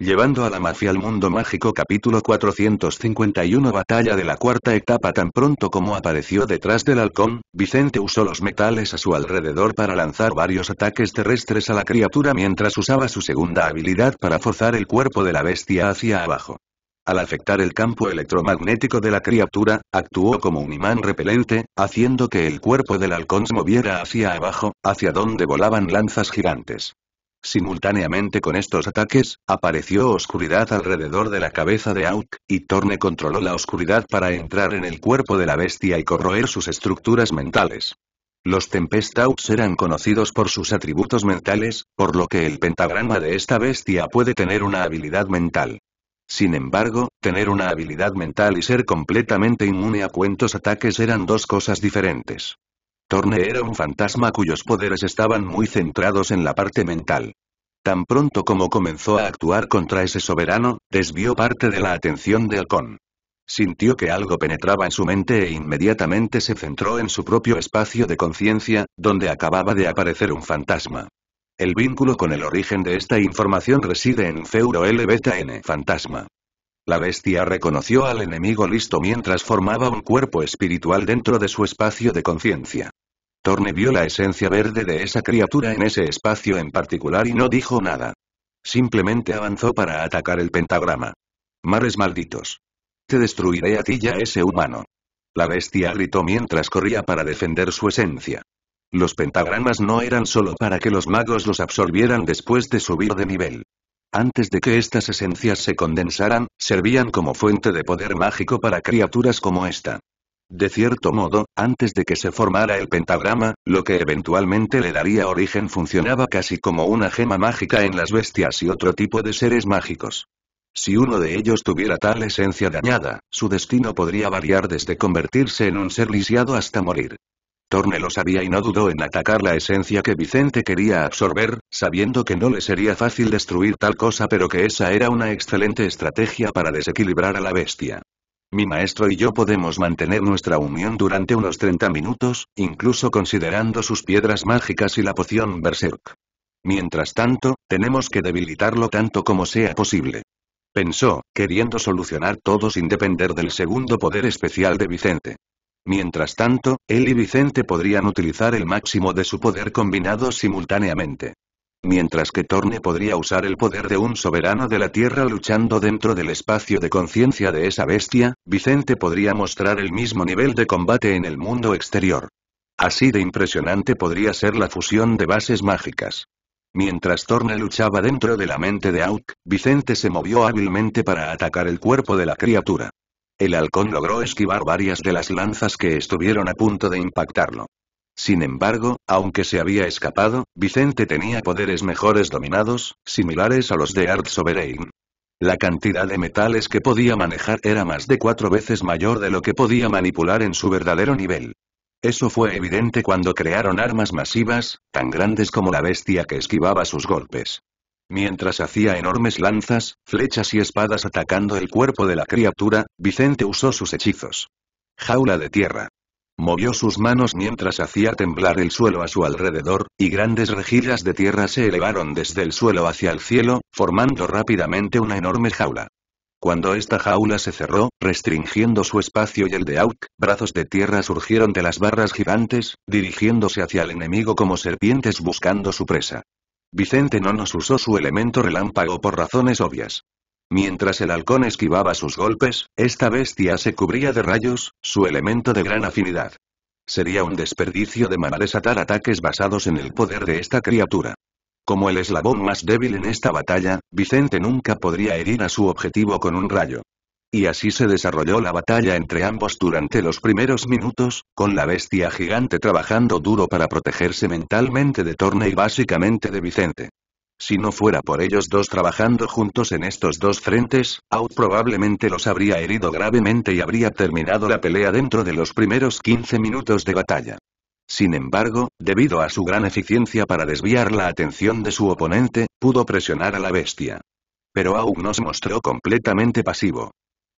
Llevando a la mafia al mundo mágico capítulo 451 Batalla de la cuarta etapa Tan pronto como apareció detrás del halcón, Vicente usó los metales a su alrededor para lanzar varios ataques terrestres a la criatura mientras usaba su segunda habilidad para forzar el cuerpo de la bestia hacia abajo. Al afectar el campo electromagnético de la criatura, actuó como un imán repelente, haciendo que el cuerpo del halcón se moviera hacia abajo, hacia donde volaban lanzas gigantes. Simultáneamente con estos ataques, apareció oscuridad alrededor de la cabeza de Auk, y Torne controló la oscuridad para entrar en el cuerpo de la bestia y corroer sus estructuras mentales. Los Tempest eran conocidos por sus atributos mentales, por lo que el pentagrama de esta bestia puede tener una habilidad mental. Sin embargo, tener una habilidad mental y ser completamente inmune a cuentos ataques eran dos cosas diferentes. Torne era un fantasma cuyos poderes estaban muy centrados en la parte mental. Tan pronto como comenzó a actuar contra ese soberano, desvió parte de la atención de con, Sintió que algo penetraba en su mente e inmediatamente se centró en su propio espacio de conciencia, donde acababa de aparecer un fantasma. El vínculo con el origen de esta información reside en Feuro L. N. Fantasma. La bestia reconoció al enemigo listo mientras formaba un cuerpo espiritual dentro de su espacio de conciencia. Torne vio la esencia verde de esa criatura en ese espacio en particular y no dijo nada. Simplemente avanzó para atacar el pentagrama. Mares malditos. Te destruiré a ti ya ese humano. La bestia gritó mientras corría para defender su esencia. Los pentagramas no eran solo para que los magos los absorbieran después de subir de nivel. Antes de que estas esencias se condensaran, servían como fuente de poder mágico para criaturas como esta. De cierto modo, antes de que se formara el pentagrama, lo que eventualmente le daría origen funcionaba casi como una gema mágica en las bestias y otro tipo de seres mágicos. Si uno de ellos tuviera tal esencia dañada, su destino podría variar desde convertirse en un ser lisiado hasta morir. Torne lo sabía y no dudó en atacar la esencia que Vicente quería absorber, sabiendo que no le sería fácil destruir tal cosa pero que esa era una excelente estrategia para desequilibrar a la bestia. Mi maestro y yo podemos mantener nuestra unión durante unos 30 minutos, incluso considerando sus piedras mágicas y la poción Berserk. Mientras tanto, tenemos que debilitarlo tanto como sea posible. Pensó, queriendo solucionar todo sin depender del segundo poder especial de Vicente. Mientras tanto, él y Vicente podrían utilizar el máximo de su poder combinado simultáneamente. Mientras que Torne podría usar el poder de un soberano de la Tierra luchando dentro del espacio de conciencia de esa bestia, Vicente podría mostrar el mismo nivel de combate en el mundo exterior. Así de impresionante podría ser la fusión de bases mágicas. Mientras Torne luchaba dentro de la mente de Auk, Vicente se movió hábilmente para atacar el cuerpo de la criatura. El halcón logró esquivar varias de las lanzas que estuvieron a punto de impactarlo. Sin embargo, aunque se había escapado, Vicente tenía poderes mejores dominados, similares a los de Art Sovereign. La cantidad de metales que podía manejar era más de cuatro veces mayor de lo que podía manipular en su verdadero nivel. Eso fue evidente cuando crearon armas masivas, tan grandes como la bestia que esquivaba sus golpes. Mientras hacía enormes lanzas, flechas y espadas atacando el cuerpo de la criatura, Vicente usó sus hechizos. Jaula de tierra. Movió sus manos mientras hacía temblar el suelo a su alrededor, y grandes rejillas de tierra se elevaron desde el suelo hacia el cielo, formando rápidamente una enorme jaula. Cuando esta jaula se cerró, restringiendo su espacio y el de Auk, brazos de tierra surgieron de las barras gigantes, dirigiéndose hacia el enemigo como serpientes buscando su presa. Vicente no nos usó su elemento relámpago por razones obvias. Mientras el halcón esquivaba sus golpes, esta bestia se cubría de rayos, su elemento de gran afinidad. Sería un desperdicio de mana desatar ataques basados en el poder de esta criatura. Como el eslabón más débil en esta batalla, Vicente nunca podría herir a su objetivo con un rayo. Y así se desarrolló la batalla entre ambos durante los primeros minutos, con la bestia gigante trabajando duro para protegerse mentalmente de Torne y básicamente de Vicente. Si no fuera por ellos dos trabajando juntos en estos dos frentes, Out probablemente los habría herido gravemente y habría terminado la pelea dentro de los primeros 15 minutos de batalla. Sin embargo, debido a su gran eficiencia para desviar la atención de su oponente, pudo presionar a la bestia. Pero no nos mostró completamente pasivo.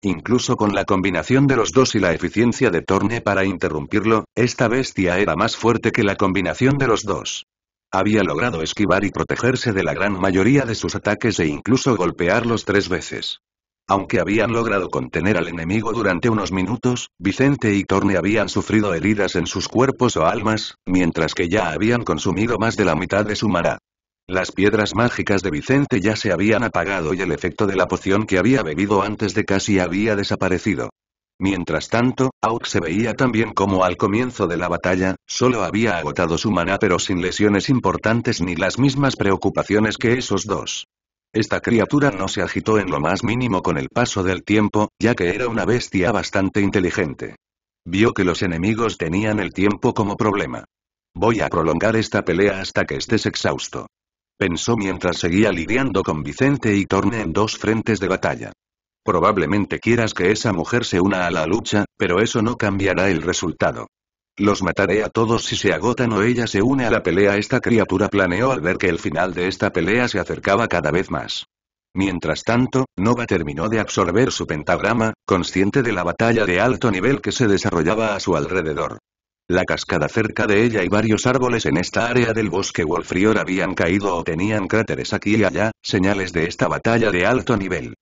Incluso con la combinación de los dos y la eficiencia de Torne para interrumpirlo, esta bestia era más fuerte que la combinación de los dos. Había logrado esquivar y protegerse de la gran mayoría de sus ataques e incluso golpearlos tres veces. Aunque habían logrado contener al enemigo durante unos minutos, Vicente y Torne habían sufrido heridas en sus cuerpos o almas, mientras que ya habían consumido más de la mitad de su mara. Las piedras mágicas de Vicente ya se habían apagado y el efecto de la poción que había bebido antes de casi había desaparecido. Mientras tanto, Auk se veía también como al comienzo de la batalla, solo había agotado su maná pero sin lesiones importantes ni las mismas preocupaciones que esos dos. Esta criatura no se agitó en lo más mínimo con el paso del tiempo, ya que era una bestia bastante inteligente. Vio que los enemigos tenían el tiempo como problema. Voy a prolongar esta pelea hasta que estés exhausto pensó mientras seguía lidiando con Vicente y Torne en dos frentes de batalla. Probablemente quieras que esa mujer se una a la lucha, pero eso no cambiará el resultado. Los mataré a todos si se agotan o ella se une a la pelea. Esta criatura planeó al ver que el final de esta pelea se acercaba cada vez más. Mientras tanto, Nova terminó de absorber su pentagrama, consciente de la batalla de alto nivel que se desarrollaba a su alrededor. La cascada cerca de ella y varios árboles en esta área del bosque Wolfrior habían caído o tenían cráteres aquí y allá, señales de esta batalla de alto nivel.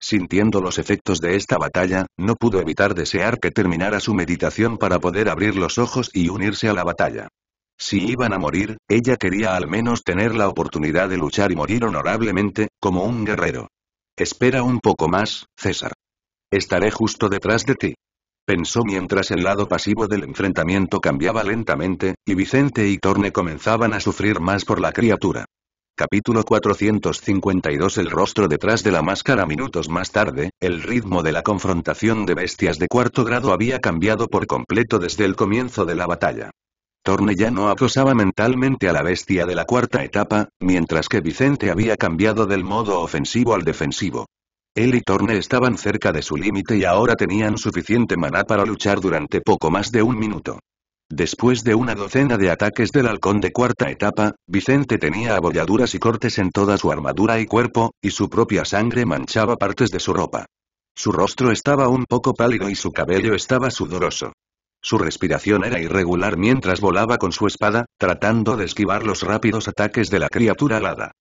Sintiendo los efectos de esta batalla, no pudo evitar desear que terminara su meditación para poder abrir los ojos y unirse a la batalla. Si iban a morir, ella quería al menos tener la oportunidad de luchar y morir honorablemente, como un guerrero. Espera un poco más, César. Estaré justo detrás de ti pensó mientras el lado pasivo del enfrentamiento cambiaba lentamente, y Vicente y Torne comenzaban a sufrir más por la criatura. Capítulo 452 El rostro detrás de la máscara Minutos más tarde, el ritmo de la confrontación de bestias de cuarto grado había cambiado por completo desde el comienzo de la batalla. Torne ya no acosaba mentalmente a la bestia de la cuarta etapa, mientras que Vicente había cambiado del modo ofensivo al defensivo. Él y Torne estaban cerca de su límite y ahora tenían suficiente maná para luchar durante poco más de un minuto. Después de una docena de ataques del halcón de cuarta etapa, Vicente tenía abolladuras y cortes en toda su armadura y cuerpo, y su propia sangre manchaba partes de su ropa. Su rostro estaba un poco pálido y su cabello estaba sudoroso. Su respiración era irregular mientras volaba con su espada, tratando de esquivar los rápidos ataques de la criatura alada.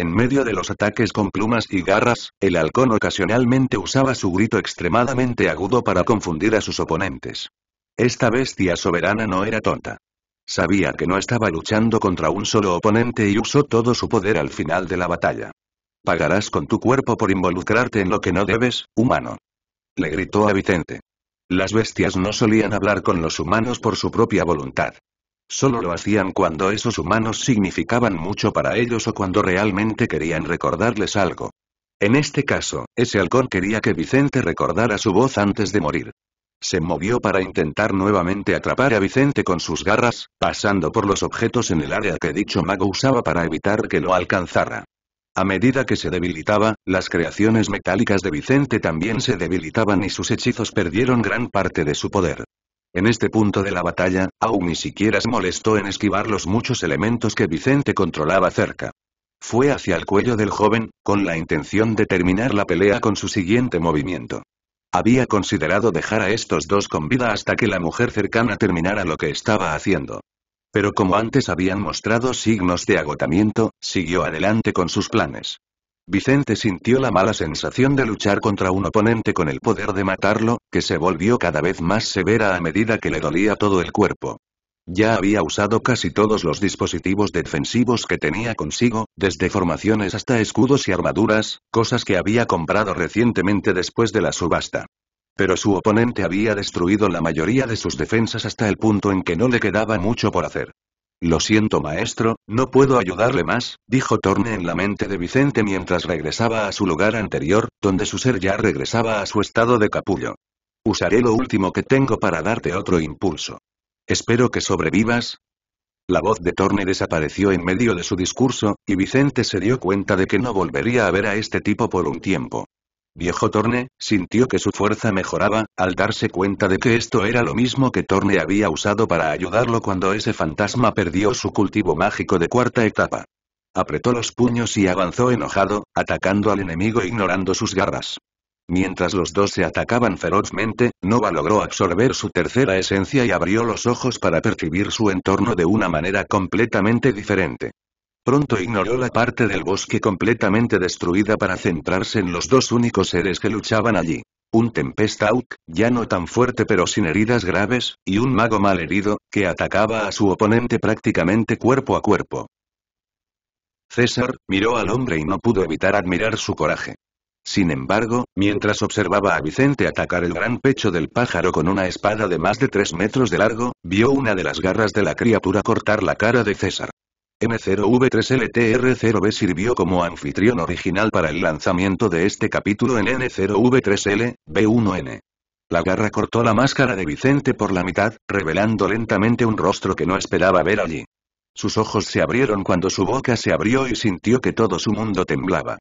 En medio de los ataques con plumas y garras, el halcón ocasionalmente usaba su grito extremadamente agudo para confundir a sus oponentes. Esta bestia soberana no era tonta. Sabía que no estaba luchando contra un solo oponente y usó todo su poder al final de la batalla. Pagarás con tu cuerpo por involucrarte en lo que no debes, humano. Le gritó a Vicente. Las bestias no solían hablar con los humanos por su propia voluntad. Solo lo hacían cuando esos humanos significaban mucho para ellos o cuando realmente querían recordarles algo. En este caso, ese halcón quería que Vicente recordara su voz antes de morir. Se movió para intentar nuevamente atrapar a Vicente con sus garras, pasando por los objetos en el área que dicho mago usaba para evitar que lo alcanzara. A medida que se debilitaba, las creaciones metálicas de Vicente también se debilitaban y sus hechizos perdieron gran parte de su poder. En este punto de la batalla, aún ni siquiera se molestó en esquivar los muchos elementos que Vicente controlaba cerca. Fue hacia el cuello del joven, con la intención de terminar la pelea con su siguiente movimiento. Había considerado dejar a estos dos con vida hasta que la mujer cercana terminara lo que estaba haciendo. Pero como antes habían mostrado signos de agotamiento, siguió adelante con sus planes. Vicente sintió la mala sensación de luchar contra un oponente con el poder de matarlo, que se volvió cada vez más severa a medida que le dolía todo el cuerpo. Ya había usado casi todos los dispositivos defensivos que tenía consigo, desde formaciones hasta escudos y armaduras, cosas que había comprado recientemente después de la subasta. Pero su oponente había destruido la mayoría de sus defensas hasta el punto en que no le quedaba mucho por hacer. Lo siento maestro, no puedo ayudarle más, dijo Torne en la mente de Vicente mientras regresaba a su lugar anterior, donde su ser ya regresaba a su estado de capullo. Usaré lo último que tengo para darte otro impulso. Espero que sobrevivas. La voz de Torne desapareció en medio de su discurso, y Vicente se dio cuenta de que no volvería a ver a este tipo por un tiempo. Viejo Torne, sintió que su fuerza mejoraba, al darse cuenta de que esto era lo mismo que Torne había usado para ayudarlo cuando ese fantasma perdió su cultivo mágico de cuarta etapa. Apretó los puños y avanzó enojado, atacando al enemigo ignorando sus garras. Mientras los dos se atacaban ferozmente, Nova logró absorber su tercera esencia y abrió los ojos para percibir su entorno de una manera completamente diferente. Pronto ignoró la parte del bosque completamente destruida para centrarse en los dos únicos seres que luchaban allí. Un Tempestauk, ya no tan fuerte pero sin heridas graves, y un mago mal herido, que atacaba a su oponente prácticamente cuerpo a cuerpo. César, miró al hombre y no pudo evitar admirar su coraje. Sin embargo, mientras observaba a Vicente atacar el gran pecho del pájaro con una espada de más de tres metros de largo, vio una de las garras de la criatura cortar la cara de César. M0V3LTR0B sirvió como anfitrión original para el lanzamiento de este capítulo en N0V3L, B1N. La garra cortó la máscara de Vicente por la mitad, revelando lentamente un rostro que no esperaba ver allí. Sus ojos se abrieron cuando su boca se abrió y sintió que todo su mundo temblaba.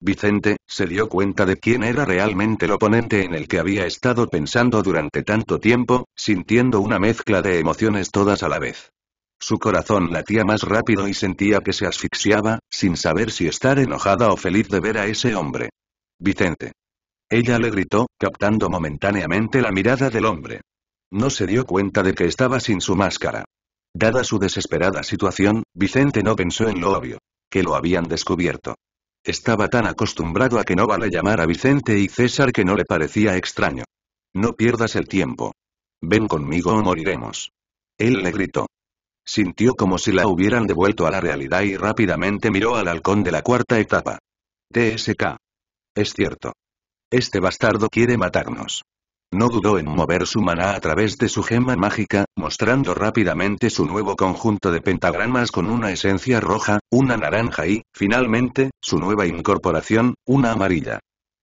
Vicente, se dio cuenta de quién era realmente el oponente en el que había estado pensando durante tanto tiempo, sintiendo una mezcla de emociones todas a la vez. Su corazón latía más rápido y sentía que se asfixiaba, sin saber si estar enojada o feliz de ver a ese hombre. Vicente. Ella le gritó, captando momentáneamente la mirada del hombre. No se dio cuenta de que estaba sin su máscara. Dada su desesperada situación, Vicente no pensó en lo obvio. Que lo habían descubierto. Estaba tan acostumbrado a que no vale llamar a Vicente y César que no le parecía extraño. No pierdas el tiempo. Ven conmigo o moriremos. Él le gritó. Sintió como si la hubieran devuelto a la realidad y rápidamente miró al halcón de la cuarta etapa. TSK. Es cierto. Este bastardo quiere matarnos. No dudó en mover su maná a través de su gema mágica, mostrando rápidamente su nuevo conjunto de pentagramas con una esencia roja, una naranja y, finalmente, su nueva incorporación, una amarilla.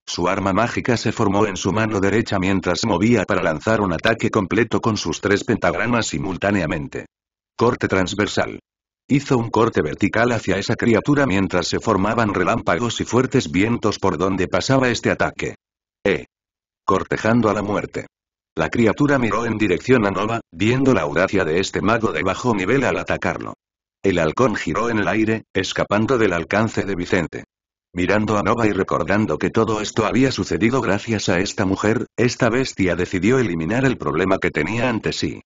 Su arma mágica se formó en su mano derecha mientras movía para lanzar un ataque completo con sus tres pentagramas simultáneamente. Corte transversal. Hizo un corte vertical hacia esa criatura mientras se formaban relámpagos y fuertes vientos por donde pasaba este ataque. E. Cortejando a la muerte. La criatura miró en dirección a Nova, viendo la audacia de este mago de bajo nivel al atacarlo. El halcón giró en el aire, escapando del alcance de Vicente. Mirando a Nova y recordando que todo esto había sucedido gracias a esta mujer, esta bestia decidió eliminar el problema que tenía ante sí.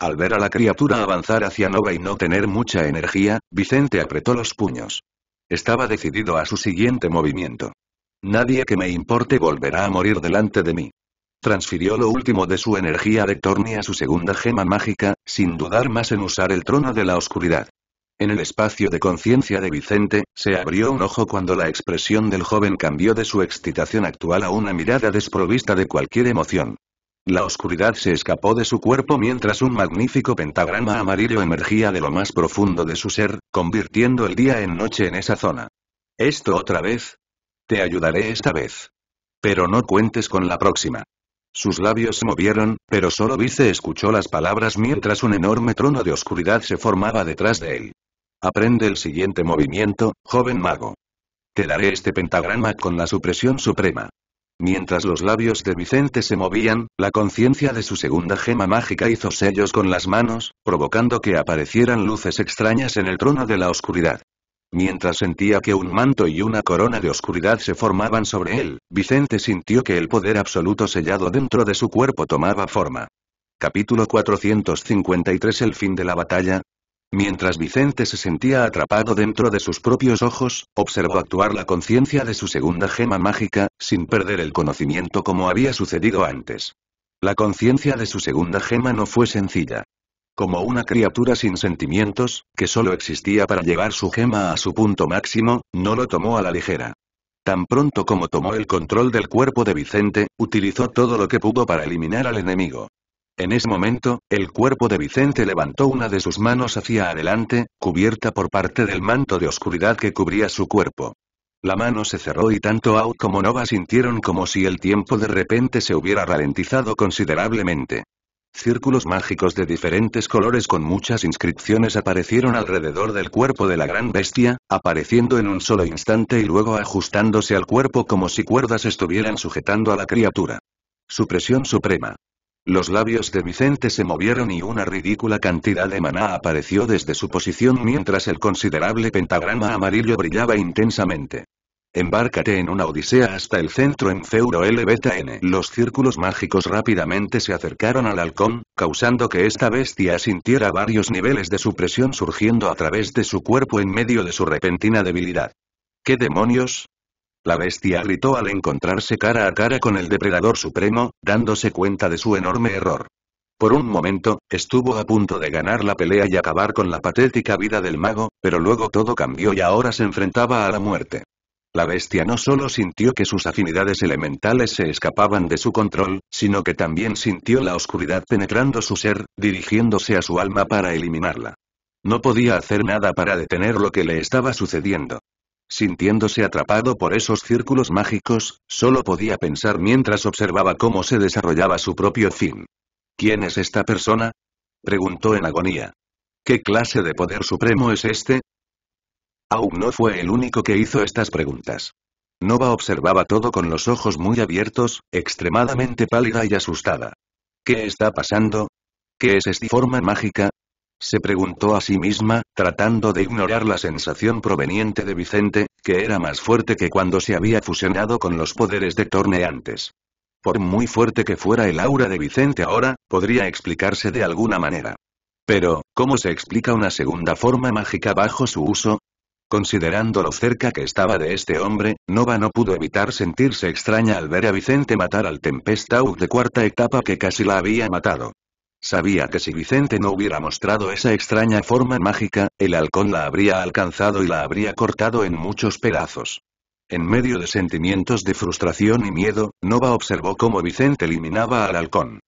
Al ver a la criatura avanzar hacia Nova y no tener mucha energía, Vicente apretó los puños. Estaba decidido a su siguiente movimiento. Nadie que me importe volverá a morir delante de mí. Transfirió lo último de su energía de Torni a su segunda gema mágica, sin dudar más en usar el trono de la oscuridad. En el espacio de conciencia de Vicente, se abrió un ojo cuando la expresión del joven cambió de su excitación actual a una mirada desprovista de cualquier emoción. La oscuridad se escapó de su cuerpo mientras un magnífico pentagrama amarillo emergía de lo más profundo de su ser, convirtiendo el día en noche en esa zona. ¿Esto otra vez? Te ayudaré esta vez. Pero no cuentes con la próxima. Sus labios se movieron, pero solo Vice escuchó las palabras mientras un enorme trono de oscuridad se formaba detrás de él. Aprende el siguiente movimiento, joven mago. Te daré este pentagrama con la supresión suprema. Mientras los labios de Vicente se movían, la conciencia de su segunda gema mágica hizo sellos con las manos, provocando que aparecieran luces extrañas en el trono de la oscuridad. Mientras sentía que un manto y una corona de oscuridad se formaban sobre él, Vicente sintió que el poder absoluto sellado dentro de su cuerpo tomaba forma. Capítulo 453 El fin de la batalla, Mientras Vicente se sentía atrapado dentro de sus propios ojos, observó actuar la conciencia de su segunda gema mágica, sin perder el conocimiento como había sucedido antes. La conciencia de su segunda gema no fue sencilla. Como una criatura sin sentimientos, que solo existía para llevar su gema a su punto máximo, no lo tomó a la ligera. Tan pronto como tomó el control del cuerpo de Vicente, utilizó todo lo que pudo para eliminar al enemigo. En ese momento, el cuerpo de Vicente levantó una de sus manos hacia adelante, cubierta por parte del manto de oscuridad que cubría su cuerpo. La mano se cerró y tanto Out como Nova sintieron como si el tiempo de repente se hubiera ralentizado considerablemente. Círculos mágicos de diferentes colores con muchas inscripciones aparecieron alrededor del cuerpo de la gran bestia, apareciendo en un solo instante y luego ajustándose al cuerpo como si cuerdas estuvieran sujetando a la criatura. presión suprema. Los labios de Vicente se movieron y una ridícula cantidad de maná apareció desde su posición mientras el considerable pentagrama amarillo brillaba intensamente. Embárcate en una odisea hasta el centro en Feuro LBTN. Los círculos mágicos rápidamente se acercaron al halcón, causando que esta bestia sintiera varios niveles de supresión surgiendo a través de su cuerpo en medio de su repentina debilidad. ¿Qué demonios? La bestia gritó al encontrarse cara a cara con el depredador supremo, dándose cuenta de su enorme error. Por un momento, estuvo a punto de ganar la pelea y acabar con la patética vida del mago, pero luego todo cambió y ahora se enfrentaba a la muerte. La bestia no solo sintió que sus afinidades elementales se escapaban de su control, sino que también sintió la oscuridad penetrando su ser, dirigiéndose a su alma para eliminarla. No podía hacer nada para detener lo que le estaba sucediendo. Sintiéndose atrapado por esos círculos mágicos, solo podía pensar mientras observaba cómo se desarrollaba su propio fin. ¿Quién es esta persona? preguntó en agonía. ¿Qué clase de poder supremo es este? Aún no fue el único que hizo estas preguntas. Nova observaba todo con los ojos muy abiertos, extremadamente pálida y asustada. ¿Qué está pasando? ¿Qué es esta forma mágica? Se preguntó a sí misma, tratando de ignorar la sensación proveniente de Vicente, que era más fuerte que cuando se había fusionado con los poderes de Torne antes. Por muy fuerte que fuera el aura de Vicente ahora, podría explicarse de alguna manera. Pero, ¿cómo se explica una segunda forma mágica bajo su uso? Considerando lo cerca que estaba de este hombre, Nova no pudo evitar sentirse extraña al ver a Vicente matar al Tempestau de cuarta etapa que casi la había matado. Sabía que si Vicente no hubiera mostrado esa extraña forma mágica, el halcón la habría alcanzado y la habría cortado en muchos pedazos. En medio de sentimientos de frustración y miedo, Nova observó cómo Vicente eliminaba al halcón.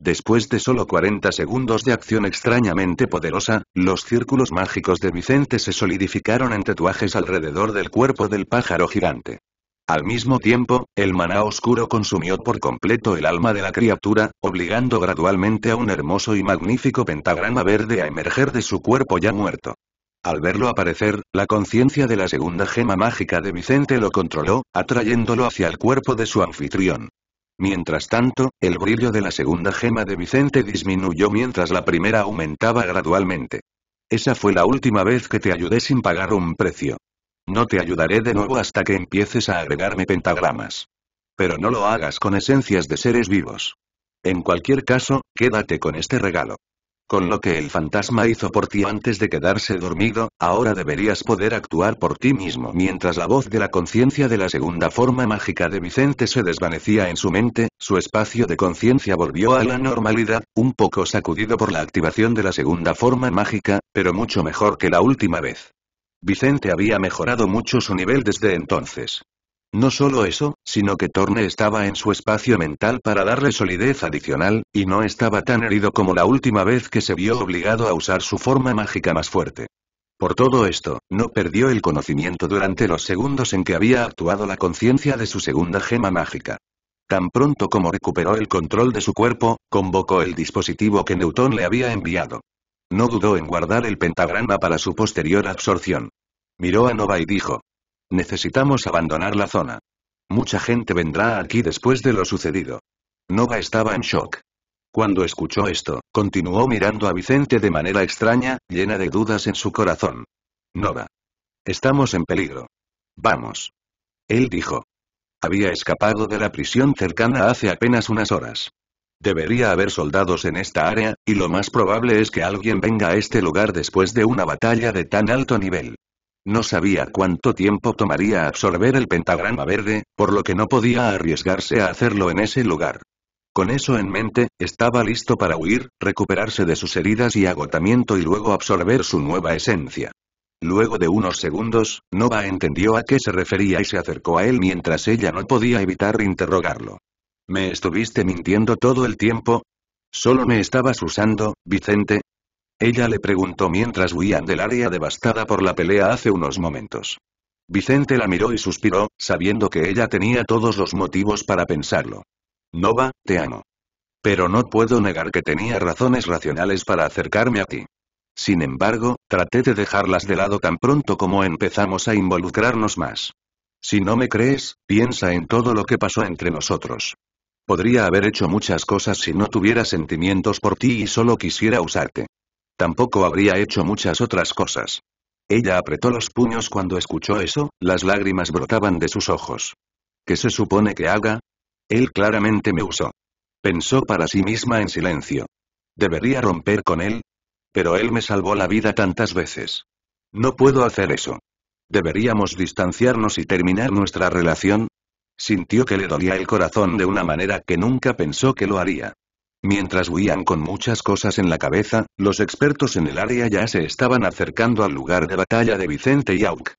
Después de solo 40 segundos de acción extrañamente poderosa, los círculos mágicos de Vicente se solidificaron en tatuajes alrededor del cuerpo del pájaro gigante. Al mismo tiempo, el maná oscuro consumió por completo el alma de la criatura, obligando gradualmente a un hermoso y magnífico pentagrama verde a emerger de su cuerpo ya muerto. Al verlo aparecer, la conciencia de la segunda gema mágica de Vicente lo controló, atrayéndolo hacia el cuerpo de su anfitrión. Mientras tanto, el brillo de la segunda gema de Vicente disminuyó mientras la primera aumentaba gradualmente. Esa fue la última vez que te ayudé sin pagar un precio. No te ayudaré de nuevo hasta que empieces a agregarme pentagramas. Pero no lo hagas con esencias de seres vivos. En cualquier caso, quédate con este regalo. Con lo que el fantasma hizo por ti antes de quedarse dormido, ahora deberías poder actuar por ti mismo. Mientras la voz de la conciencia de la segunda forma mágica de Vicente se desvanecía en su mente, su espacio de conciencia volvió a la normalidad, un poco sacudido por la activación de la segunda forma mágica, pero mucho mejor que la última vez. Vicente había mejorado mucho su nivel desde entonces. No solo eso, sino que Torne estaba en su espacio mental para darle solidez adicional, y no estaba tan herido como la última vez que se vio obligado a usar su forma mágica más fuerte. Por todo esto, no perdió el conocimiento durante los segundos en que había actuado la conciencia de su segunda gema mágica. Tan pronto como recuperó el control de su cuerpo, convocó el dispositivo que Newton le había enviado. No dudó en guardar el pentagrama para su posterior absorción. Miró a Nova y dijo. Necesitamos abandonar la zona. Mucha gente vendrá aquí después de lo sucedido. Nova estaba en shock. Cuando escuchó esto, continuó mirando a Vicente de manera extraña, llena de dudas en su corazón. Nova. Estamos en peligro. Vamos. Él dijo. Había escapado de la prisión cercana hace apenas unas horas. Debería haber soldados en esta área, y lo más probable es que alguien venga a este lugar después de una batalla de tan alto nivel. No sabía cuánto tiempo tomaría absorber el pentagrama verde, por lo que no podía arriesgarse a hacerlo en ese lugar. Con eso en mente, estaba listo para huir, recuperarse de sus heridas y agotamiento y luego absorber su nueva esencia. Luego de unos segundos, Nova entendió a qué se refería y se acercó a él mientras ella no podía evitar interrogarlo. ¿Me estuviste mintiendo todo el tiempo? ¿Solo me estabas usando, Vicente? Ella le preguntó mientras huían del área devastada por la pelea hace unos momentos. Vicente la miró y suspiró, sabiendo que ella tenía todos los motivos para pensarlo. Nova, te amo. Pero no puedo negar que tenía razones racionales para acercarme a ti. Sin embargo, traté de dejarlas de lado tan pronto como empezamos a involucrarnos más. Si no me crees, piensa en todo lo que pasó entre nosotros. Podría haber hecho muchas cosas si no tuviera sentimientos por ti y solo quisiera usarte. Tampoco habría hecho muchas otras cosas. Ella apretó los puños cuando escuchó eso, las lágrimas brotaban de sus ojos. ¿Qué se supone que haga? Él claramente me usó. Pensó para sí misma en silencio. ¿Debería romper con él? Pero él me salvó la vida tantas veces. No puedo hacer eso. ¿Deberíamos distanciarnos y terminar nuestra relación? Sintió que le dolía el corazón de una manera que nunca pensó que lo haría. Mientras huían con muchas cosas en la cabeza, los expertos en el área ya se estaban acercando al lugar de batalla de Vicente y Auk.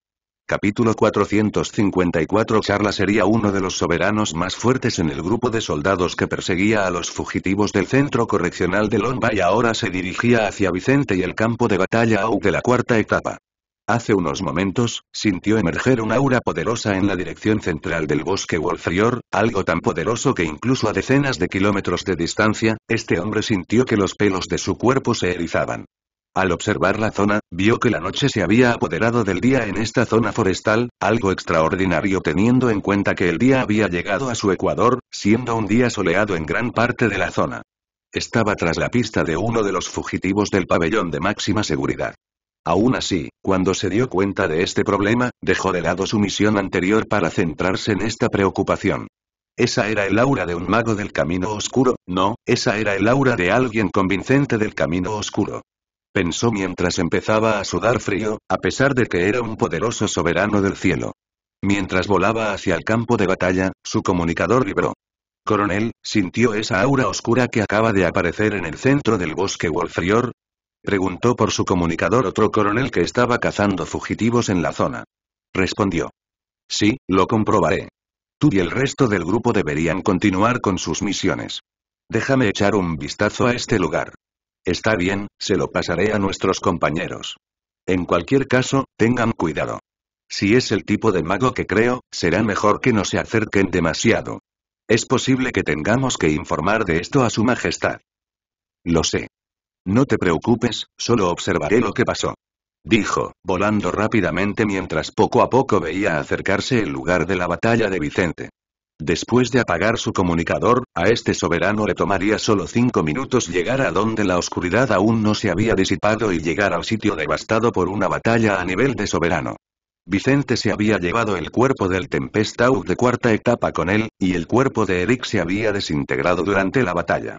Capítulo 454 Charla sería uno de los soberanos más fuertes en el grupo de soldados que perseguía a los fugitivos del centro correccional de Lomba y ahora se dirigía hacia Vicente y el campo de batalla Auk de la cuarta etapa. Hace unos momentos, sintió emerger un aura poderosa en la dirección central del bosque Wolfrior, algo tan poderoso que incluso a decenas de kilómetros de distancia, este hombre sintió que los pelos de su cuerpo se erizaban. Al observar la zona, vio que la noche se había apoderado del día en esta zona forestal, algo extraordinario teniendo en cuenta que el día había llegado a su ecuador, siendo un día soleado en gran parte de la zona. Estaba tras la pista de uno de los fugitivos del pabellón de máxima seguridad. Aún así, cuando se dio cuenta de este problema, dejó de lado su misión anterior para centrarse en esta preocupación. Esa era el aura de un mago del camino oscuro, no, esa era el aura de alguien convincente del camino oscuro. Pensó mientras empezaba a sudar frío, a pesar de que era un poderoso soberano del cielo. Mientras volaba hacia el campo de batalla, su comunicador vibró. Coronel, ¿sintió esa aura oscura que acaba de aparecer en el centro del bosque Wolfrior? Preguntó por su comunicador otro coronel que estaba cazando fugitivos en la zona. Respondió. Sí, lo comprobaré. Tú y el resto del grupo deberían continuar con sus misiones. Déjame echar un vistazo a este lugar. Está bien, se lo pasaré a nuestros compañeros. En cualquier caso, tengan cuidado. Si es el tipo de mago que creo, será mejor que no se acerquen demasiado. Es posible que tengamos que informar de esto a su majestad. Lo sé. No te preocupes, solo observaré lo que pasó. Dijo, volando rápidamente mientras poco a poco veía acercarse el lugar de la batalla de Vicente. Después de apagar su comunicador, a este soberano le tomaría solo cinco minutos llegar a donde la oscuridad aún no se había disipado y llegar al sitio devastado por una batalla a nivel de soberano. Vicente se había llevado el cuerpo del tempestau de cuarta etapa con él, y el cuerpo de Eric se había desintegrado durante la batalla.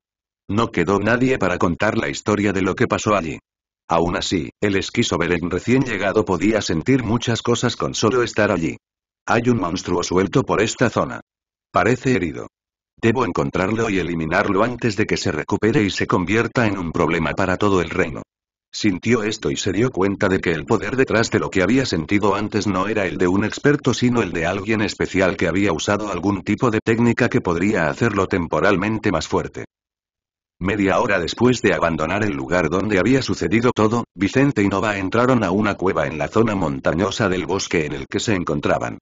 No quedó nadie para contar la historia de lo que pasó allí. Aún así, el esquizo Beren recién llegado podía sentir muchas cosas con solo estar allí. Hay un monstruo suelto por esta zona. Parece herido. Debo encontrarlo y eliminarlo antes de que se recupere y se convierta en un problema para todo el reino. Sintió esto y se dio cuenta de que el poder detrás de lo que había sentido antes no era el de un experto sino el de alguien especial que había usado algún tipo de técnica que podría hacerlo temporalmente más fuerte. Media hora después de abandonar el lugar donde había sucedido todo, Vicente y Nova entraron a una cueva en la zona montañosa del bosque en el que se encontraban.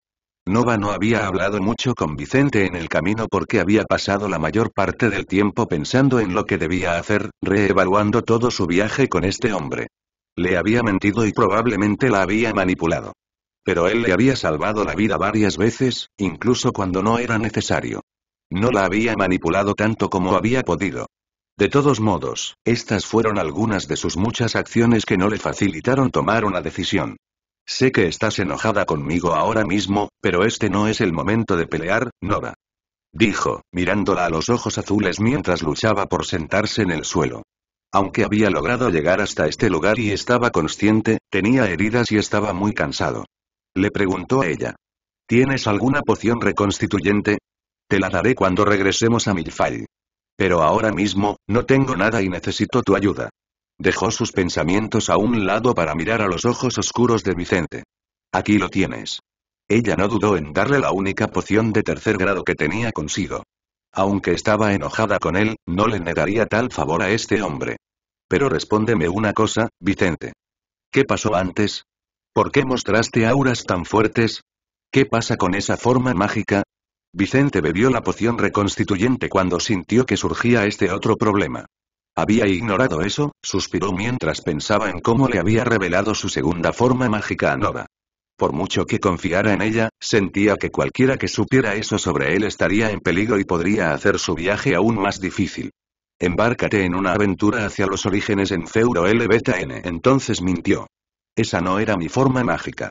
Nova no había hablado mucho con Vicente en el camino porque había pasado la mayor parte del tiempo pensando en lo que debía hacer, reevaluando todo su viaje con este hombre. Le había mentido y probablemente la había manipulado. Pero él le había salvado la vida varias veces, incluso cuando no era necesario. No la había manipulado tanto como había podido. De todos modos, estas fueron algunas de sus muchas acciones que no le facilitaron tomar una decisión. Sé que estás enojada conmigo ahora mismo, pero este no es el momento de pelear, Nora. Dijo, mirándola a los ojos azules mientras luchaba por sentarse en el suelo. Aunque había logrado llegar hasta este lugar y estaba consciente, tenía heridas y estaba muy cansado. Le preguntó a ella. ¿Tienes alguna poción reconstituyente? Te la daré cuando regresemos a Milfall. Pero ahora mismo, no tengo nada y necesito tu ayuda. Dejó sus pensamientos a un lado para mirar a los ojos oscuros de Vicente. Aquí lo tienes. Ella no dudó en darle la única poción de tercer grado que tenía consigo. Aunque estaba enojada con él, no le negaría tal favor a este hombre. Pero respóndeme una cosa, Vicente. ¿Qué pasó antes? ¿Por qué mostraste auras tan fuertes? ¿Qué pasa con esa forma mágica? Vicente bebió la poción reconstituyente cuando sintió que surgía este otro problema. Había ignorado eso, suspiró mientras pensaba en cómo le había revelado su segunda forma mágica a Nova. Por mucho que confiara en ella, sentía que cualquiera que supiera eso sobre él estaría en peligro y podría hacer su viaje aún más difícil. Embárcate en una aventura hacia los orígenes en Feuro L. Entonces mintió. Esa no era mi forma mágica.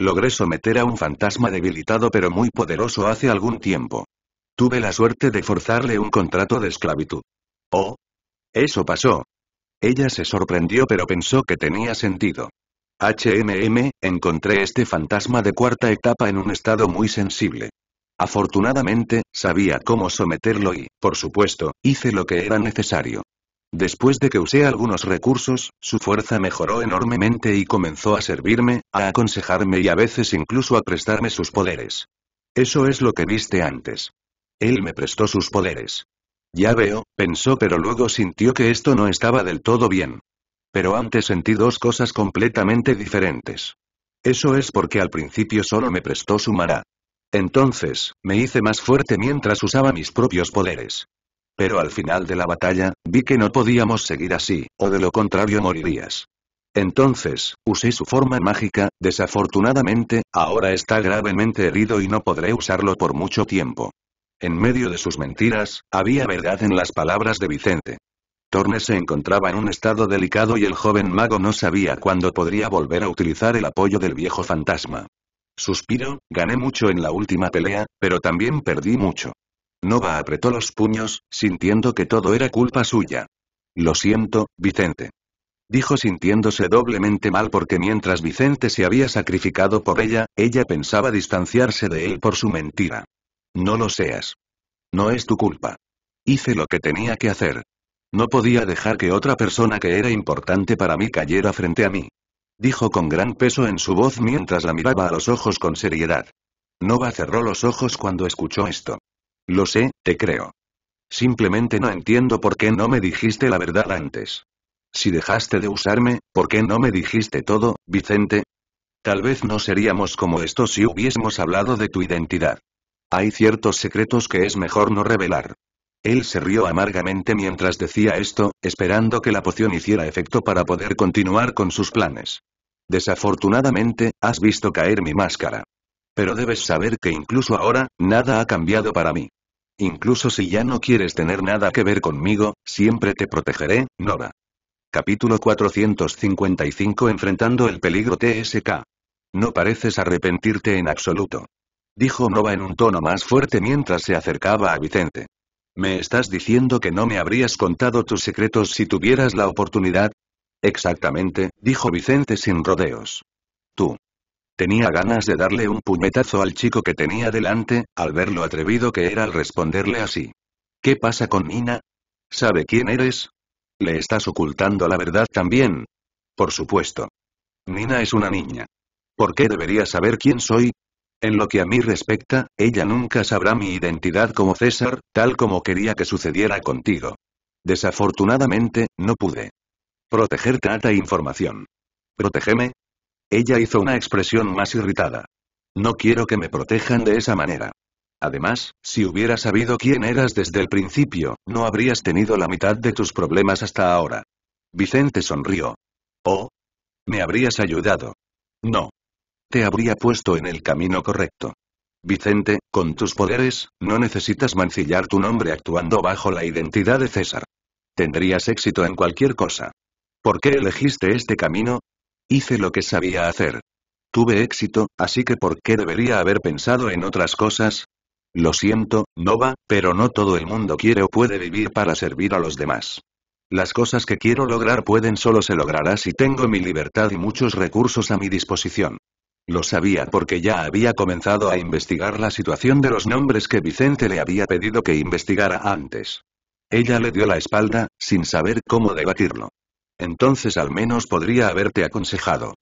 Logré someter a un fantasma debilitado pero muy poderoso hace algún tiempo. Tuve la suerte de forzarle un contrato de esclavitud. Oh. Eso pasó. Ella se sorprendió pero pensó que tenía sentido. HMM, encontré este fantasma de cuarta etapa en un estado muy sensible. Afortunadamente, sabía cómo someterlo y, por supuesto, hice lo que era necesario. Después de que usé algunos recursos, su fuerza mejoró enormemente y comenzó a servirme, a aconsejarme y a veces incluso a prestarme sus poderes. Eso es lo que viste antes. Él me prestó sus poderes. Ya veo, pensó pero luego sintió que esto no estaba del todo bien. Pero antes sentí dos cosas completamente diferentes. Eso es porque al principio solo me prestó su mara. Entonces, me hice más fuerte mientras usaba mis propios poderes. Pero al final de la batalla, vi que no podíamos seguir así, o de lo contrario morirías. Entonces, usé su forma mágica, desafortunadamente, ahora está gravemente herido y no podré usarlo por mucho tiempo. En medio de sus mentiras, había verdad en las palabras de Vicente. Torne se encontraba en un estado delicado y el joven mago no sabía cuándo podría volver a utilizar el apoyo del viejo fantasma. Suspiro, gané mucho en la última pelea, pero también perdí mucho. Nova apretó los puños, sintiendo que todo era culpa suya. Lo siento, Vicente. Dijo sintiéndose doblemente mal porque mientras Vicente se había sacrificado por ella, ella pensaba distanciarse de él por su mentira. No lo seas. No es tu culpa. Hice lo que tenía que hacer. No podía dejar que otra persona que era importante para mí cayera frente a mí. Dijo con gran peso en su voz mientras la miraba a los ojos con seriedad. Nova cerró los ojos cuando escuchó esto. Lo sé, te creo. Simplemente no entiendo por qué no me dijiste la verdad antes. Si dejaste de usarme, ¿por qué no me dijiste todo, Vicente? Tal vez no seríamos como esto si hubiésemos hablado de tu identidad. Hay ciertos secretos que es mejor no revelar. Él se rió amargamente mientras decía esto, esperando que la poción hiciera efecto para poder continuar con sus planes. Desafortunadamente, has visto caer mi máscara. Pero debes saber que incluso ahora, nada ha cambiado para mí. Incluso si ya no quieres tener nada que ver conmigo, siempre te protegeré, Nova. Capítulo 455 Enfrentando el peligro TSK. No pareces arrepentirte en absoluto. Dijo Nova en un tono más fuerte mientras se acercaba a Vicente. ¿Me estás diciendo que no me habrías contado tus secretos si tuvieras la oportunidad? Exactamente, dijo Vicente sin rodeos. Tú, Tenía ganas de darle un puñetazo al chico que tenía delante, al ver lo atrevido que era al responderle así. ¿Qué pasa con Nina? ¿Sabe quién eres? ¿Le estás ocultando la verdad también? Por supuesto. Nina es una niña. ¿Por qué debería saber quién soy? En lo que a mí respecta, ella nunca sabrá mi identidad como César, tal como quería que sucediera contigo. Desafortunadamente, no pude. Proteger trata información. ¿Protégeme? Ella hizo una expresión más irritada. No quiero que me protejan de esa manera. Además, si hubiera sabido quién eras desde el principio, no habrías tenido la mitad de tus problemas hasta ahora. Vicente sonrió. Oh. Me habrías ayudado. No. Te habría puesto en el camino correcto. Vicente, con tus poderes, no necesitas mancillar tu nombre actuando bajo la identidad de César. Tendrías éxito en cualquier cosa. ¿Por qué elegiste este camino? Hice lo que sabía hacer. Tuve éxito, así que ¿por qué debería haber pensado en otras cosas? Lo siento, Nova, pero no todo el mundo quiere o puede vivir para servir a los demás. Las cosas que quiero lograr pueden solo se logrará si tengo mi libertad y muchos recursos a mi disposición. Lo sabía porque ya había comenzado a investigar la situación de los nombres que Vicente le había pedido que investigara antes. Ella le dio la espalda, sin saber cómo debatirlo. Entonces al menos podría haberte aconsejado.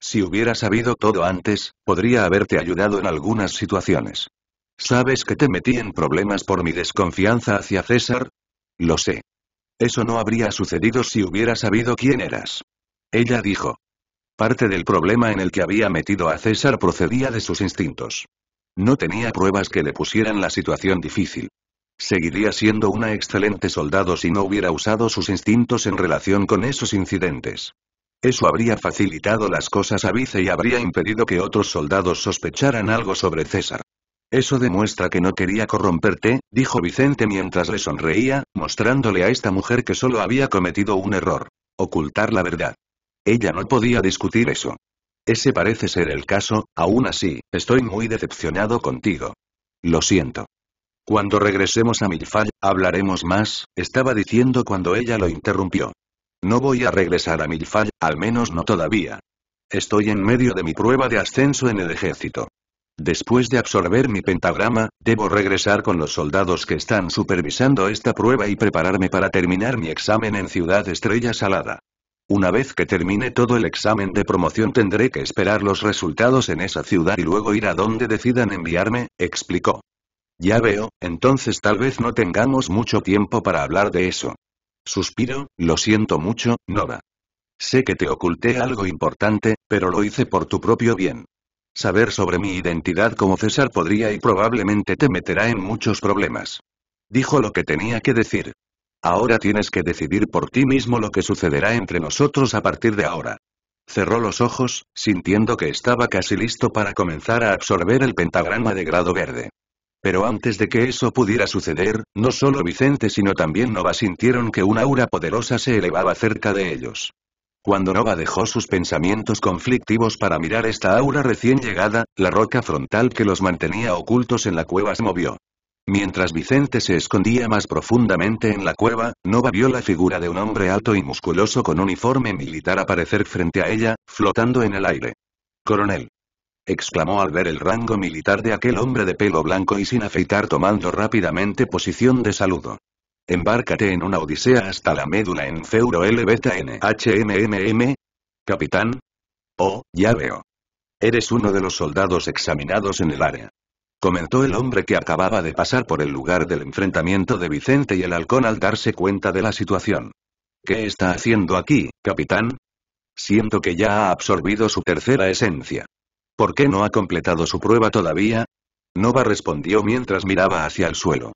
Si hubiera sabido todo antes, podría haberte ayudado en algunas situaciones. ¿Sabes que te metí en problemas por mi desconfianza hacia César? Lo sé. Eso no habría sucedido si hubiera sabido quién eras. Ella dijo. Parte del problema en el que había metido a César procedía de sus instintos. No tenía pruebas que le pusieran la situación difícil. Seguiría siendo una excelente soldado si no hubiera usado sus instintos en relación con esos incidentes. Eso habría facilitado las cosas a Vice y habría impedido que otros soldados sospecharan algo sobre César. Eso demuestra que no quería corromperte, dijo Vicente mientras le sonreía, mostrándole a esta mujer que solo había cometido un error. Ocultar la verdad. Ella no podía discutir eso. Ese parece ser el caso, aún así, estoy muy decepcionado contigo. Lo siento. Cuando regresemos a Milfall, hablaremos más, estaba diciendo cuando ella lo interrumpió. No voy a regresar a Milfall, al menos no todavía. Estoy en medio de mi prueba de ascenso en el ejército. Después de absorber mi pentagrama, debo regresar con los soldados que están supervisando esta prueba y prepararme para terminar mi examen en Ciudad Estrella Salada. Una vez que termine todo el examen de promoción tendré que esperar los resultados en esa ciudad y luego ir a donde decidan enviarme, explicó. Ya veo, entonces tal vez no tengamos mucho tiempo para hablar de eso. Suspiro, lo siento mucho, Nora. Sé que te oculté algo importante, pero lo hice por tu propio bien. Saber sobre mi identidad como César podría y probablemente te meterá en muchos problemas. Dijo lo que tenía que decir. Ahora tienes que decidir por ti mismo lo que sucederá entre nosotros a partir de ahora. Cerró los ojos, sintiendo que estaba casi listo para comenzar a absorber el pentagrama de grado verde. Pero antes de que eso pudiera suceder, no solo Vicente sino también Nova sintieron que una aura poderosa se elevaba cerca de ellos. Cuando Nova dejó sus pensamientos conflictivos para mirar esta aura recién llegada, la roca frontal que los mantenía ocultos en la cueva se movió. Mientras Vicente se escondía más profundamente en la cueva, Nova vio la figura de un hombre alto y musculoso con uniforme militar aparecer frente a ella, flotando en el aire. Coronel exclamó al ver el rango militar de aquel hombre de pelo blanco y sin afeitar tomando rápidamente posición de saludo. Embárcate en una odisea hasta la médula en Feuro L Capitán. Oh, ya veo. Eres uno de los soldados examinados en el área. Comentó el hombre que acababa de pasar por el lugar del enfrentamiento de Vicente y el halcón al darse cuenta de la situación. ¿Qué está haciendo aquí, capitán? Siento que ya ha absorbido su tercera esencia. ¿Por qué no ha completado su prueba todavía? Nova respondió mientras miraba hacia el suelo.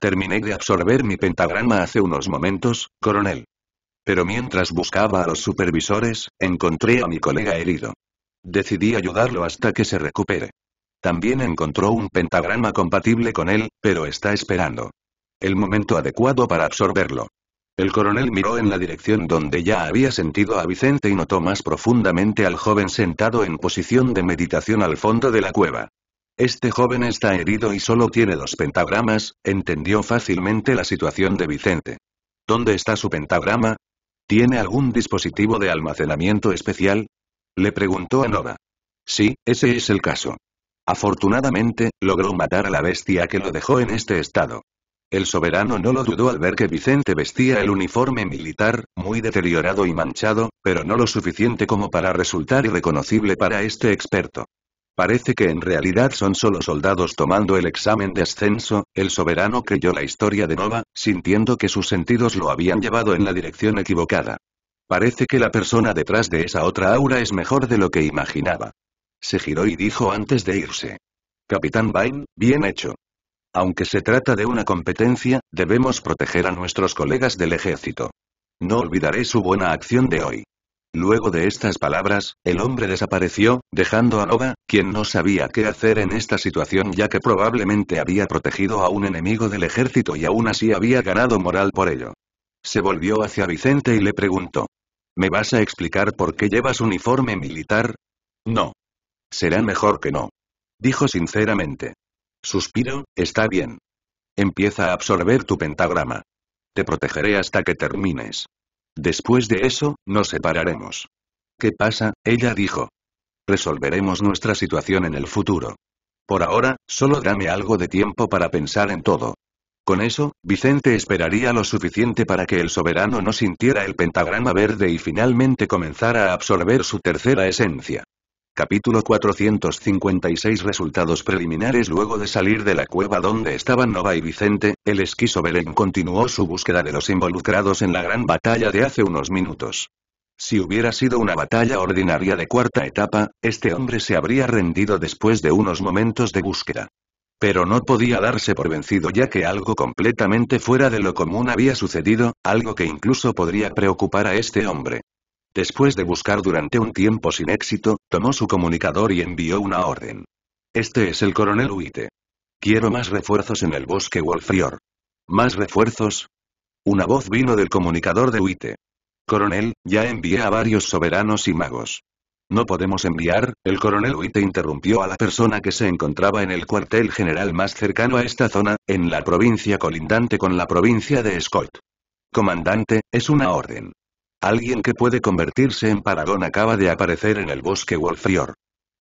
Terminé de absorber mi pentagrama hace unos momentos, coronel. Pero mientras buscaba a los supervisores, encontré a mi colega herido. Decidí ayudarlo hasta que se recupere. También encontró un pentagrama compatible con él, pero está esperando. El momento adecuado para absorberlo. El coronel miró en la dirección donde ya había sentido a Vicente y notó más profundamente al joven sentado en posición de meditación al fondo de la cueva. Este joven está herido y solo tiene dos pentagramas, entendió fácilmente la situación de Vicente. ¿Dónde está su pentagrama? ¿Tiene algún dispositivo de almacenamiento especial? Le preguntó a Nova. Sí, ese es el caso. Afortunadamente, logró matar a la bestia que lo dejó en este estado. El soberano no lo dudó al ver que Vicente vestía el uniforme militar, muy deteriorado y manchado, pero no lo suficiente como para resultar irreconocible para este experto. Parece que en realidad son solo soldados tomando el examen de ascenso, el soberano creyó la historia de Nova, sintiendo que sus sentidos lo habían llevado en la dirección equivocada. Parece que la persona detrás de esa otra aura es mejor de lo que imaginaba. Se giró y dijo antes de irse. Capitán Bain, bien hecho. Aunque se trata de una competencia, debemos proteger a nuestros colegas del ejército. No olvidaré su buena acción de hoy. Luego de estas palabras, el hombre desapareció, dejando a Nova, quien no sabía qué hacer en esta situación ya que probablemente había protegido a un enemigo del ejército y aún así había ganado moral por ello. Se volvió hacia Vicente y le preguntó. ¿Me vas a explicar por qué llevas uniforme militar? No. Será mejor que no. Dijo sinceramente. Suspiro, está bien. Empieza a absorber tu pentagrama. Te protegeré hasta que termines. Después de eso, nos separaremos. ¿Qué pasa? Ella dijo. Resolveremos nuestra situación en el futuro. Por ahora, solo dame algo de tiempo para pensar en todo. Con eso, Vicente esperaría lo suficiente para que el soberano no sintiera el pentagrama verde y finalmente comenzara a absorber su tercera esencia. Capítulo 456 Resultados preliminares Luego de salir de la cueva donde estaban Nova y Vicente, el esquizo Belén continuó su búsqueda de los involucrados en la gran batalla de hace unos minutos. Si hubiera sido una batalla ordinaria de cuarta etapa, este hombre se habría rendido después de unos momentos de búsqueda. Pero no podía darse por vencido ya que algo completamente fuera de lo común había sucedido, algo que incluso podría preocupar a este hombre. Después de buscar durante un tiempo sin éxito, tomó su comunicador y envió una orden. Este es el coronel Huite. Quiero más refuerzos en el bosque Wolfrior. ¿Más refuerzos? Una voz vino del comunicador de Huite. Coronel, ya envié a varios soberanos y magos. No podemos enviar, el coronel Huite interrumpió a la persona que se encontraba en el cuartel general más cercano a esta zona, en la provincia colindante con la provincia de Scott. Comandante, es una orden. Alguien que puede convertirse en Paragón acaba de aparecer en el bosque Wolfrior.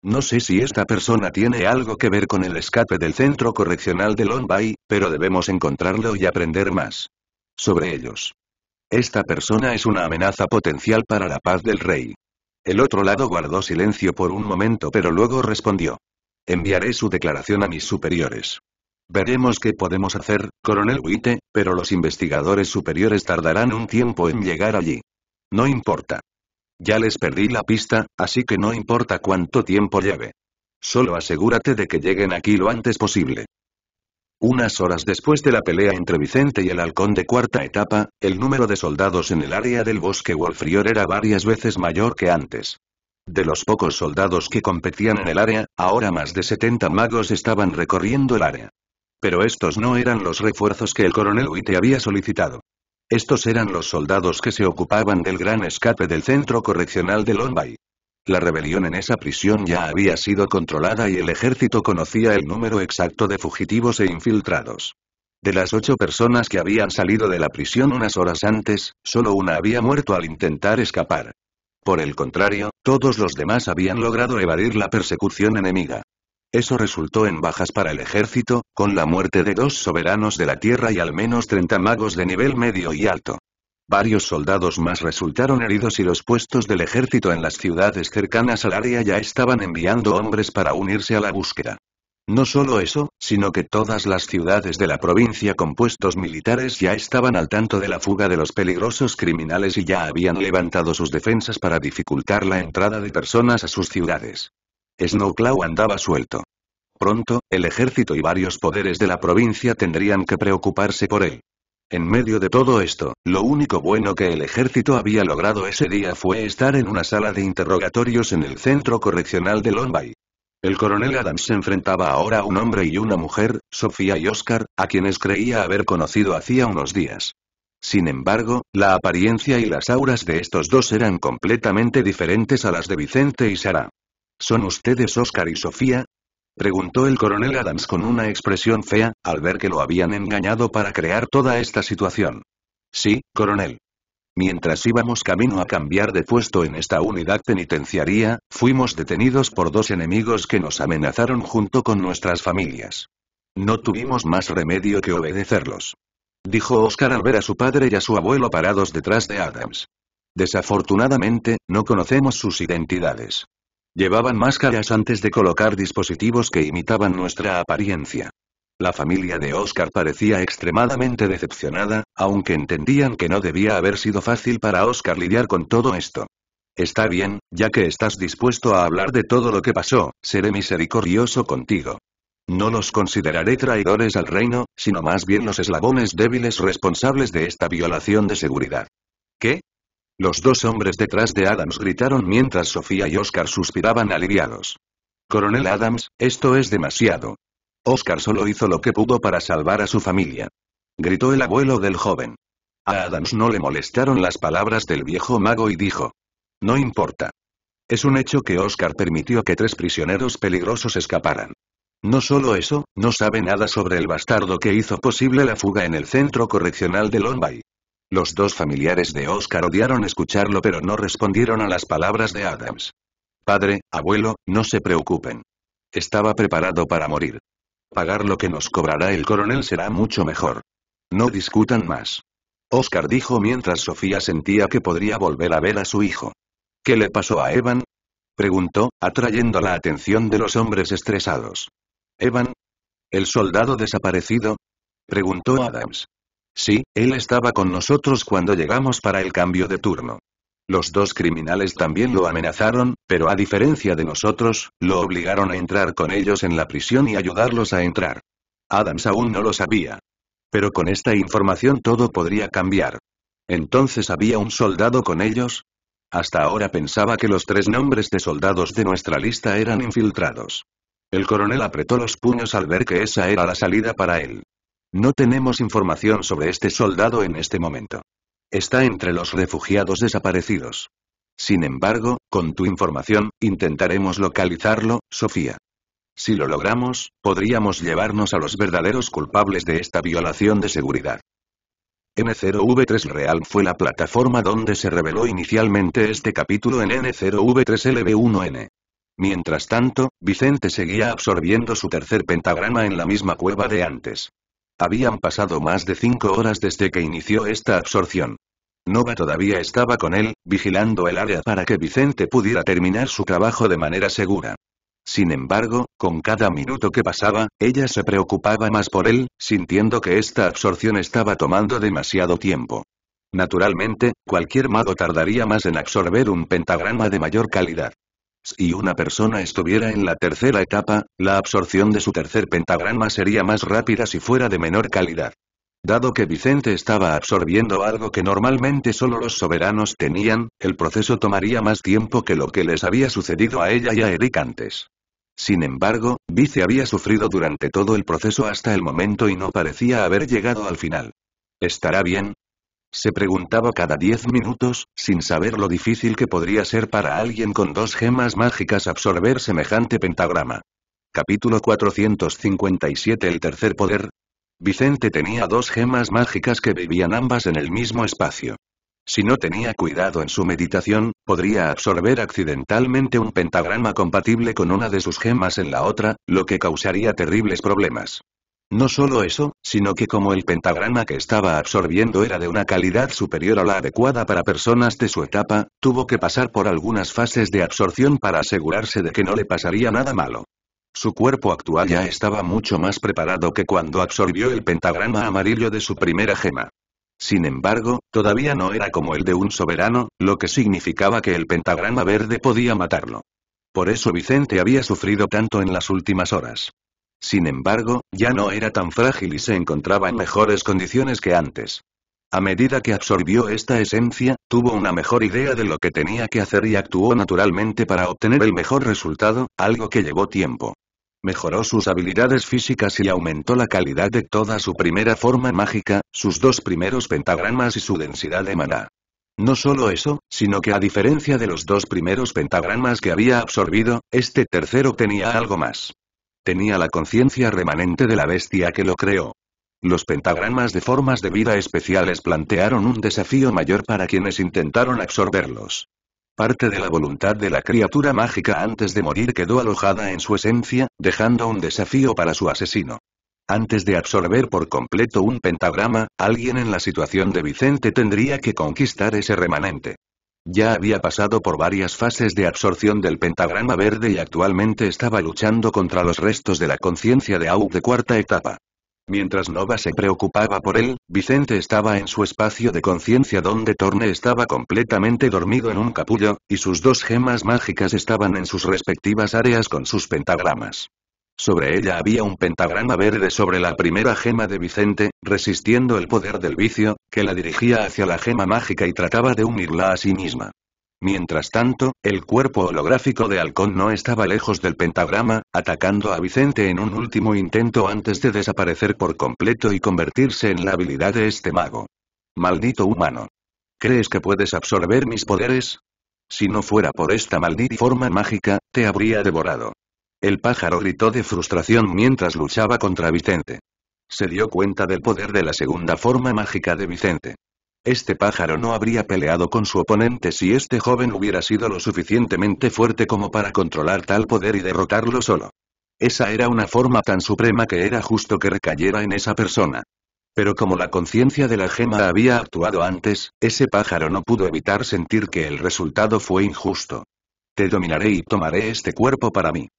No sé si esta persona tiene algo que ver con el escape del centro correccional de Long pero debemos encontrarlo y aprender más. Sobre ellos. Esta persona es una amenaza potencial para la paz del rey. El otro lado guardó silencio por un momento pero luego respondió. Enviaré su declaración a mis superiores. Veremos qué podemos hacer, coronel Witte, pero los investigadores superiores tardarán un tiempo en llegar allí. No importa. Ya les perdí la pista, así que no importa cuánto tiempo lleve. Solo asegúrate de que lleguen aquí lo antes posible. Unas horas después de la pelea entre Vicente y el halcón de cuarta etapa, el número de soldados en el área del bosque Wolfrior era varias veces mayor que antes. De los pocos soldados que competían en el área, ahora más de 70 magos estaban recorriendo el área. Pero estos no eran los refuerzos que el coronel Witte había solicitado. Estos eran los soldados que se ocupaban del gran escape del centro correccional de Lombay. La rebelión en esa prisión ya había sido controlada y el ejército conocía el número exacto de fugitivos e infiltrados. De las ocho personas que habían salido de la prisión unas horas antes, solo una había muerto al intentar escapar. Por el contrario, todos los demás habían logrado evadir la persecución enemiga. Eso resultó en bajas para el ejército, con la muerte de dos soberanos de la tierra y al menos 30 magos de nivel medio y alto. Varios soldados más resultaron heridos y los puestos del ejército en las ciudades cercanas al área ya estaban enviando hombres para unirse a la búsqueda. No solo eso, sino que todas las ciudades de la provincia con puestos militares ya estaban al tanto de la fuga de los peligrosos criminales y ya habían levantado sus defensas para dificultar la entrada de personas a sus ciudades. Snowclaw andaba suelto. Pronto, el ejército y varios poderes de la provincia tendrían que preocuparse por él. En medio de todo esto, lo único bueno que el ejército había logrado ese día fue estar en una sala de interrogatorios en el centro correccional de Lombay. El coronel Adams se enfrentaba ahora a un hombre y una mujer, Sofía y Oscar, a quienes creía haber conocido hacía unos días. Sin embargo, la apariencia y las auras de estos dos eran completamente diferentes a las de Vicente y Sara. ¿Son ustedes Oscar y Sofía? Preguntó el coronel Adams con una expresión fea, al ver que lo habían engañado para crear toda esta situación. Sí, coronel. Mientras íbamos camino a cambiar de puesto en esta unidad penitenciaria, fuimos detenidos por dos enemigos que nos amenazaron junto con nuestras familias. No tuvimos más remedio que obedecerlos. Dijo Oscar al ver a su padre y a su abuelo parados detrás de Adams. Desafortunadamente, no conocemos sus identidades. Llevaban máscaras antes de colocar dispositivos que imitaban nuestra apariencia. La familia de Oscar parecía extremadamente decepcionada, aunque entendían que no debía haber sido fácil para Oscar lidiar con todo esto. Está bien, ya que estás dispuesto a hablar de todo lo que pasó, seré misericordioso contigo. No los consideraré traidores al reino, sino más bien los eslabones débiles responsables de esta violación de seguridad. ¿Qué? Los dos hombres detrás de Adams gritaron mientras Sofía y Oscar suspiraban aliviados. Coronel Adams, esto es demasiado. Oscar solo hizo lo que pudo para salvar a su familia. Gritó el abuelo del joven. A Adams no le molestaron las palabras del viejo mago y dijo. No importa. Es un hecho que Oscar permitió que tres prisioneros peligrosos escaparan. No solo eso, no sabe nada sobre el bastardo que hizo posible la fuga en el centro correccional de Lombay. Los dos familiares de Oscar odiaron escucharlo pero no respondieron a las palabras de Adams. Padre, abuelo, no se preocupen. Estaba preparado para morir. Pagar lo que nos cobrará el coronel será mucho mejor. No discutan más. Oscar dijo mientras Sofía sentía que podría volver a ver a su hijo. ¿Qué le pasó a Evan? preguntó, atrayendo la atención de los hombres estresados. ¿Evan? ¿El soldado desaparecido? preguntó Adams. Sí, él estaba con nosotros cuando llegamos para el cambio de turno. Los dos criminales también lo amenazaron, pero a diferencia de nosotros, lo obligaron a entrar con ellos en la prisión y ayudarlos a entrar. Adams aún no lo sabía. Pero con esta información todo podría cambiar. Entonces había un soldado con ellos, hasta ahora pensaba que los tres nombres de soldados de nuestra lista eran infiltrados. El coronel apretó los puños al ver que esa era la salida para él. No tenemos información sobre este soldado en este momento. Está entre los refugiados desaparecidos. Sin embargo, con tu información, intentaremos localizarlo, Sofía. Si lo logramos, podríamos llevarnos a los verdaderos culpables de esta violación de seguridad. N0V3 Real fue la plataforma donde se reveló inicialmente este capítulo en N0V3LB1N. Mientras tanto, Vicente seguía absorbiendo su tercer pentagrama en la misma cueva de antes. Habían pasado más de cinco horas desde que inició esta absorción. Nova todavía estaba con él, vigilando el área para que Vicente pudiera terminar su trabajo de manera segura. Sin embargo, con cada minuto que pasaba, ella se preocupaba más por él, sintiendo que esta absorción estaba tomando demasiado tiempo. Naturalmente, cualquier mago tardaría más en absorber un pentagrama de mayor calidad. Si una persona estuviera en la tercera etapa, la absorción de su tercer pentagrama sería más rápida si fuera de menor calidad. Dado que Vicente estaba absorbiendo algo que normalmente solo los soberanos tenían, el proceso tomaría más tiempo que lo que les había sucedido a ella y a Eric antes. Sin embargo, Vice había sufrido durante todo el proceso hasta el momento y no parecía haber llegado al final. ¿Estará bien? Se preguntaba cada diez minutos, sin saber lo difícil que podría ser para alguien con dos gemas mágicas absorber semejante pentagrama. Capítulo 457 El tercer poder. Vicente tenía dos gemas mágicas que vivían ambas en el mismo espacio. Si no tenía cuidado en su meditación, podría absorber accidentalmente un pentagrama compatible con una de sus gemas en la otra, lo que causaría terribles problemas. No solo eso, sino que como el pentagrama que estaba absorbiendo era de una calidad superior a la adecuada para personas de su etapa, tuvo que pasar por algunas fases de absorción para asegurarse de que no le pasaría nada malo. Su cuerpo actual ya estaba mucho más preparado que cuando absorbió el pentagrama amarillo de su primera gema. Sin embargo, todavía no era como el de un soberano, lo que significaba que el pentagrama verde podía matarlo. Por eso Vicente había sufrido tanto en las últimas horas. Sin embargo, ya no era tan frágil y se encontraba en mejores condiciones que antes. A medida que absorbió esta esencia, tuvo una mejor idea de lo que tenía que hacer y actuó naturalmente para obtener el mejor resultado, algo que llevó tiempo. Mejoró sus habilidades físicas y aumentó la calidad de toda su primera forma mágica, sus dos primeros pentagramas y su densidad de maná. No solo eso, sino que a diferencia de los dos primeros pentagramas que había absorbido, este tercero tenía algo más. Tenía la conciencia remanente de la bestia que lo creó. Los pentagramas de formas de vida especiales plantearon un desafío mayor para quienes intentaron absorberlos. Parte de la voluntad de la criatura mágica antes de morir quedó alojada en su esencia, dejando un desafío para su asesino. Antes de absorber por completo un pentagrama, alguien en la situación de Vicente tendría que conquistar ese remanente. Ya había pasado por varias fases de absorción del pentagrama verde y actualmente estaba luchando contra los restos de la conciencia de Aug de cuarta etapa. Mientras Nova se preocupaba por él, Vicente estaba en su espacio de conciencia donde Torne estaba completamente dormido en un capullo, y sus dos gemas mágicas estaban en sus respectivas áreas con sus pentagramas. Sobre ella había un pentagrama verde sobre la primera gema de Vicente, resistiendo el poder del vicio, que la dirigía hacia la gema mágica y trataba de unirla a sí misma. Mientras tanto, el cuerpo holográfico de Halcón no estaba lejos del pentagrama, atacando a Vicente en un último intento antes de desaparecer por completo y convertirse en la habilidad de este mago. Maldito humano. ¿Crees que puedes absorber mis poderes? Si no fuera por esta maldita forma mágica, te habría devorado. El pájaro gritó de frustración mientras luchaba contra Vicente. Se dio cuenta del poder de la segunda forma mágica de Vicente. Este pájaro no habría peleado con su oponente si este joven hubiera sido lo suficientemente fuerte como para controlar tal poder y derrotarlo solo. Esa era una forma tan suprema que era justo que recayera en esa persona. Pero como la conciencia de la gema había actuado antes, ese pájaro no pudo evitar sentir que el resultado fue injusto. Te dominaré y tomaré este cuerpo para mí.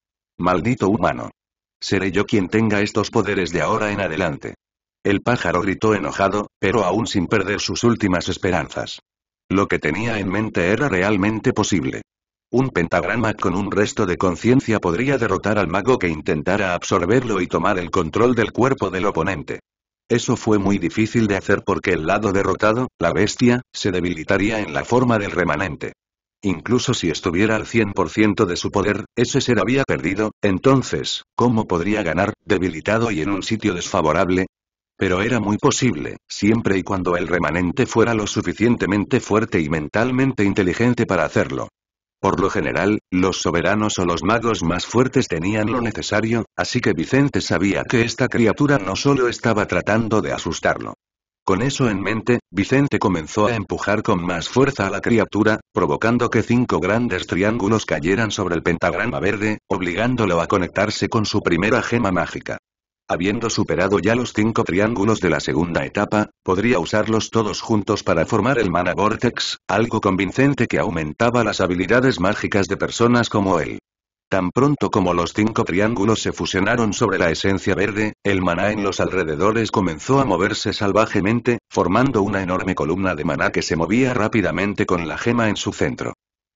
Maldito humano. Seré yo quien tenga estos poderes de ahora en adelante. El pájaro gritó enojado, pero aún sin perder sus últimas esperanzas. Lo que tenía en mente era realmente posible. Un pentagrama con un resto de conciencia podría derrotar al mago que intentara absorberlo y tomar el control del cuerpo del oponente. Eso fue muy difícil de hacer porque el lado derrotado, la bestia, se debilitaría en la forma del remanente. Incluso si estuviera al 100% de su poder, ese ser había perdido, entonces, ¿cómo podría ganar, debilitado y en un sitio desfavorable? Pero era muy posible, siempre y cuando el remanente fuera lo suficientemente fuerte y mentalmente inteligente para hacerlo. Por lo general, los soberanos o los magos más fuertes tenían lo necesario, así que Vicente sabía que esta criatura no solo estaba tratando de asustarlo. Con eso en mente, Vicente comenzó a empujar con más fuerza a la criatura, provocando que cinco grandes triángulos cayeran sobre el pentagrama verde, obligándolo a conectarse con su primera gema mágica. Habiendo superado ya los cinco triángulos de la segunda etapa, podría usarlos todos juntos para formar el Mana Vortex, algo convincente que aumentaba las habilidades mágicas de personas como él. Tan pronto como los cinco triángulos se fusionaron sobre la esencia verde, el maná en los alrededores comenzó a moverse salvajemente, formando una enorme columna de maná que se movía rápidamente con la gema en su centro.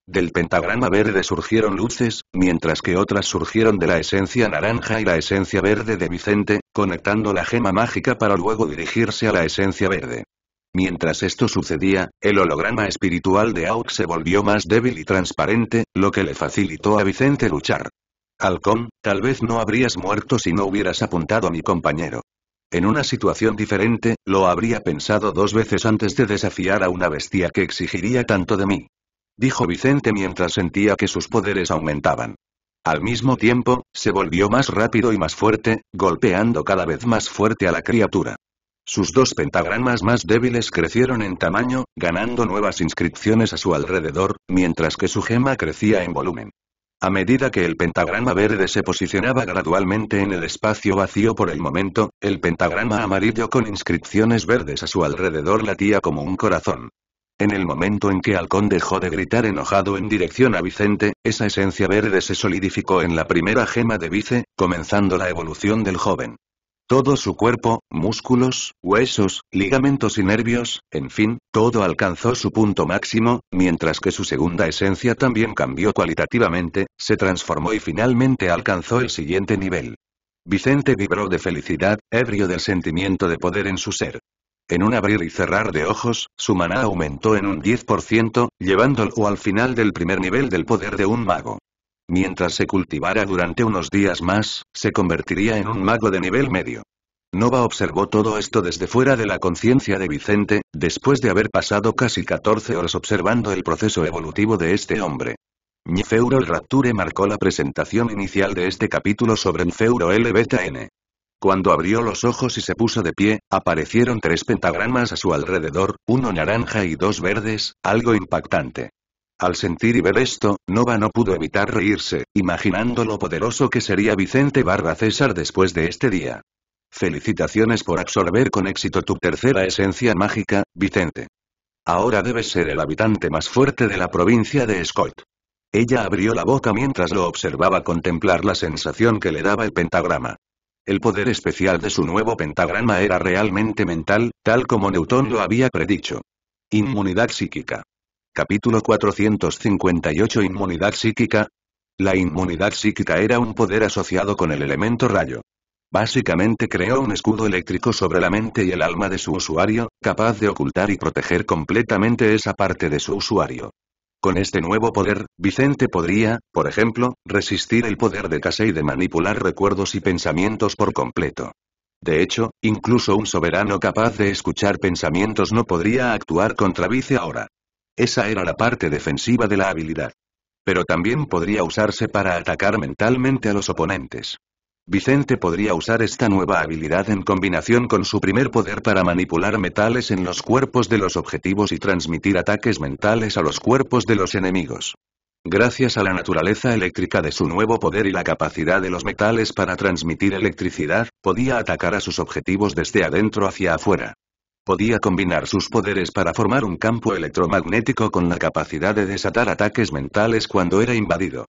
Del pentagrama verde surgieron luces, mientras que otras surgieron de la esencia naranja y la esencia verde de Vicente, conectando la gema mágica para luego dirigirse a la esencia verde. Mientras esto sucedía, el holograma espiritual de Auk se volvió más débil y transparente, lo que le facilitó a Vicente luchar. Halcón, tal vez no habrías muerto si no hubieras apuntado a mi compañero. En una situación diferente, lo habría pensado dos veces antes de desafiar a una bestia que exigiría tanto de mí. Dijo Vicente mientras sentía que sus poderes aumentaban. Al mismo tiempo, se volvió más rápido y más fuerte, golpeando cada vez más fuerte a la criatura. Sus dos pentagramas más débiles crecieron en tamaño, ganando nuevas inscripciones a su alrededor, mientras que su gema crecía en volumen. A medida que el pentagrama verde se posicionaba gradualmente en el espacio vacío por el momento, el pentagrama amarillo con inscripciones verdes a su alrededor latía como un corazón. En el momento en que Halcón dejó de gritar enojado en dirección a Vicente, esa esencia verde se solidificó en la primera gema de Vice, comenzando la evolución del joven. Todo su cuerpo, músculos, huesos, ligamentos y nervios, en fin, todo alcanzó su punto máximo, mientras que su segunda esencia también cambió cualitativamente, se transformó y finalmente alcanzó el siguiente nivel. Vicente vibró de felicidad, ebrio del sentimiento de poder en su ser. En un abrir y cerrar de ojos, su maná aumentó en un 10%, llevándolo al final del primer nivel del poder de un mago. Mientras se cultivara durante unos días más, se convertiría en un mago de nivel medio. Nova observó todo esto desde fuera de la conciencia de Vicente, después de haber pasado casi 14 horas observando el proceso evolutivo de este hombre. Nfeuro el Rapture marcó la presentación inicial de este capítulo sobre Nfeuro LBTN. Cuando abrió los ojos y se puso de pie, aparecieron tres pentagramas a su alrededor, uno naranja y dos verdes, algo impactante. Al sentir y ver esto, Nova no pudo evitar reírse, imaginando lo poderoso que sería Vicente barra César después de este día. Felicitaciones por absorber con éxito tu tercera esencia mágica, Vicente. Ahora debes ser el habitante más fuerte de la provincia de Scott. Ella abrió la boca mientras lo observaba contemplar la sensación que le daba el pentagrama. El poder especial de su nuevo pentagrama era realmente mental, tal como Newton lo había predicho. Inmunidad psíquica. Capítulo 458 Inmunidad psíquica. La inmunidad psíquica era un poder asociado con el elemento rayo. Básicamente creó un escudo eléctrico sobre la mente y el alma de su usuario, capaz de ocultar y proteger completamente esa parte de su usuario. Con este nuevo poder, Vicente podría, por ejemplo, resistir el poder de Casey de manipular recuerdos y pensamientos por completo. De hecho, incluso un soberano capaz de escuchar pensamientos no podría actuar contra Vice ahora. Esa era la parte defensiva de la habilidad. Pero también podría usarse para atacar mentalmente a los oponentes. Vicente podría usar esta nueva habilidad en combinación con su primer poder para manipular metales en los cuerpos de los objetivos y transmitir ataques mentales a los cuerpos de los enemigos. Gracias a la naturaleza eléctrica de su nuevo poder y la capacidad de los metales para transmitir electricidad, podía atacar a sus objetivos desde adentro hacia afuera. Podía combinar sus poderes para formar un campo electromagnético con la capacidad de desatar ataques mentales cuando era invadido.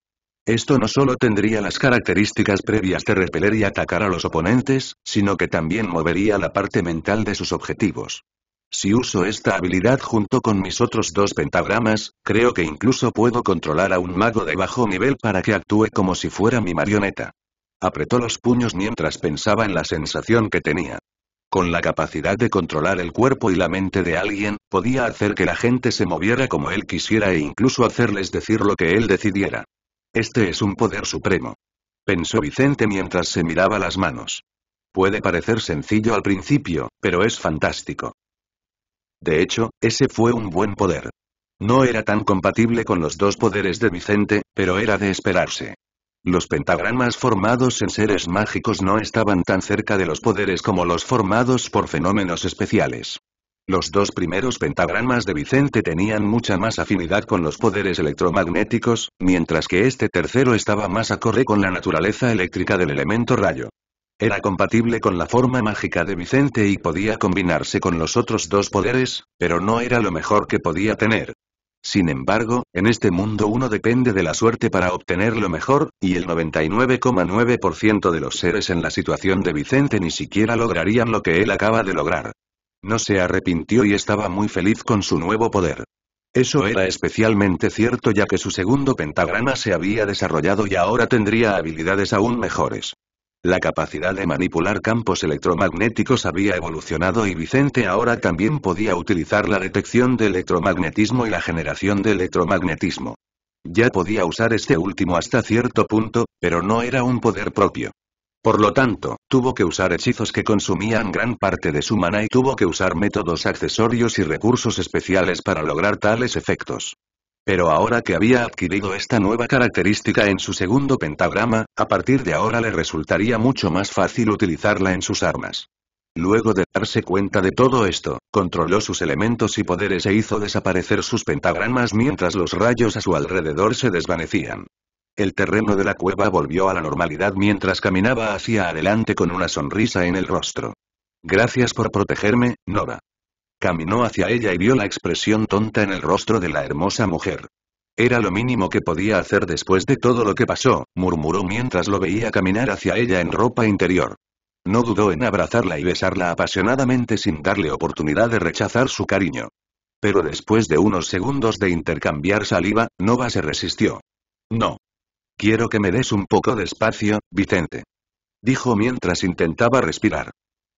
Esto no solo tendría las características previas de repeler y atacar a los oponentes, sino que también movería la parte mental de sus objetivos. Si uso esta habilidad junto con mis otros dos pentagramas, creo que incluso puedo controlar a un mago de bajo nivel para que actúe como si fuera mi marioneta. Apretó los puños mientras pensaba en la sensación que tenía. Con la capacidad de controlar el cuerpo y la mente de alguien, podía hacer que la gente se moviera como él quisiera e incluso hacerles decir lo que él decidiera. Este es un poder supremo. Pensó Vicente mientras se miraba las manos. Puede parecer sencillo al principio, pero es fantástico. De hecho, ese fue un buen poder. No era tan compatible con los dos poderes de Vicente, pero era de esperarse. Los pentagramas formados en seres mágicos no estaban tan cerca de los poderes como los formados por fenómenos especiales. Los dos primeros pentagramas de Vicente tenían mucha más afinidad con los poderes electromagnéticos, mientras que este tercero estaba más acorde con la naturaleza eléctrica del elemento rayo. Era compatible con la forma mágica de Vicente y podía combinarse con los otros dos poderes, pero no era lo mejor que podía tener. Sin embargo, en este mundo uno depende de la suerte para obtener lo mejor, y el 99,9% de los seres en la situación de Vicente ni siquiera lograrían lo que él acaba de lograr. No se arrepintió y estaba muy feliz con su nuevo poder. Eso era especialmente cierto ya que su segundo pentagrama se había desarrollado y ahora tendría habilidades aún mejores. La capacidad de manipular campos electromagnéticos había evolucionado y Vicente ahora también podía utilizar la detección de electromagnetismo y la generación de electromagnetismo. Ya podía usar este último hasta cierto punto, pero no era un poder propio. Por lo tanto, tuvo que usar hechizos que consumían gran parte de su mana y tuvo que usar métodos accesorios y recursos especiales para lograr tales efectos. Pero ahora que había adquirido esta nueva característica en su segundo pentagrama, a partir de ahora le resultaría mucho más fácil utilizarla en sus armas. Luego de darse cuenta de todo esto, controló sus elementos y poderes e hizo desaparecer sus pentagramas mientras los rayos a su alrededor se desvanecían. El terreno de la cueva volvió a la normalidad mientras caminaba hacia adelante con una sonrisa en el rostro. Gracias por protegerme, Nora. Caminó hacia ella y vio la expresión tonta en el rostro de la hermosa mujer. Era lo mínimo que podía hacer después de todo lo que pasó, murmuró mientras lo veía caminar hacia ella en ropa interior. No dudó en abrazarla y besarla apasionadamente sin darle oportunidad de rechazar su cariño. Pero después de unos segundos de intercambiar saliva, Nova se resistió. No. Quiero que me des un poco de espacio, Vicente. Dijo mientras intentaba respirar.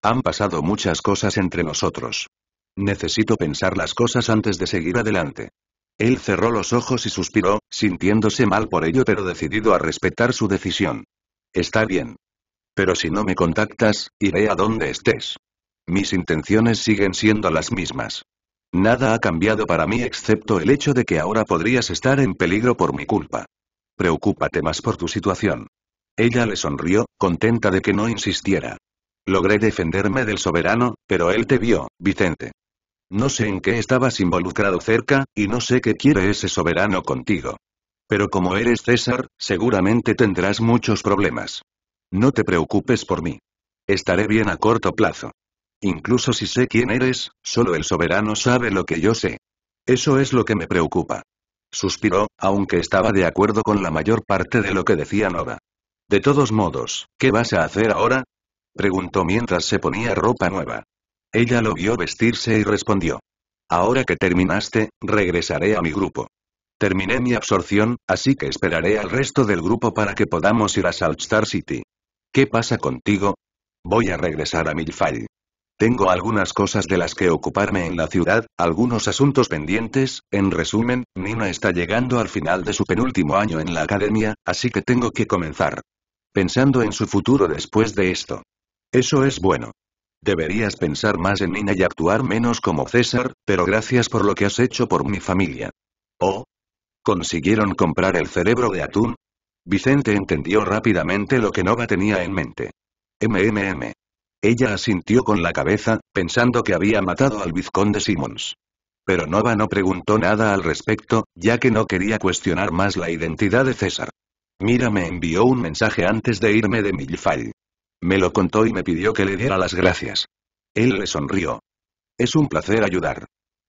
Han pasado muchas cosas entre nosotros. Necesito pensar las cosas antes de seguir adelante. Él cerró los ojos y suspiró, sintiéndose mal por ello pero decidido a respetar su decisión. Está bien. Pero si no me contactas, iré a donde estés. Mis intenciones siguen siendo las mismas. Nada ha cambiado para mí excepto el hecho de que ahora podrías estar en peligro por mi culpa. Preocúpate más por tu situación. Ella le sonrió, contenta de que no insistiera. Logré defenderme del soberano, pero él te vio, Vicente. No sé en qué estabas involucrado cerca, y no sé qué quiere ese soberano contigo. Pero como eres César, seguramente tendrás muchos problemas. No te preocupes por mí. Estaré bien a corto plazo. Incluso si sé quién eres, solo el soberano sabe lo que yo sé. Eso es lo que me preocupa. Suspiró, aunque estaba de acuerdo con la mayor parte de lo que decía Nova. De todos modos, ¿qué vas a hacer ahora? Preguntó mientras se ponía ropa nueva. Ella lo vio vestirse y respondió. Ahora que terminaste, regresaré a mi grupo. Terminé mi absorción, así que esperaré al resto del grupo para que podamos ir a saltstar Star City. ¿Qué pasa contigo? Voy a regresar a Milfall. Tengo algunas cosas de las que ocuparme en la ciudad, algunos asuntos pendientes, en resumen, Nina está llegando al final de su penúltimo año en la academia, así que tengo que comenzar. Pensando en su futuro después de esto. Eso es bueno. Deberías pensar más en Nina y actuar menos como César, pero gracias por lo que has hecho por mi familia. ¿Oh? ¿Consiguieron comprar el cerebro de Atún? Vicente entendió rápidamente lo que Nova tenía en mente. MMM. Ella asintió con la cabeza, pensando que había matado al vizconde Simmons. Pero Nova no preguntó nada al respecto, ya que no quería cuestionar más la identidad de César. Mira me envió un mensaje antes de irme de Milfall. Me lo contó y me pidió que le diera las gracias. Él le sonrió. Es un placer ayudar.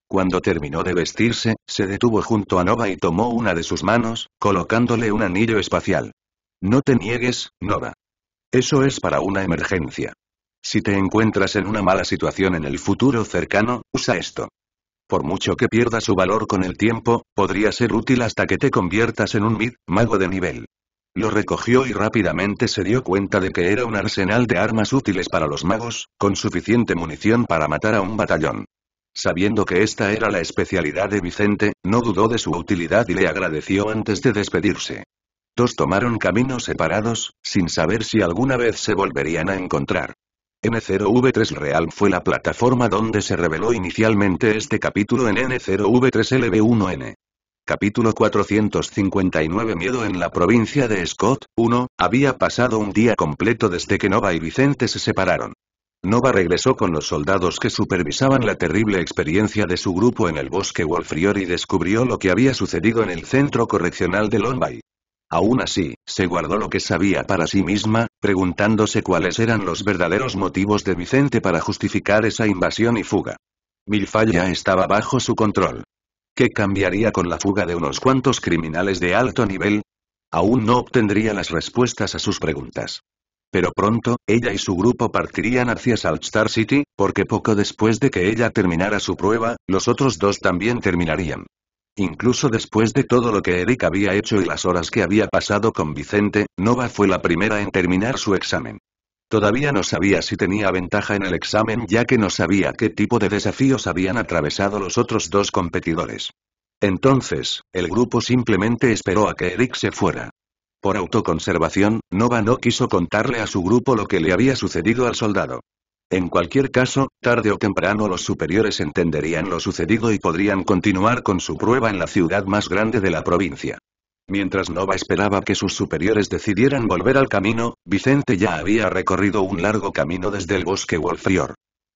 Cuando terminó de vestirse, se detuvo junto a Nova y tomó una de sus manos, colocándole un anillo espacial. No te niegues, Nova. Eso es para una emergencia. Si te encuentras en una mala situación en el futuro cercano, usa esto. Por mucho que pierda su valor con el tiempo, podría ser útil hasta que te conviertas en un mid, mago de nivel lo recogió y rápidamente se dio cuenta de que era un arsenal de armas útiles para los magos, con suficiente munición para matar a un batallón. Sabiendo que esta era la especialidad de Vicente, no dudó de su utilidad y le agradeció antes de despedirse. Dos tomaron caminos separados, sin saber si alguna vez se volverían a encontrar. N0V3 Real fue la plataforma donde se reveló inicialmente este capítulo en N0V3LB1N. Capítulo 459 Miedo en la provincia de Scott, 1, había pasado un día completo desde que Nova y Vicente se separaron. Nova regresó con los soldados que supervisaban la terrible experiencia de su grupo en el bosque Wolfrior y descubrió lo que había sucedido en el centro correccional de Lombay. Aún así, se guardó lo que sabía para sí misma, preguntándose cuáles eran los verdaderos motivos de Vicente para justificar esa invasión y fuga. Milfaya estaba bajo su control. ¿Qué cambiaría con la fuga de unos cuantos criminales de alto nivel? Aún no obtendría las respuestas a sus preguntas. Pero pronto, ella y su grupo partirían hacia Salt Star City, porque poco después de que ella terminara su prueba, los otros dos también terminarían. Incluso después de todo lo que Eric había hecho y las horas que había pasado con Vicente, Nova fue la primera en terminar su examen. Todavía no sabía si tenía ventaja en el examen ya que no sabía qué tipo de desafíos habían atravesado los otros dos competidores. Entonces, el grupo simplemente esperó a que Eric se fuera. Por autoconservación, Nova no quiso contarle a su grupo lo que le había sucedido al soldado. En cualquier caso, tarde o temprano los superiores entenderían lo sucedido y podrían continuar con su prueba en la ciudad más grande de la provincia. Mientras Nova esperaba que sus superiores decidieran volver al camino, Vicente ya había recorrido un largo camino desde el bosque Wolfrior.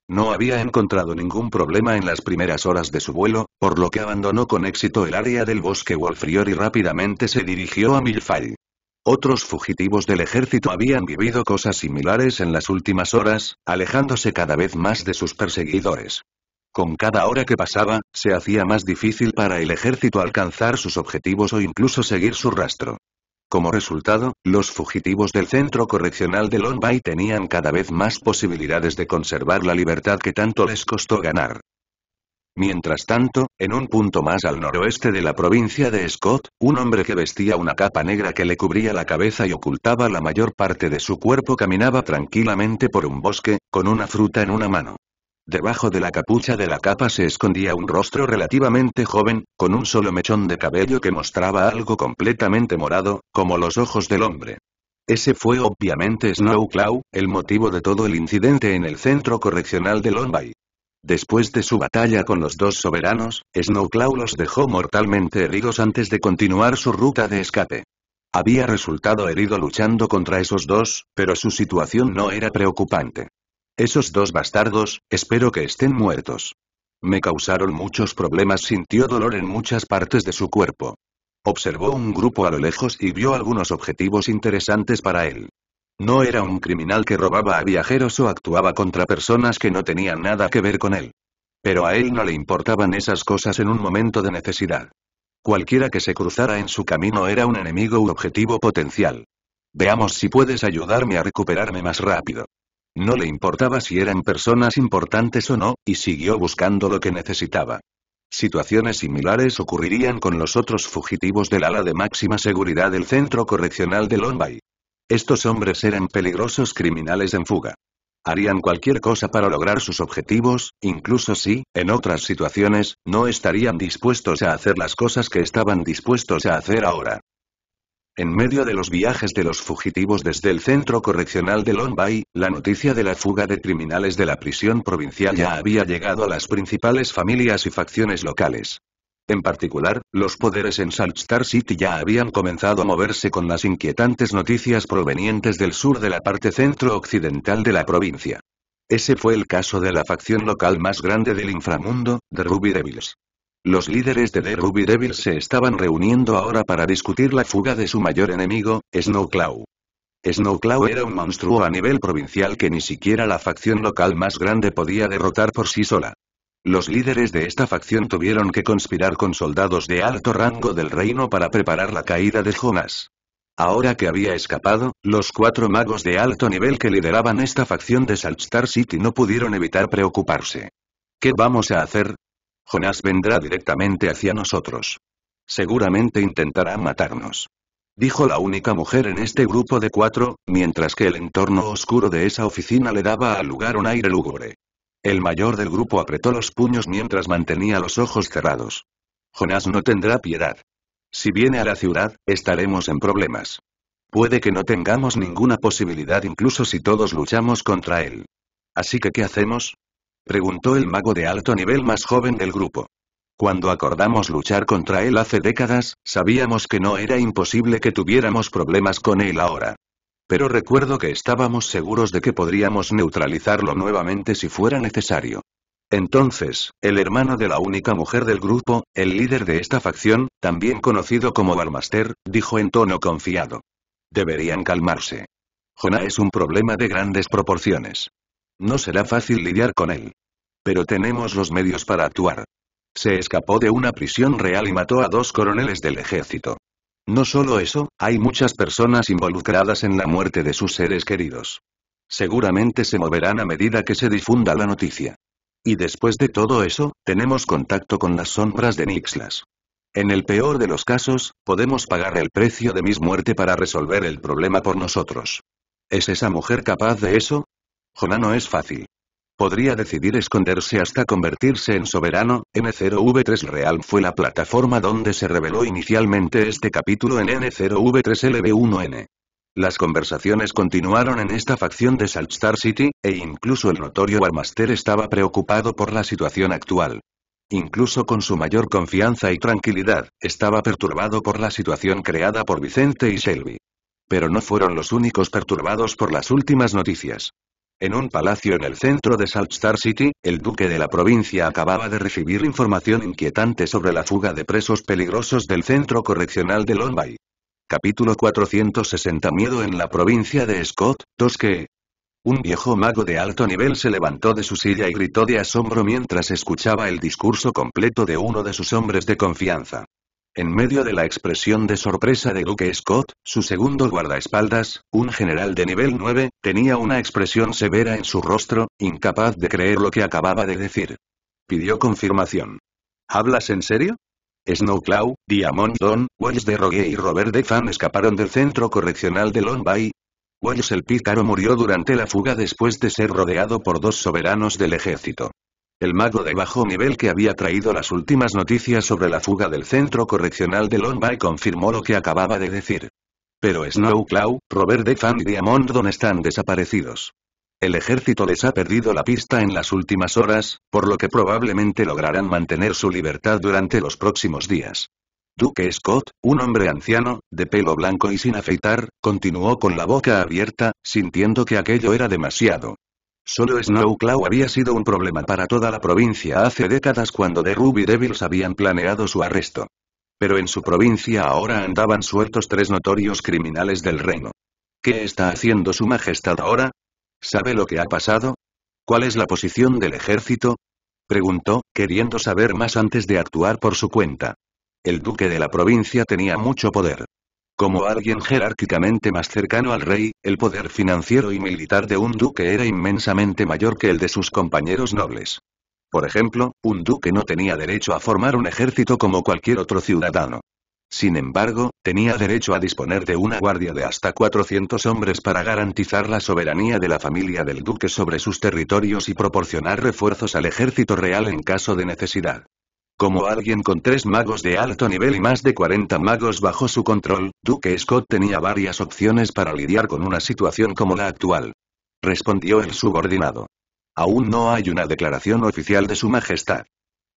No había encontrado ningún problema en las primeras horas de su vuelo, por lo que abandonó con éxito el área del bosque Wolfrior y rápidamente se dirigió a Milfay. Otros fugitivos del ejército habían vivido cosas similares en las últimas horas, alejándose cada vez más de sus perseguidores. Con cada hora que pasaba, se hacía más difícil para el ejército alcanzar sus objetivos o incluso seguir su rastro. Como resultado, los fugitivos del centro correccional de Long Bay tenían cada vez más posibilidades de conservar la libertad que tanto les costó ganar. Mientras tanto, en un punto más al noroeste de la provincia de Scott, un hombre que vestía una capa negra que le cubría la cabeza y ocultaba la mayor parte de su cuerpo caminaba tranquilamente por un bosque, con una fruta en una mano. Debajo de la capucha de la capa se escondía un rostro relativamente joven, con un solo mechón de cabello que mostraba algo completamente morado, como los ojos del hombre. Ese fue obviamente Snowclaw, el motivo de todo el incidente en el centro correccional de Lombay. Después de su batalla con los dos soberanos, Snowclaw los dejó mortalmente heridos antes de continuar su ruta de escape. Había resultado herido luchando contra esos dos, pero su situación no era preocupante. Esos dos bastardos, espero que estén muertos. Me causaron muchos problemas, sintió dolor en muchas partes de su cuerpo. Observó un grupo a lo lejos y vio algunos objetivos interesantes para él. No era un criminal que robaba a viajeros o actuaba contra personas que no tenían nada que ver con él. Pero a él no le importaban esas cosas en un momento de necesidad. Cualquiera que se cruzara en su camino era un enemigo u objetivo potencial. Veamos si puedes ayudarme a recuperarme más rápido. No le importaba si eran personas importantes o no, y siguió buscando lo que necesitaba. Situaciones similares ocurrirían con los otros fugitivos del ala de máxima seguridad del centro correccional de Lombay. Estos hombres eran peligrosos criminales en fuga. Harían cualquier cosa para lograr sus objetivos, incluso si, en otras situaciones, no estarían dispuestos a hacer las cosas que estaban dispuestos a hacer ahora. En medio de los viajes de los fugitivos desde el centro correccional de Long Bay, la noticia de la fuga de criminales de la prisión provincial ya había llegado a las principales familias y facciones locales. En particular, los poderes en Salt Star City ya habían comenzado a moverse con las inquietantes noticias provenientes del sur de la parte centro-occidental de la provincia. Ese fue el caso de la facción local más grande del inframundo, The Ruby Devils. Los líderes de The Ruby Devil se estaban reuniendo ahora para discutir la fuga de su mayor enemigo, Snowclaw. Snowclaw era un monstruo a nivel provincial que ni siquiera la facción local más grande podía derrotar por sí sola. Los líderes de esta facción tuvieron que conspirar con soldados de alto rango del reino para preparar la caída de Jonas. Ahora que había escapado, los cuatro magos de alto nivel que lideraban esta facción de Saltstar City no pudieron evitar preocuparse. ¿Qué vamos a hacer? Jonás vendrá directamente hacia nosotros. Seguramente intentará matarnos. Dijo la única mujer en este grupo de cuatro, mientras que el entorno oscuro de esa oficina le daba al lugar un aire lúgubre. El mayor del grupo apretó los puños mientras mantenía los ojos cerrados. Jonás no tendrá piedad. Si viene a la ciudad, estaremos en problemas. Puede que no tengamos ninguna posibilidad incluso si todos luchamos contra él. Así que ¿qué hacemos? preguntó el mago de alto nivel más joven del grupo. Cuando acordamos luchar contra él hace décadas, sabíamos que no era imposible que tuviéramos problemas con él ahora. Pero recuerdo que estábamos seguros de que podríamos neutralizarlo nuevamente si fuera necesario. Entonces, el hermano de la única mujer del grupo, el líder de esta facción, también conocido como Balmaster, dijo en tono confiado. Deberían calmarse. Jonah es un problema de grandes proporciones. No será fácil lidiar con él. Pero tenemos los medios para actuar. Se escapó de una prisión real y mató a dos coroneles del ejército. No solo eso, hay muchas personas involucradas en la muerte de sus seres queridos. Seguramente se moverán a medida que se difunda la noticia. Y después de todo eso, tenemos contacto con las sombras de Nixlas. En el peor de los casos, podemos pagar el precio de mis muerte para resolver el problema por nosotros. ¿Es esa mujer capaz de eso? no es fácil. Podría decidir esconderse hasta convertirse en soberano, N0V3 Real fue la plataforma donde se reveló inicialmente este capítulo en N0V3LB1N. Las conversaciones continuaron en esta facción de Saltstar City, e incluso el notorio Warmaster estaba preocupado por la situación actual. Incluso con su mayor confianza y tranquilidad, estaba perturbado por la situación creada por Vicente y Shelby. Pero no fueron los únicos perturbados por las últimas noticias. En un palacio en el centro de Saltstar Star City, el duque de la provincia acababa de recibir información inquietante sobre la fuga de presos peligrosos del centro correccional de Lombay. Capítulo 460 Miedo en la provincia de Scott, Tosque. Un viejo mago de alto nivel se levantó de su silla y gritó de asombro mientras escuchaba el discurso completo de uno de sus hombres de confianza. En medio de la expresión de sorpresa de Duke Scott, su segundo guardaespaldas, un general de nivel 9, tenía una expresión severa en su rostro, incapaz de creer lo que acababa de decir. Pidió confirmación. ¿Hablas en serio? Snowclaw, Diamond Don, Wells de Rogue y Robert de Fan escaparon del centro correccional de Long Bay. Wells el pícaro murió durante la fuga después de ser rodeado por dos soberanos del ejército. El mago de bajo nivel que había traído las últimas noticias sobre la fuga del centro correccional de Lombay confirmó lo que acababa de decir. Pero Snowclaw, Robert Defan y Diamondon están desaparecidos. El ejército les ha perdido la pista en las últimas horas, por lo que probablemente lograrán mantener su libertad durante los próximos días. Duke Scott, un hombre anciano, de pelo blanco y sin afeitar, continuó con la boca abierta, sintiendo que aquello era demasiado. Solo Snowclaw había sido un problema para toda la provincia hace décadas cuando The Ruby Devils habían planeado su arresto. Pero en su provincia ahora andaban sueltos tres notorios criminales del reino. ¿Qué está haciendo su majestad ahora? ¿Sabe lo que ha pasado? ¿Cuál es la posición del ejército? Preguntó, queriendo saber más antes de actuar por su cuenta. El duque de la provincia tenía mucho poder. Como alguien jerárquicamente más cercano al rey, el poder financiero y militar de un duque era inmensamente mayor que el de sus compañeros nobles. Por ejemplo, un duque no tenía derecho a formar un ejército como cualquier otro ciudadano. Sin embargo, tenía derecho a disponer de una guardia de hasta 400 hombres para garantizar la soberanía de la familia del duque sobre sus territorios y proporcionar refuerzos al ejército real en caso de necesidad. Como alguien con tres magos de alto nivel y más de 40 magos bajo su control, Duque Scott tenía varias opciones para lidiar con una situación como la actual. Respondió el subordinado. Aún no hay una declaración oficial de su majestad.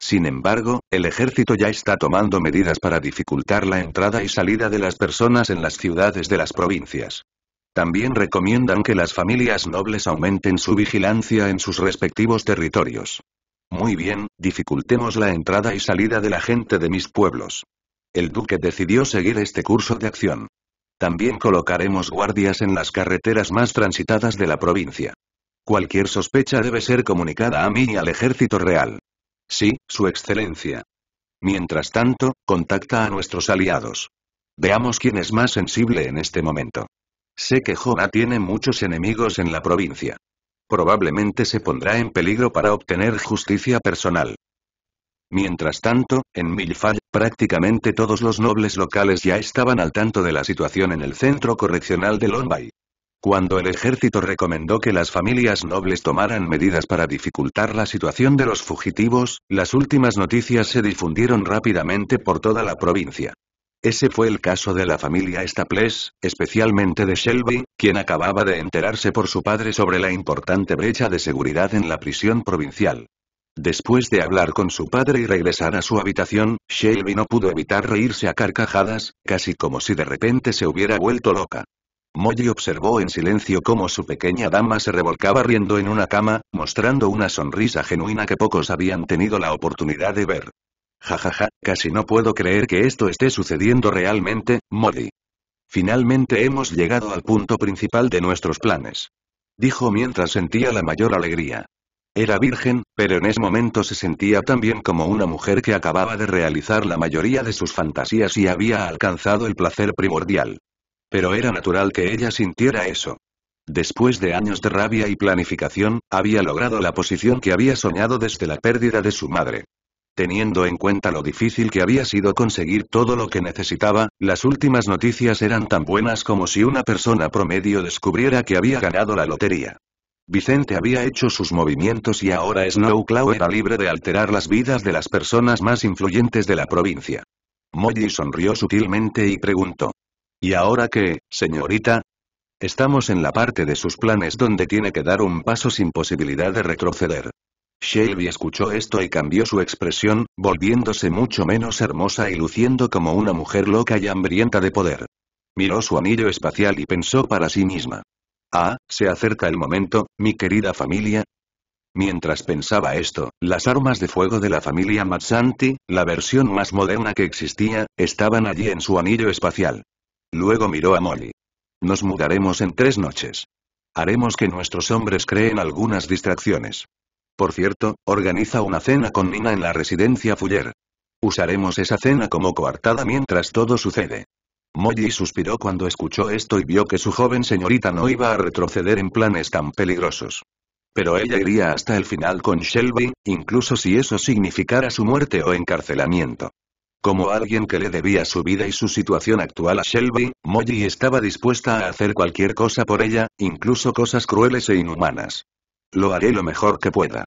Sin embargo, el ejército ya está tomando medidas para dificultar la entrada y salida de las personas en las ciudades de las provincias. También recomiendan que las familias nobles aumenten su vigilancia en sus respectivos territorios. Muy bien, dificultemos la entrada y salida de la gente de mis pueblos. El duque decidió seguir este curso de acción. También colocaremos guardias en las carreteras más transitadas de la provincia. Cualquier sospecha debe ser comunicada a mí y al ejército real. Sí, Su Excelencia. Mientras tanto, contacta a nuestros aliados. Veamos quién es más sensible en este momento. Sé que Jona tiene muchos enemigos en la provincia. Probablemente se pondrá en peligro para obtener justicia personal. Mientras tanto, en Milfall, prácticamente todos los nobles locales ya estaban al tanto de la situación en el centro correccional de Lombay. Cuando el ejército recomendó que las familias nobles tomaran medidas para dificultar la situación de los fugitivos, las últimas noticias se difundieron rápidamente por toda la provincia. Ese fue el caso de la familia Staples, especialmente de Shelby, quien acababa de enterarse por su padre sobre la importante brecha de seguridad en la prisión provincial. Después de hablar con su padre y regresar a su habitación, Shelby no pudo evitar reírse a carcajadas, casi como si de repente se hubiera vuelto loca. Molly observó en silencio cómo su pequeña dama se revolcaba riendo en una cama, mostrando una sonrisa genuina que pocos habían tenido la oportunidad de ver. Jajaja, casi no puedo creer que esto esté sucediendo realmente, Modi. Finalmente hemos llegado al punto principal de nuestros planes. Dijo mientras sentía la mayor alegría. Era virgen, pero en ese momento se sentía también como una mujer que acababa de realizar la mayoría de sus fantasías y había alcanzado el placer primordial. Pero era natural que ella sintiera eso. Después de años de rabia y planificación, había logrado la posición que había soñado desde la pérdida de su madre. Teniendo en cuenta lo difícil que había sido conseguir todo lo que necesitaba, las últimas noticias eran tan buenas como si una persona promedio descubriera que había ganado la lotería. Vicente había hecho sus movimientos y ahora Snowclaw era libre de alterar las vidas de las personas más influyentes de la provincia. Molly sonrió sutilmente y preguntó. ¿Y ahora qué, señorita? Estamos en la parte de sus planes donde tiene que dar un paso sin posibilidad de retroceder. Shelby escuchó esto y cambió su expresión, volviéndose mucho menos hermosa y luciendo como una mujer loca y hambrienta de poder. Miró su anillo espacial y pensó para sí misma. Ah, se acerca el momento, mi querida familia, Mientras pensaba esto, las armas de fuego de la familia Matsanti, la versión más moderna que existía, estaban allí en su anillo espacial. Luego miró a Molly. Nos mudaremos en tres noches. Haremos que nuestros hombres creen algunas distracciones. Por cierto, organiza una cena con Nina en la residencia Fuller. Usaremos esa cena como coartada mientras todo sucede. Molly suspiró cuando escuchó esto y vio que su joven señorita no iba a retroceder en planes tan peligrosos. Pero ella iría hasta el final con Shelby, incluso si eso significara su muerte o encarcelamiento. Como alguien que le debía su vida y su situación actual a Shelby, Molly estaba dispuesta a hacer cualquier cosa por ella, incluso cosas crueles e inhumanas. Lo haré lo mejor que pueda.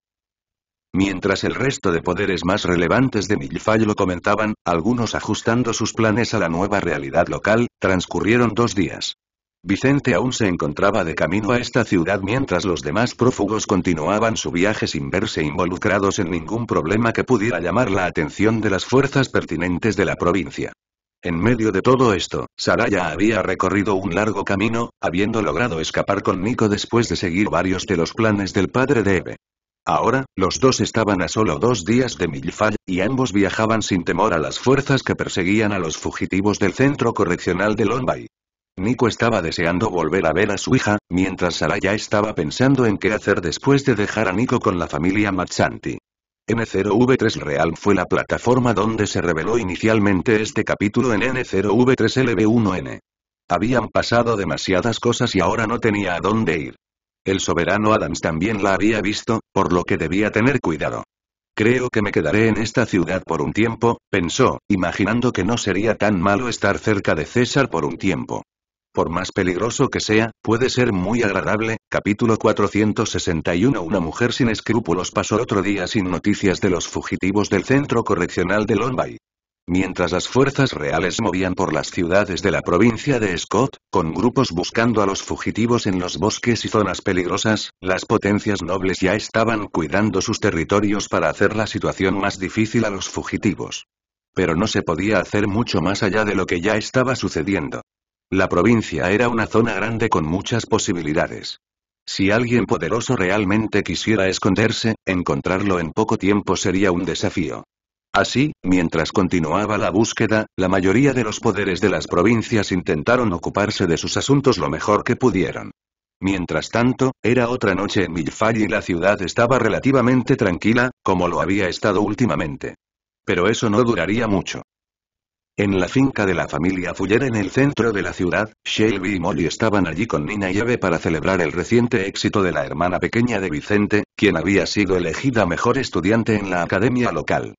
Mientras el resto de poderes más relevantes de Milfay lo comentaban, algunos ajustando sus planes a la nueva realidad local, transcurrieron dos días. Vicente aún se encontraba de camino a esta ciudad mientras los demás prófugos continuaban su viaje sin verse involucrados en ningún problema que pudiera llamar la atención de las fuerzas pertinentes de la provincia. En medio de todo esto, Saraya había recorrido un largo camino, habiendo logrado escapar con Nico después de seguir varios de los planes del padre de Eve. Ahora, los dos estaban a solo dos días de Milfall, y ambos viajaban sin temor a las fuerzas que perseguían a los fugitivos del centro correccional de Lombay. Nico estaba deseando volver a ver a su hija, mientras Saraya estaba pensando en qué hacer después de dejar a Nico con la familia Machanti. N0V3 Real fue la plataforma donde se reveló inicialmente este capítulo en N0V3LB1N. Habían pasado demasiadas cosas y ahora no tenía a dónde ir. El soberano Adams también la había visto, por lo que debía tener cuidado. Creo que me quedaré en esta ciudad por un tiempo, pensó, imaginando que no sería tan malo estar cerca de César por un tiempo por más peligroso que sea, puede ser muy agradable. Capítulo 461 Una mujer sin escrúpulos pasó otro día sin noticias de los fugitivos del centro correccional de Lombay. Mientras las fuerzas reales movían por las ciudades de la provincia de Scott, con grupos buscando a los fugitivos en los bosques y zonas peligrosas, las potencias nobles ya estaban cuidando sus territorios para hacer la situación más difícil a los fugitivos. Pero no se podía hacer mucho más allá de lo que ya estaba sucediendo. La provincia era una zona grande con muchas posibilidades. Si alguien poderoso realmente quisiera esconderse, encontrarlo en poco tiempo sería un desafío. Así, mientras continuaba la búsqueda, la mayoría de los poderes de las provincias intentaron ocuparse de sus asuntos lo mejor que pudieron. Mientras tanto, era otra noche en Milfari y la ciudad estaba relativamente tranquila, como lo había estado últimamente. Pero eso no duraría mucho. En la finca de la familia Fuller en el centro de la ciudad, Shelby y Molly estaban allí con Nina y Eve para celebrar el reciente éxito de la hermana pequeña de Vicente, quien había sido elegida mejor estudiante en la academia local.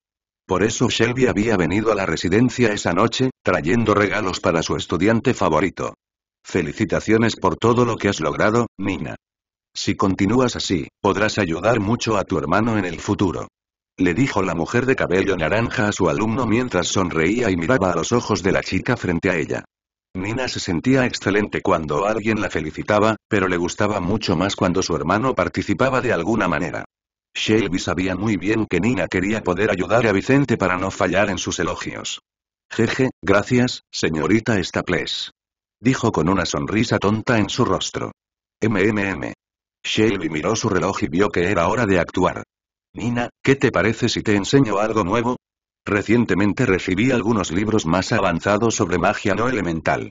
Por eso Shelby había venido a la residencia esa noche, trayendo regalos para su estudiante favorito. Felicitaciones por todo lo que has logrado, Nina. Si continúas así, podrás ayudar mucho a tu hermano en el futuro le dijo la mujer de cabello naranja a su alumno mientras sonreía y miraba a los ojos de la chica frente a ella. Nina se sentía excelente cuando alguien la felicitaba, pero le gustaba mucho más cuando su hermano participaba de alguna manera. Shelby sabía muy bien que Nina quería poder ayudar a Vicente para no fallar en sus elogios. Jeje, gracias, señorita Staples. Dijo con una sonrisa tonta en su rostro. MMM. Shelby miró su reloj y vio que era hora de actuar. «Nina, ¿qué te parece si te enseño algo nuevo? Recientemente recibí algunos libros más avanzados sobre magia no elemental.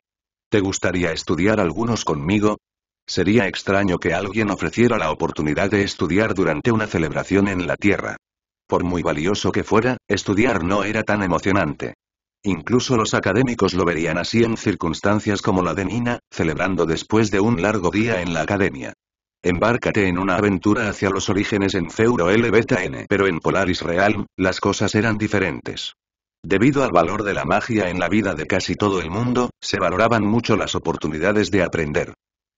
¿Te gustaría estudiar algunos conmigo? Sería extraño que alguien ofreciera la oportunidad de estudiar durante una celebración en la Tierra. Por muy valioso que fuera, estudiar no era tan emocionante. Incluso los académicos lo verían así en circunstancias como la de Nina, celebrando después de un largo día en la academia. Embárcate en una aventura hacia los orígenes en Feuro L N. Pero en Polaris Realm, las cosas eran diferentes. Debido al valor de la magia en la vida de casi todo el mundo, se valoraban mucho las oportunidades de aprender.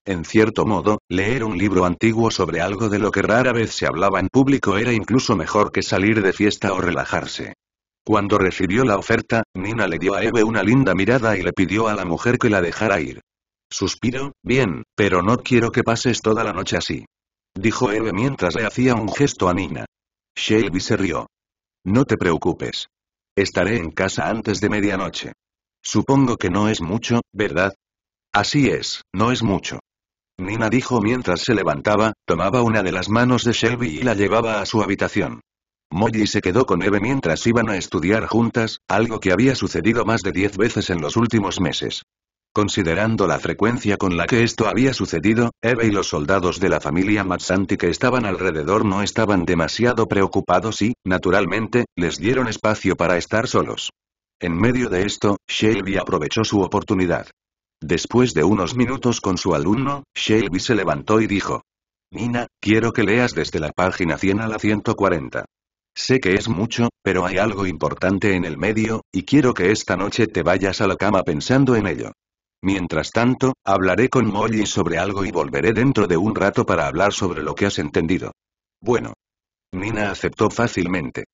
En cierto modo, leer un libro antiguo sobre algo de lo que rara vez se hablaba en público era incluso mejor que salir de fiesta o relajarse. Cuando recibió la oferta, Nina le dio a Eve una linda mirada y le pidió a la mujer que la dejara ir. Suspiro, bien, pero no quiero que pases toda la noche así. Dijo Eve mientras le hacía un gesto a Nina. Shelby se rió. No te preocupes. Estaré en casa antes de medianoche. Supongo que no es mucho, ¿verdad? Así es, no es mucho. Nina dijo mientras se levantaba, tomaba una de las manos de Shelby y la llevaba a su habitación. Molly se quedó con Eve mientras iban a estudiar juntas, algo que había sucedido más de diez veces en los últimos meses. Considerando la frecuencia con la que esto había sucedido, Eve y los soldados de la familia Matsanti que estaban alrededor no estaban demasiado preocupados y, naturalmente, les dieron espacio para estar solos. En medio de esto, Shelby aprovechó su oportunidad. Después de unos minutos con su alumno, Shelby se levantó y dijo. Nina, quiero que leas desde la página 100 a la 140. Sé que es mucho, pero hay algo importante en el medio, y quiero que esta noche te vayas a la cama pensando en ello. Mientras tanto, hablaré con Molly sobre algo y volveré dentro de un rato para hablar sobre lo que has entendido. Bueno. Nina aceptó fácilmente.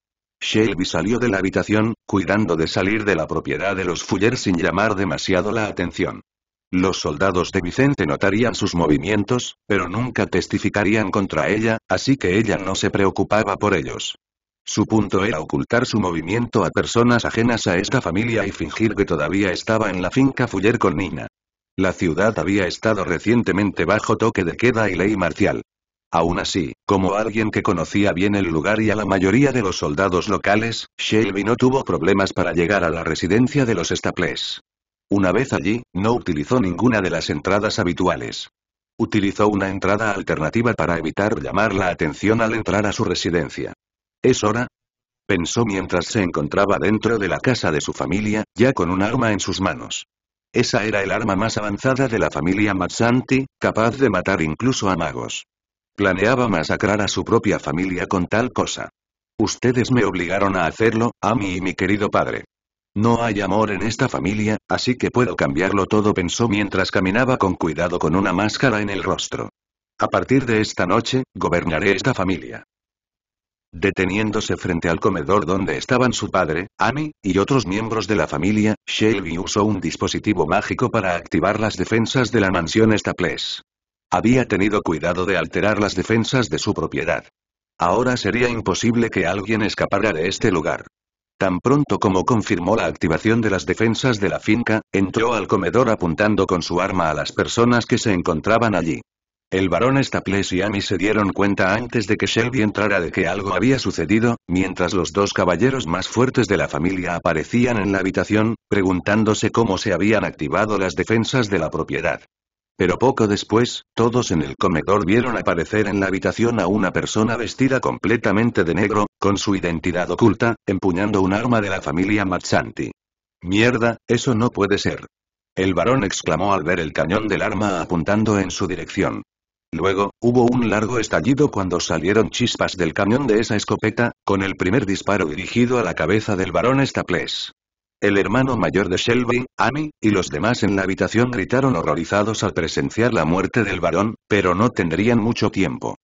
Shelby salió de la habitación, cuidando de salir de la propiedad de los Fuller sin llamar demasiado la atención. Los soldados de Vicente notarían sus movimientos, pero nunca testificarían contra ella, así que ella no se preocupaba por ellos. Su punto era ocultar su movimiento a personas ajenas a esta familia y fingir que todavía estaba en la finca Fuller con Nina. La ciudad había estado recientemente bajo toque de queda y ley marcial. Aún así, como alguien que conocía bien el lugar y a la mayoría de los soldados locales, Shelby no tuvo problemas para llegar a la residencia de los Staples. Una vez allí, no utilizó ninguna de las entradas habituales. Utilizó una entrada alternativa para evitar llamar la atención al entrar a su residencia. ¿Es hora? Pensó mientras se encontraba dentro de la casa de su familia, ya con un arma en sus manos. Esa era el arma más avanzada de la familia Matsanti, capaz de matar incluso a magos. Planeaba masacrar a su propia familia con tal cosa. Ustedes me obligaron a hacerlo, a mí y mi querido padre. No hay amor en esta familia, así que puedo cambiarlo todo, pensó mientras caminaba con cuidado con una máscara en el rostro. A partir de esta noche, gobernaré esta familia. Deteniéndose frente al comedor donde estaban su padre, Amy, y otros miembros de la familia, Shelby usó un dispositivo mágico para activar las defensas de la mansión Staples. Había tenido cuidado de alterar las defensas de su propiedad. Ahora sería imposible que alguien escapara de este lugar. Tan pronto como confirmó la activación de las defensas de la finca, entró al comedor apuntando con su arma a las personas que se encontraban allí. El barón Staples y Amy se dieron cuenta antes de que Shelby entrara de que algo había sucedido, mientras los dos caballeros más fuertes de la familia aparecían en la habitación, preguntándose cómo se habían activado las defensas de la propiedad. Pero poco después, todos en el comedor vieron aparecer en la habitación a una persona vestida completamente de negro, con su identidad oculta, empuñando un arma de la familia Machanti. Mierda, eso no puede ser. El varón exclamó al ver el cañón del arma apuntando en su dirección. Luego, hubo un largo estallido cuando salieron chispas del camión de esa escopeta, con el primer disparo dirigido a la cabeza del varón Staples. El hermano mayor de Shelby, Amy, y los demás en la habitación gritaron horrorizados al presenciar la muerte del varón, pero no tendrían mucho tiempo.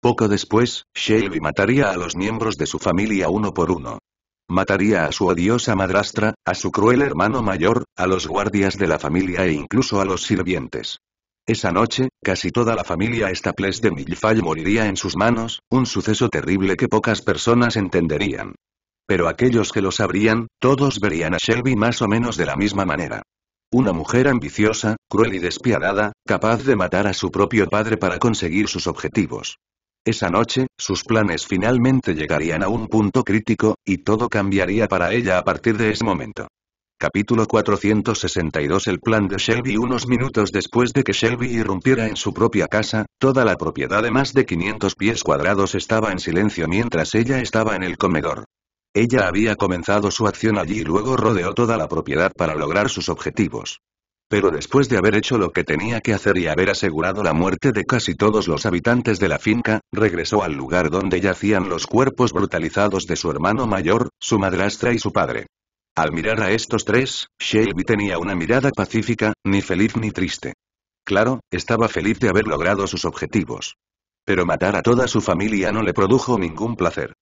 Poco después, Shelby mataría a los miembros de su familia uno por uno. Mataría a su odiosa madrastra, a su cruel hermano mayor, a los guardias de la familia e incluso a los sirvientes. Esa noche, casi toda la familia Staples de Millfall moriría en sus manos, un suceso terrible que pocas personas entenderían. Pero aquellos que lo sabrían, todos verían a Shelby más o menos de la misma manera. Una mujer ambiciosa, cruel y despiadada, capaz de matar a su propio padre para conseguir sus objetivos. Esa noche, sus planes finalmente llegarían a un punto crítico, y todo cambiaría para ella a partir de ese momento. Capítulo 462 El plan de Shelby Unos minutos después de que Shelby irrumpiera en su propia casa, toda la propiedad de más de 500 pies cuadrados estaba en silencio mientras ella estaba en el comedor. Ella había comenzado su acción allí y luego rodeó toda la propiedad para lograr sus objetivos. Pero después de haber hecho lo que tenía que hacer y haber asegurado la muerte de casi todos los habitantes de la finca, regresó al lugar donde yacían los cuerpos brutalizados de su hermano mayor, su madrastra y su padre. Al mirar a estos tres, Shelby tenía una mirada pacífica, ni feliz ni triste. Claro, estaba feliz de haber logrado sus objetivos. Pero matar a toda su familia no le produjo ningún placer.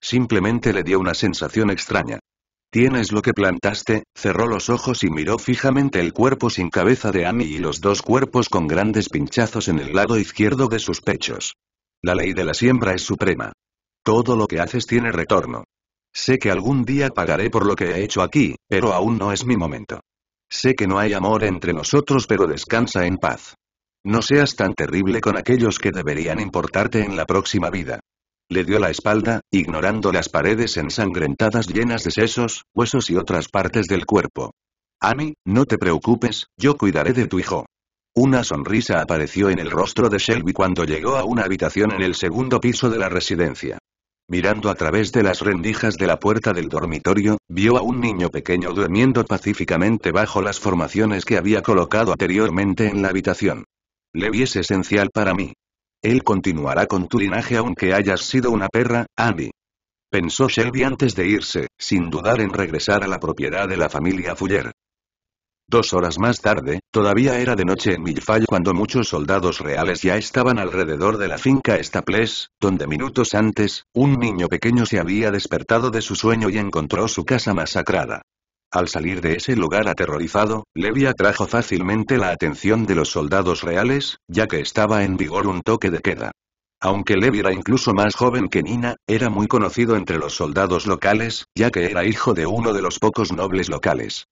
Simplemente le dio una sensación extraña. Tienes lo que plantaste, cerró los ojos y miró fijamente el cuerpo sin cabeza de Amy y los dos cuerpos con grandes pinchazos en el lado izquierdo de sus pechos. La ley de la siembra es suprema. Todo lo que haces tiene retorno. Sé que algún día pagaré por lo que he hecho aquí, pero aún no es mi momento. Sé que no hay amor entre nosotros pero descansa en paz. No seas tan terrible con aquellos que deberían importarte en la próxima vida. Le dio la espalda, ignorando las paredes ensangrentadas llenas de sesos, huesos y otras partes del cuerpo. Amy, no te preocupes, yo cuidaré de tu hijo. Una sonrisa apareció en el rostro de Shelby cuando llegó a una habitación en el segundo piso de la residencia. Mirando a través de las rendijas de la puerta del dormitorio, vio a un niño pequeño durmiendo pacíficamente bajo las formaciones que había colocado anteriormente en la habitación. Levi es esencial para mí. Él continuará con tu linaje aunque hayas sido una perra, Andy. Pensó Shelby antes de irse, sin dudar en regresar a la propiedad de la familia Fuller. Dos horas más tarde, todavía era de noche en Millfay cuando muchos soldados reales ya estaban alrededor de la finca Staples, donde minutos antes, un niño pequeño se había despertado de su sueño y encontró su casa masacrada. Al salir de ese lugar aterrorizado, Levi atrajo fácilmente la atención de los soldados reales, ya que estaba en vigor un toque de queda. Aunque Levi era incluso más joven que Nina, era muy conocido entre los soldados locales, ya que era hijo de uno de los pocos nobles locales.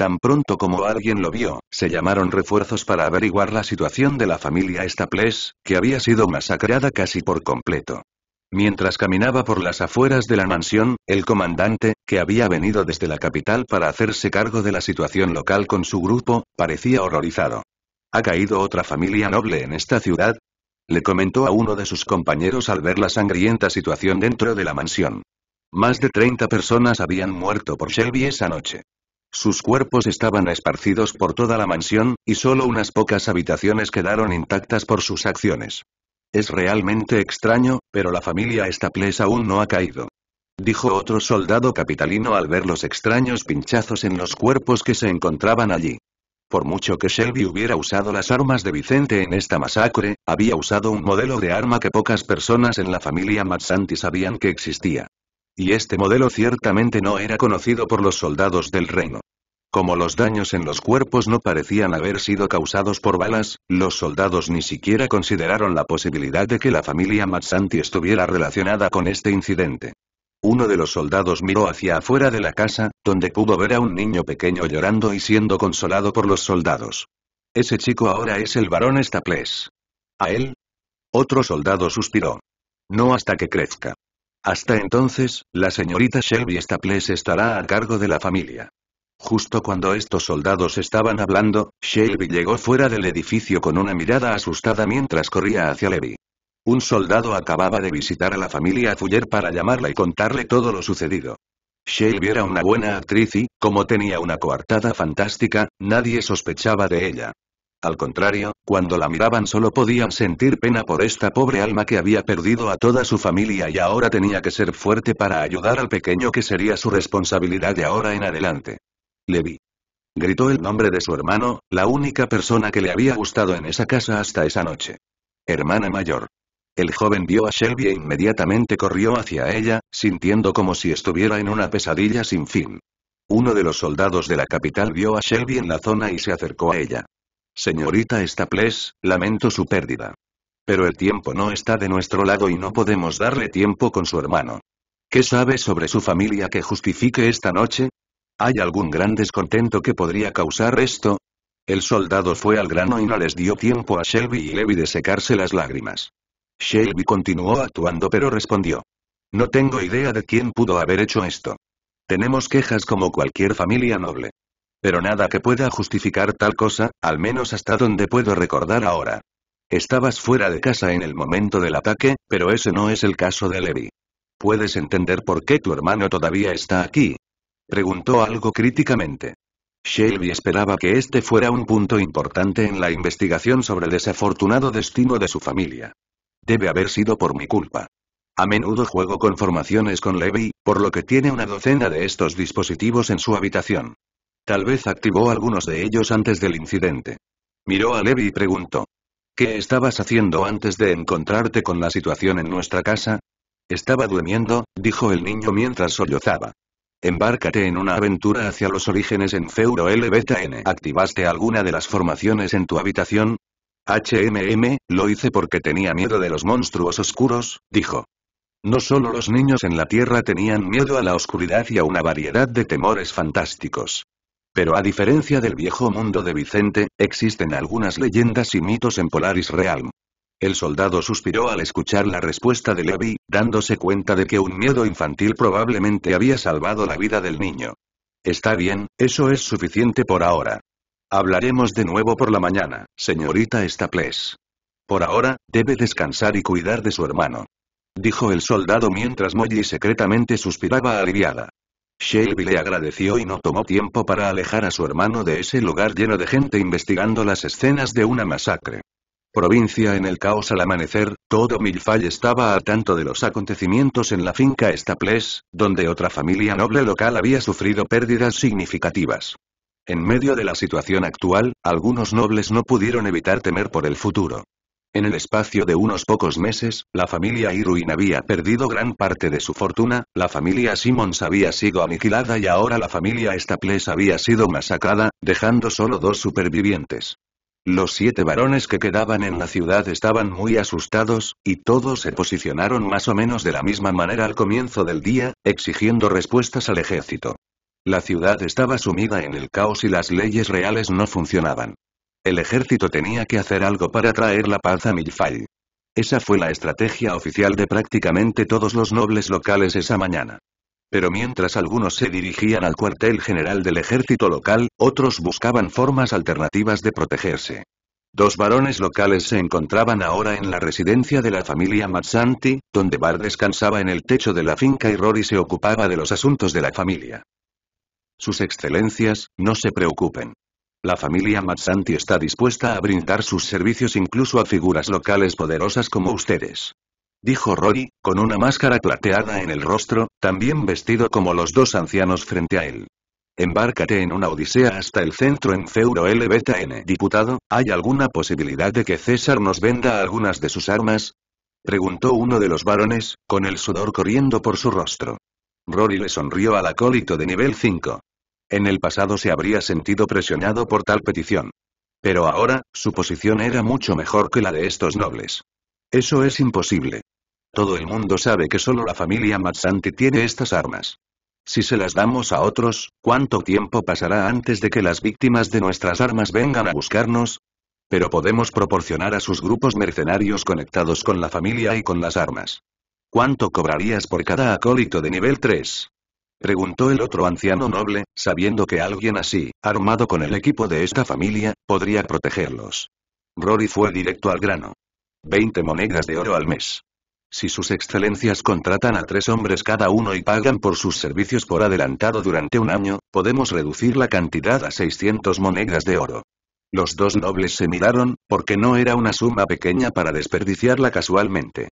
Tan pronto como alguien lo vio, se llamaron refuerzos para averiguar la situación de la familia Staples, que había sido masacrada casi por completo. Mientras caminaba por las afueras de la mansión, el comandante, que había venido desde la capital para hacerse cargo de la situación local con su grupo, parecía horrorizado. ¿Ha caído otra familia noble en esta ciudad? Le comentó a uno de sus compañeros al ver la sangrienta situación dentro de la mansión. Más de 30 personas habían muerto por Shelby esa noche. Sus cuerpos estaban esparcidos por toda la mansión, y solo unas pocas habitaciones quedaron intactas por sus acciones. Es realmente extraño, pero la familia Staples aún no ha caído. Dijo otro soldado capitalino al ver los extraños pinchazos en los cuerpos que se encontraban allí. Por mucho que Shelby hubiera usado las armas de Vicente en esta masacre, había usado un modelo de arma que pocas personas en la familia Matsanti sabían que existía y este modelo ciertamente no era conocido por los soldados del reino. Como los daños en los cuerpos no parecían haber sido causados por balas, los soldados ni siquiera consideraron la posibilidad de que la familia Matsanti estuviera relacionada con este incidente. Uno de los soldados miró hacia afuera de la casa, donde pudo ver a un niño pequeño llorando y siendo consolado por los soldados. Ese chico ahora es el varón Staples. ¿A él? Otro soldado suspiró. No hasta que crezca. Hasta entonces, la señorita Shelby Staples estará a cargo de la familia. Justo cuando estos soldados estaban hablando, Shelby llegó fuera del edificio con una mirada asustada mientras corría hacia Levi. Un soldado acababa de visitar a la familia Fuller para llamarla y contarle todo lo sucedido. Shelby era una buena actriz y, como tenía una coartada fantástica, nadie sospechaba de ella. Al contrario, cuando la miraban solo podían sentir pena por esta pobre alma que había perdido a toda su familia y ahora tenía que ser fuerte para ayudar al pequeño que sería su responsabilidad de ahora en adelante. Levi. Gritó el nombre de su hermano, la única persona que le había gustado en esa casa hasta esa noche. Hermana mayor. El joven vio a Shelby e inmediatamente corrió hacia ella, sintiendo como si estuviera en una pesadilla sin fin. Uno de los soldados de la capital vio a Shelby en la zona y se acercó a ella. Señorita Staples, lamento su pérdida. Pero el tiempo no está de nuestro lado y no podemos darle tiempo con su hermano. ¿Qué sabe sobre su familia que justifique esta noche? ¿Hay algún gran descontento que podría causar esto? El soldado fue al grano y no les dio tiempo a Shelby y Levi de secarse las lágrimas. Shelby continuó actuando pero respondió. No tengo idea de quién pudo haber hecho esto. Tenemos quejas como cualquier familia noble. Pero nada que pueda justificar tal cosa, al menos hasta donde puedo recordar ahora. Estabas fuera de casa en el momento del ataque, pero ese no es el caso de Levi. ¿Puedes entender por qué tu hermano todavía está aquí? Preguntó algo críticamente. Shelby esperaba que este fuera un punto importante en la investigación sobre el desafortunado destino de su familia. Debe haber sido por mi culpa. A menudo juego con formaciones con Levi, por lo que tiene una docena de estos dispositivos en su habitación. Tal vez activó algunos de ellos antes del incidente. Miró a Levi y preguntó. ¿Qué estabas haciendo antes de encontrarte con la situación en nuestra casa? Estaba durmiendo, dijo el niño mientras sollozaba. Embárcate en una aventura hacia los orígenes en Feuro LBTN. ¿Activaste alguna de las formaciones en tu habitación? HMM, lo hice porque tenía miedo de los monstruos oscuros, dijo. No solo los niños en la Tierra tenían miedo a la oscuridad y a una variedad de temores fantásticos. Pero a diferencia del viejo mundo de Vicente, existen algunas leyendas y mitos en Polaris Realm. El soldado suspiró al escuchar la respuesta de Levi, dándose cuenta de que un miedo infantil probablemente había salvado la vida del niño. Está bien, eso es suficiente por ahora. Hablaremos de nuevo por la mañana, señorita Staples. Por ahora, debe descansar y cuidar de su hermano. Dijo el soldado mientras Molly secretamente suspiraba aliviada. Shelby le agradeció y no tomó tiempo para alejar a su hermano de ese lugar lleno de gente investigando las escenas de una masacre. Provincia en el caos al amanecer, todo Milfall estaba a tanto de los acontecimientos en la finca Staples, donde otra familia noble local había sufrido pérdidas significativas. En medio de la situación actual, algunos nobles no pudieron evitar temer por el futuro. En el espacio de unos pocos meses, la familia Irwin había perdido gran parte de su fortuna, la familia Simmons había sido aniquilada y ahora la familia Staples había sido masacrada, dejando solo dos supervivientes. Los siete varones que quedaban en la ciudad estaban muy asustados, y todos se posicionaron más o menos de la misma manera al comienzo del día, exigiendo respuestas al ejército. La ciudad estaba sumida en el caos y las leyes reales no funcionaban. El ejército tenía que hacer algo para traer la paz a milfai. Esa fue la estrategia oficial de prácticamente todos los nobles locales esa mañana. Pero mientras algunos se dirigían al cuartel general del ejército local, otros buscaban formas alternativas de protegerse. Dos varones locales se encontraban ahora en la residencia de la familia Matsanti, donde Bar descansaba en el techo de la finca y Rory se ocupaba de los asuntos de la familia. Sus excelencias, no se preocupen. La familia Matsanti está dispuesta a brindar sus servicios incluso a figuras locales poderosas como ustedes. Dijo Rory, con una máscara plateada en el rostro, también vestido como los dos ancianos frente a él. Embárcate en una odisea hasta el centro en Feuro LBTN. Diputado, ¿hay alguna posibilidad de que César nos venda algunas de sus armas? Preguntó uno de los varones, con el sudor corriendo por su rostro. Rory le sonrió al acólito de nivel 5. En el pasado se habría sentido presionado por tal petición. Pero ahora, su posición era mucho mejor que la de estos nobles. Eso es imposible. Todo el mundo sabe que solo la familia Matsanti tiene estas armas. Si se las damos a otros, ¿cuánto tiempo pasará antes de que las víctimas de nuestras armas vengan a buscarnos? Pero podemos proporcionar a sus grupos mercenarios conectados con la familia y con las armas. ¿Cuánto cobrarías por cada acólito de nivel 3? Preguntó el otro anciano noble, sabiendo que alguien así, armado con el equipo de esta familia, podría protegerlos. Rory fue directo al grano. 20 monedas de oro al mes. Si sus excelencias contratan a tres hombres cada uno y pagan por sus servicios por adelantado durante un año, podemos reducir la cantidad a 600 monedas de oro. Los dos nobles se miraron, porque no era una suma pequeña para desperdiciarla casualmente.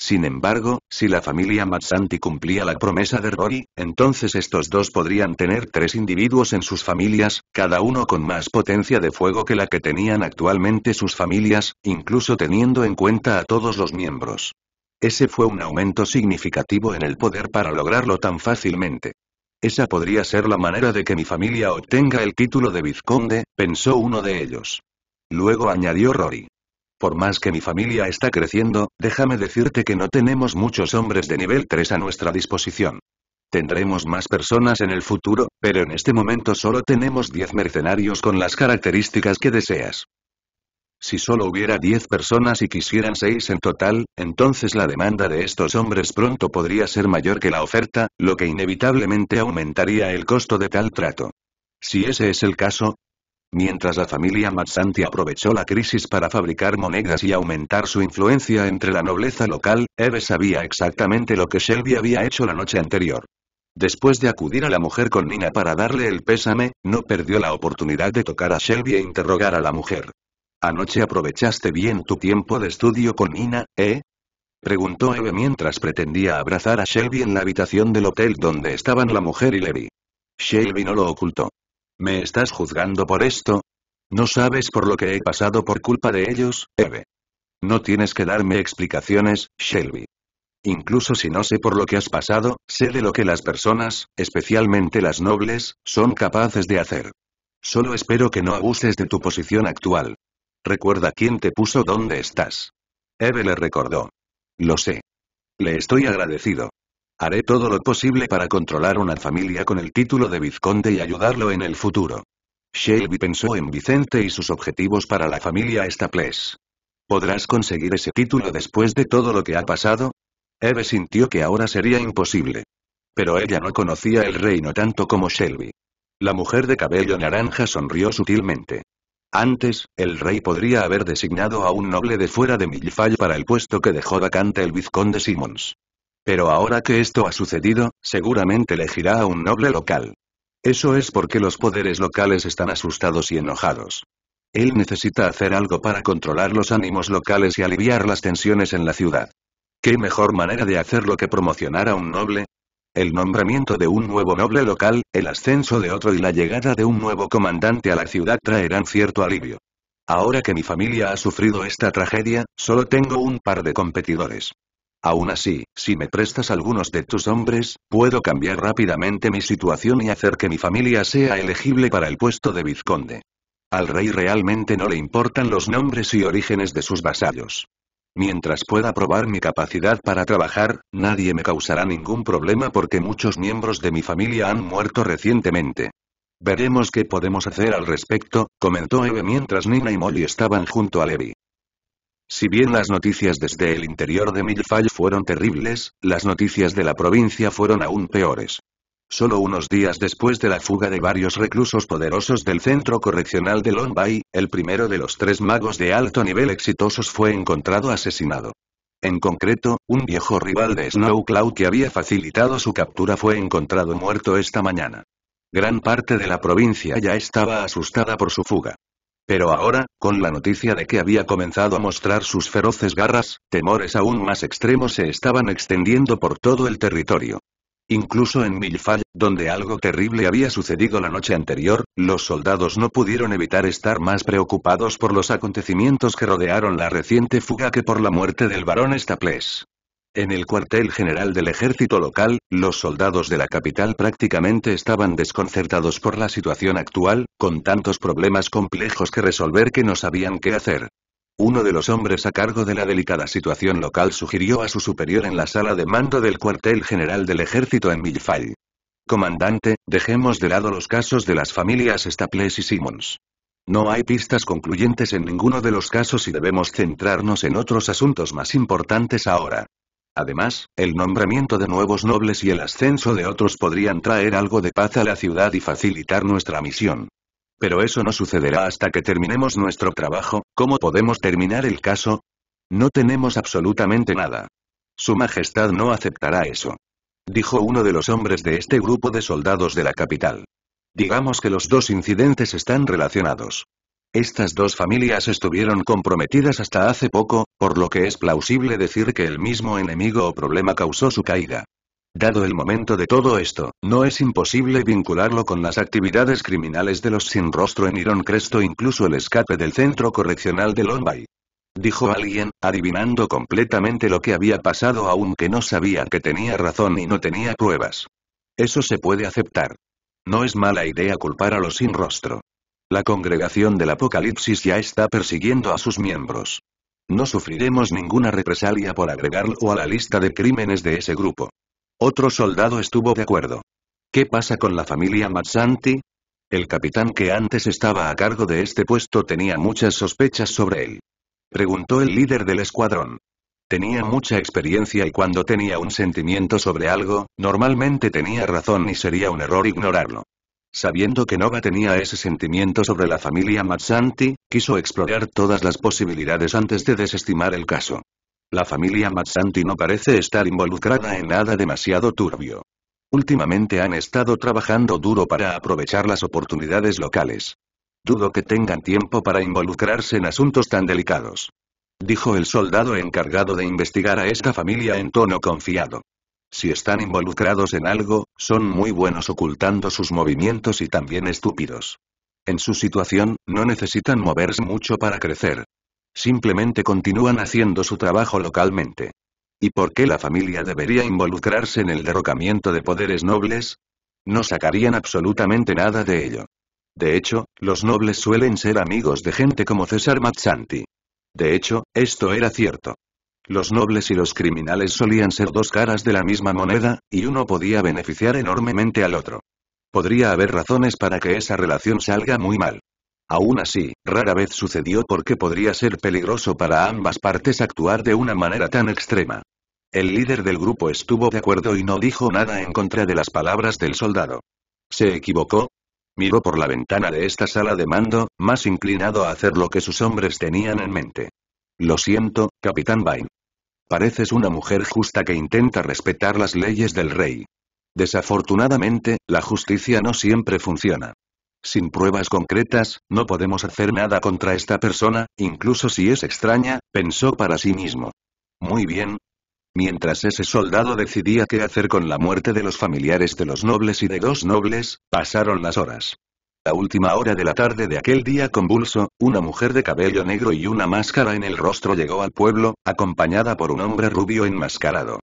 Sin embargo, si la familia Matsanti cumplía la promesa de Rory, entonces estos dos podrían tener tres individuos en sus familias, cada uno con más potencia de fuego que la que tenían actualmente sus familias, incluso teniendo en cuenta a todos los miembros. Ese fue un aumento significativo en el poder para lograrlo tan fácilmente. Esa podría ser la manera de que mi familia obtenga el título de vizconde, pensó uno de ellos. Luego añadió Rory. Por más que mi familia está creciendo, déjame decirte que no tenemos muchos hombres de nivel 3 a nuestra disposición. Tendremos más personas en el futuro, pero en este momento solo tenemos 10 mercenarios con las características que deseas. Si solo hubiera 10 personas y quisieran 6 en total, entonces la demanda de estos hombres pronto podría ser mayor que la oferta, lo que inevitablemente aumentaría el costo de tal trato. Si ese es el caso, Mientras la familia Matsanti aprovechó la crisis para fabricar monedas y aumentar su influencia entre la nobleza local, Eve sabía exactamente lo que Shelby había hecho la noche anterior. Después de acudir a la mujer con Nina para darle el pésame, no perdió la oportunidad de tocar a Shelby e interrogar a la mujer. ¿Anoche aprovechaste bien tu tiempo de estudio con Nina, eh? Preguntó Eve mientras pretendía abrazar a Shelby en la habitación del hotel donde estaban la mujer y Levi. Shelby no lo ocultó. ¿Me estás juzgando por esto? ¿No sabes por lo que he pasado por culpa de ellos, Eve? No tienes que darme explicaciones, Shelby. Incluso si no sé por lo que has pasado, sé de lo que las personas, especialmente las nobles, son capaces de hacer. Solo espero que no abuses de tu posición actual. Recuerda quién te puso dónde estás. Eve le recordó. Lo sé. Le estoy agradecido. Haré todo lo posible para controlar una familia con el título de vizconde y ayudarlo en el futuro. Shelby pensó en Vicente y sus objetivos para la familia Staples. ¿Podrás conseguir ese título después de todo lo que ha pasado? Eve sintió que ahora sería imposible. Pero ella no conocía el reino tanto como Shelby. La mujer de cabello naranja sonrió sutilmente. Antes, el rey podría haber designado a un noble de fuera de Milfall para el puesto que dejó vacante el vizconde Simmons. Pero ahora que esto ha sucedido, seguramente elegirá a un noble local. Eso es porque los poderes locales están asustados y enojados. Él necesita hacer algo para controlar los ánimos locales y aliviar las tensiones en la ciudad. ¿Qué mejor manera de hacerlo que promocionar a un noble? El nombramiento de un nuevo noble local, el ascenso de otro y la llegada de un nuevo comandante a la ciudad traerán cierto alivio. Ahora que mi familia ha sufrido esta tragedia, solo tengo un par de competidores. Aún así, si me prestas algunos de tus hombres, puedo cambiar rápidamente mi situación y hacer que mi familia sea elegible para el puesto de vizconde. Al rey realmente no le importan los nombres y orígenes de sus vasallos. Mientras pueda probar mi capacidad para trabajar, nadie me causará ningún problema porque muchos miembros de mi familia han muerto recientemente. Veremos qué podemos hacer al respecto, comentó Eve mientras Nina y Molly estaban junto a Levi. Si bien las noticias desde el interior de Midvale fueron terribles, las noticias de la provincia fueron aún peores. Solo unos días después de la fuga de varios reclusos poderosos del centro correccional de Long Bay, el primero de los tres magos de alto nivel exitosos fue encontrado asesinado. En concreto, un viejo rival de Snowcloud que había facilitado su captura fue encontrado muerto esta mañana. Gran parte de la provincia ya estaba asustada por su fuga. Pero ahora, con la noticia de que había comenzado a mostrar sus feroces garras, temores aún más extremos se estaban extendiendo por todo el territorio. Incluso en Milfall, donde algo terrible había sucedido la noche anterior, los soldados no pudieron evitar estar más preocupados por los acontecimientos que rodearon la reciente fuga que por la muerte del barón Staples. En el cuartel general del ejército local, los soldados de la capital prácticamente estaban desconcertados por la situación actual, con tantos problemas complejos que resolver que no sabían qué hacer. Uno de los hombres a cargo de la delicada situación local sugirió a su superior en la sala de mando del cuartel general del ejército en Millfield. Comandante, dejemos de lado los casos de las familias Staples y Simmons. No hay pistas concluyentes en ninguno de los casos y debemos centrarnos en otros asuntos más importantes ahora. Además, el nombramiento de nuevos nobles y el ascenso de otros podrían traer algo de paz a la ciudad y facilitar nuestra misión. Pero eso no sucederá hasta que terminemos nuestro trabajo, ¿cómo podemos terminar el caso? No tenemos absolutamente nada. Su Majestad no aceptará eso. Dijo uno de los hombres de este grupo de soldados de la capital. Digamos que los dos incidentes están relacionados. Estas dos familias estuvieron comprometidas hasta hace poco, por lo que es plausible decir que el mismo enemigo o problema causó su caída. Dado el momento de todo esto, no es imposible vincularlo con las actividades criminales de los sin rostro en Irón Cresto incluso el escape del centro correccional de Lombay. Dijo alguien, adivinando completamente lo que había pasado aunque no sabía que tenía razón y no tenía pruebas. Eso se puede aceptar. No es mala idea culpar a los sin rostro. La congregación del Apocalipsis ya está persiguiendo a sus miembros. No sufriremos ninguna represalia por agregarlo a la lista de crímenes de ese grupo. Otro soldado estuvo de acuerdo. ¿Qué pasa con la familia Mazzanti? El capitán que antes estaba a cargo de este puesto tenía muchas sospechas sobre él. Preguntó el líder del escuadrón. Tenía mucha experiencia y cuando tenía un sentimiento sobre algo, normalmente tenía razón y sería un error ignorarlo. Sabiendo que Nova tenía ese sentimiento sobre la familia Mazzanti, quiso explorar todas las posibilidades antes de desestimar el caso. La familia Mazzanti no parece estar involucrada en nada demasiado turbio. Últimamente han estado trabajando duro para aprovechar las oportunidades locales. Dudo que tengan tiempo para involucrarse en asuntos tan delicados. Dijo el soldado encargado de investigar a esta familia en tono confiado. Si están involucrados en algo, son muy buenos ocultando sus movimientos y también estúpidos. En su situación, no necesitan moverse mucho para crecer. Simplemente continúan haciendo su trabajo localmente. ¿Y por qué la familia debería involucrarse en el derrocamiento de poderes nobles? No sacarían absolutamente nada de ello. De hecho, los nobles suelen ser amigos de gente como César Mazzanti. De hecho, esto era cierto. Los nobles y los criminales solían ser dos caras de la misma moneda, y uno podía beneficiar enormemente al otro. Podría haber razones para que esa relación salga muy mal. Aún así, rara vez sucedió porque podría ser peligroso para ambas partes actuar de una manera tan extrema. El líder del grupo estuvo de acuerdo y no dijo nada en contra de las palabras del soldado. ¿Se equivocó? Miró por la ventana de esta sala de mando, más inclinado a hacer lo que sus hombres tenían en mente. Lo siento, Capitán Bain. Pareces una mujer justa que intenta respetar las leyes del rey. Desafortunadamente, la justicia no siempre funciona. Sin pruebas concretas, no podemos hacer nada contra esta persona, incluso si es extraña, pensó para sí mismo. Muy bien. Mientras ese soldado decidía qué hacer con la muerte de los familiares de los nobles y de dos nobles, pasaron las horas. La última hora de la tarde de aquel día convulso, una mujer de cabello negro y una máscara en el rostro llegó al pueblo, acompañada por un hombre rubio enmascarado.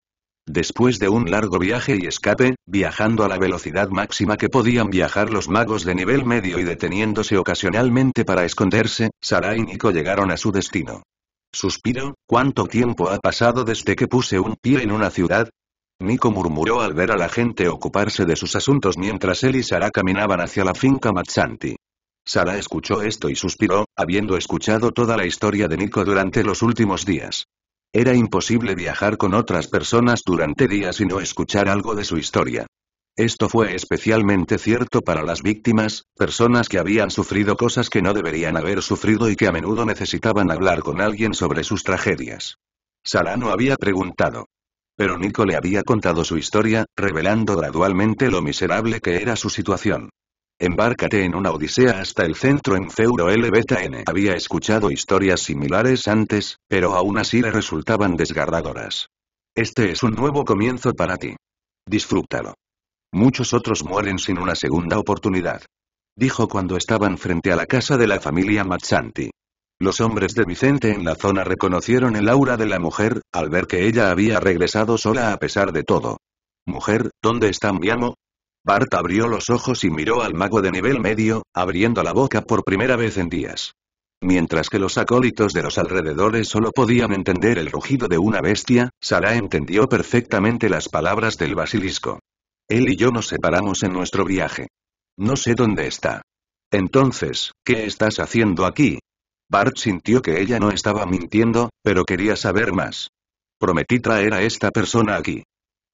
Después de un largo viaje y escape, viajando a la velocidad máxima que podían viajar los magos de nivel medio y deteniéndose ocasionalmente para esconderse, Sara y Nico llegaron a su destino. Suspiro, ¿cuánto tiempo ha pasado desde que puse un pie en una ciudad? Nico murmuró al ver a la gente ocuparse de sus asuntos mientras él y Sara caminaban hacia la finca Matsanti. Sara escuchó esto y suspiró, habiendo escuchado toda la historia de Nico durante los últimos días. Era imposible viajar con otras personas durante días y no escuchar algo de su historia. Esto fue especialmente cierto para las víctimas, personas que habían sufrido cosas que no deberían haber sufrido y que a menudo necesitaban hablar con alguien sobre sus tragedias. Sara no había preguntado. Pero Nico le había contado su historia, revelando gradualmente lo miserable que era su situación. Embárcate en una odisea hasta el centro en Feuro L.B.T.N.» Había escuchado historias similares antes, pero aún así le resultaban desgarradoras. Este es un nuevo comienzo para ti. Disfrútalo. Muchos otros mueren sin una segunda oportunidad. Dijo cuando estaban frente a la casa de la familia Matsanti. Los hombres de Vicente en la zona reconocieron el aura de la mujer, al ver que ella había regresado sola a pesar de todo. Mujer, ¿dónde está mi amo? Bart abrió los ojos y miró al mago de nivel medio, abriendo la boca por primera vez en días. Mientras que los acólitos de los alrededores solo podían entender el rugido de una bestia, Sara entendió perfectamente las palabras del basilisco. Él y yo nos separamos en nuestro viaje. No sé dónde está. Entonces, ¿qué estás haciendo aquí? Bart sintió que ella no estaba mintiendo, pero quería saber más. Prometí traer a esta persona aquí.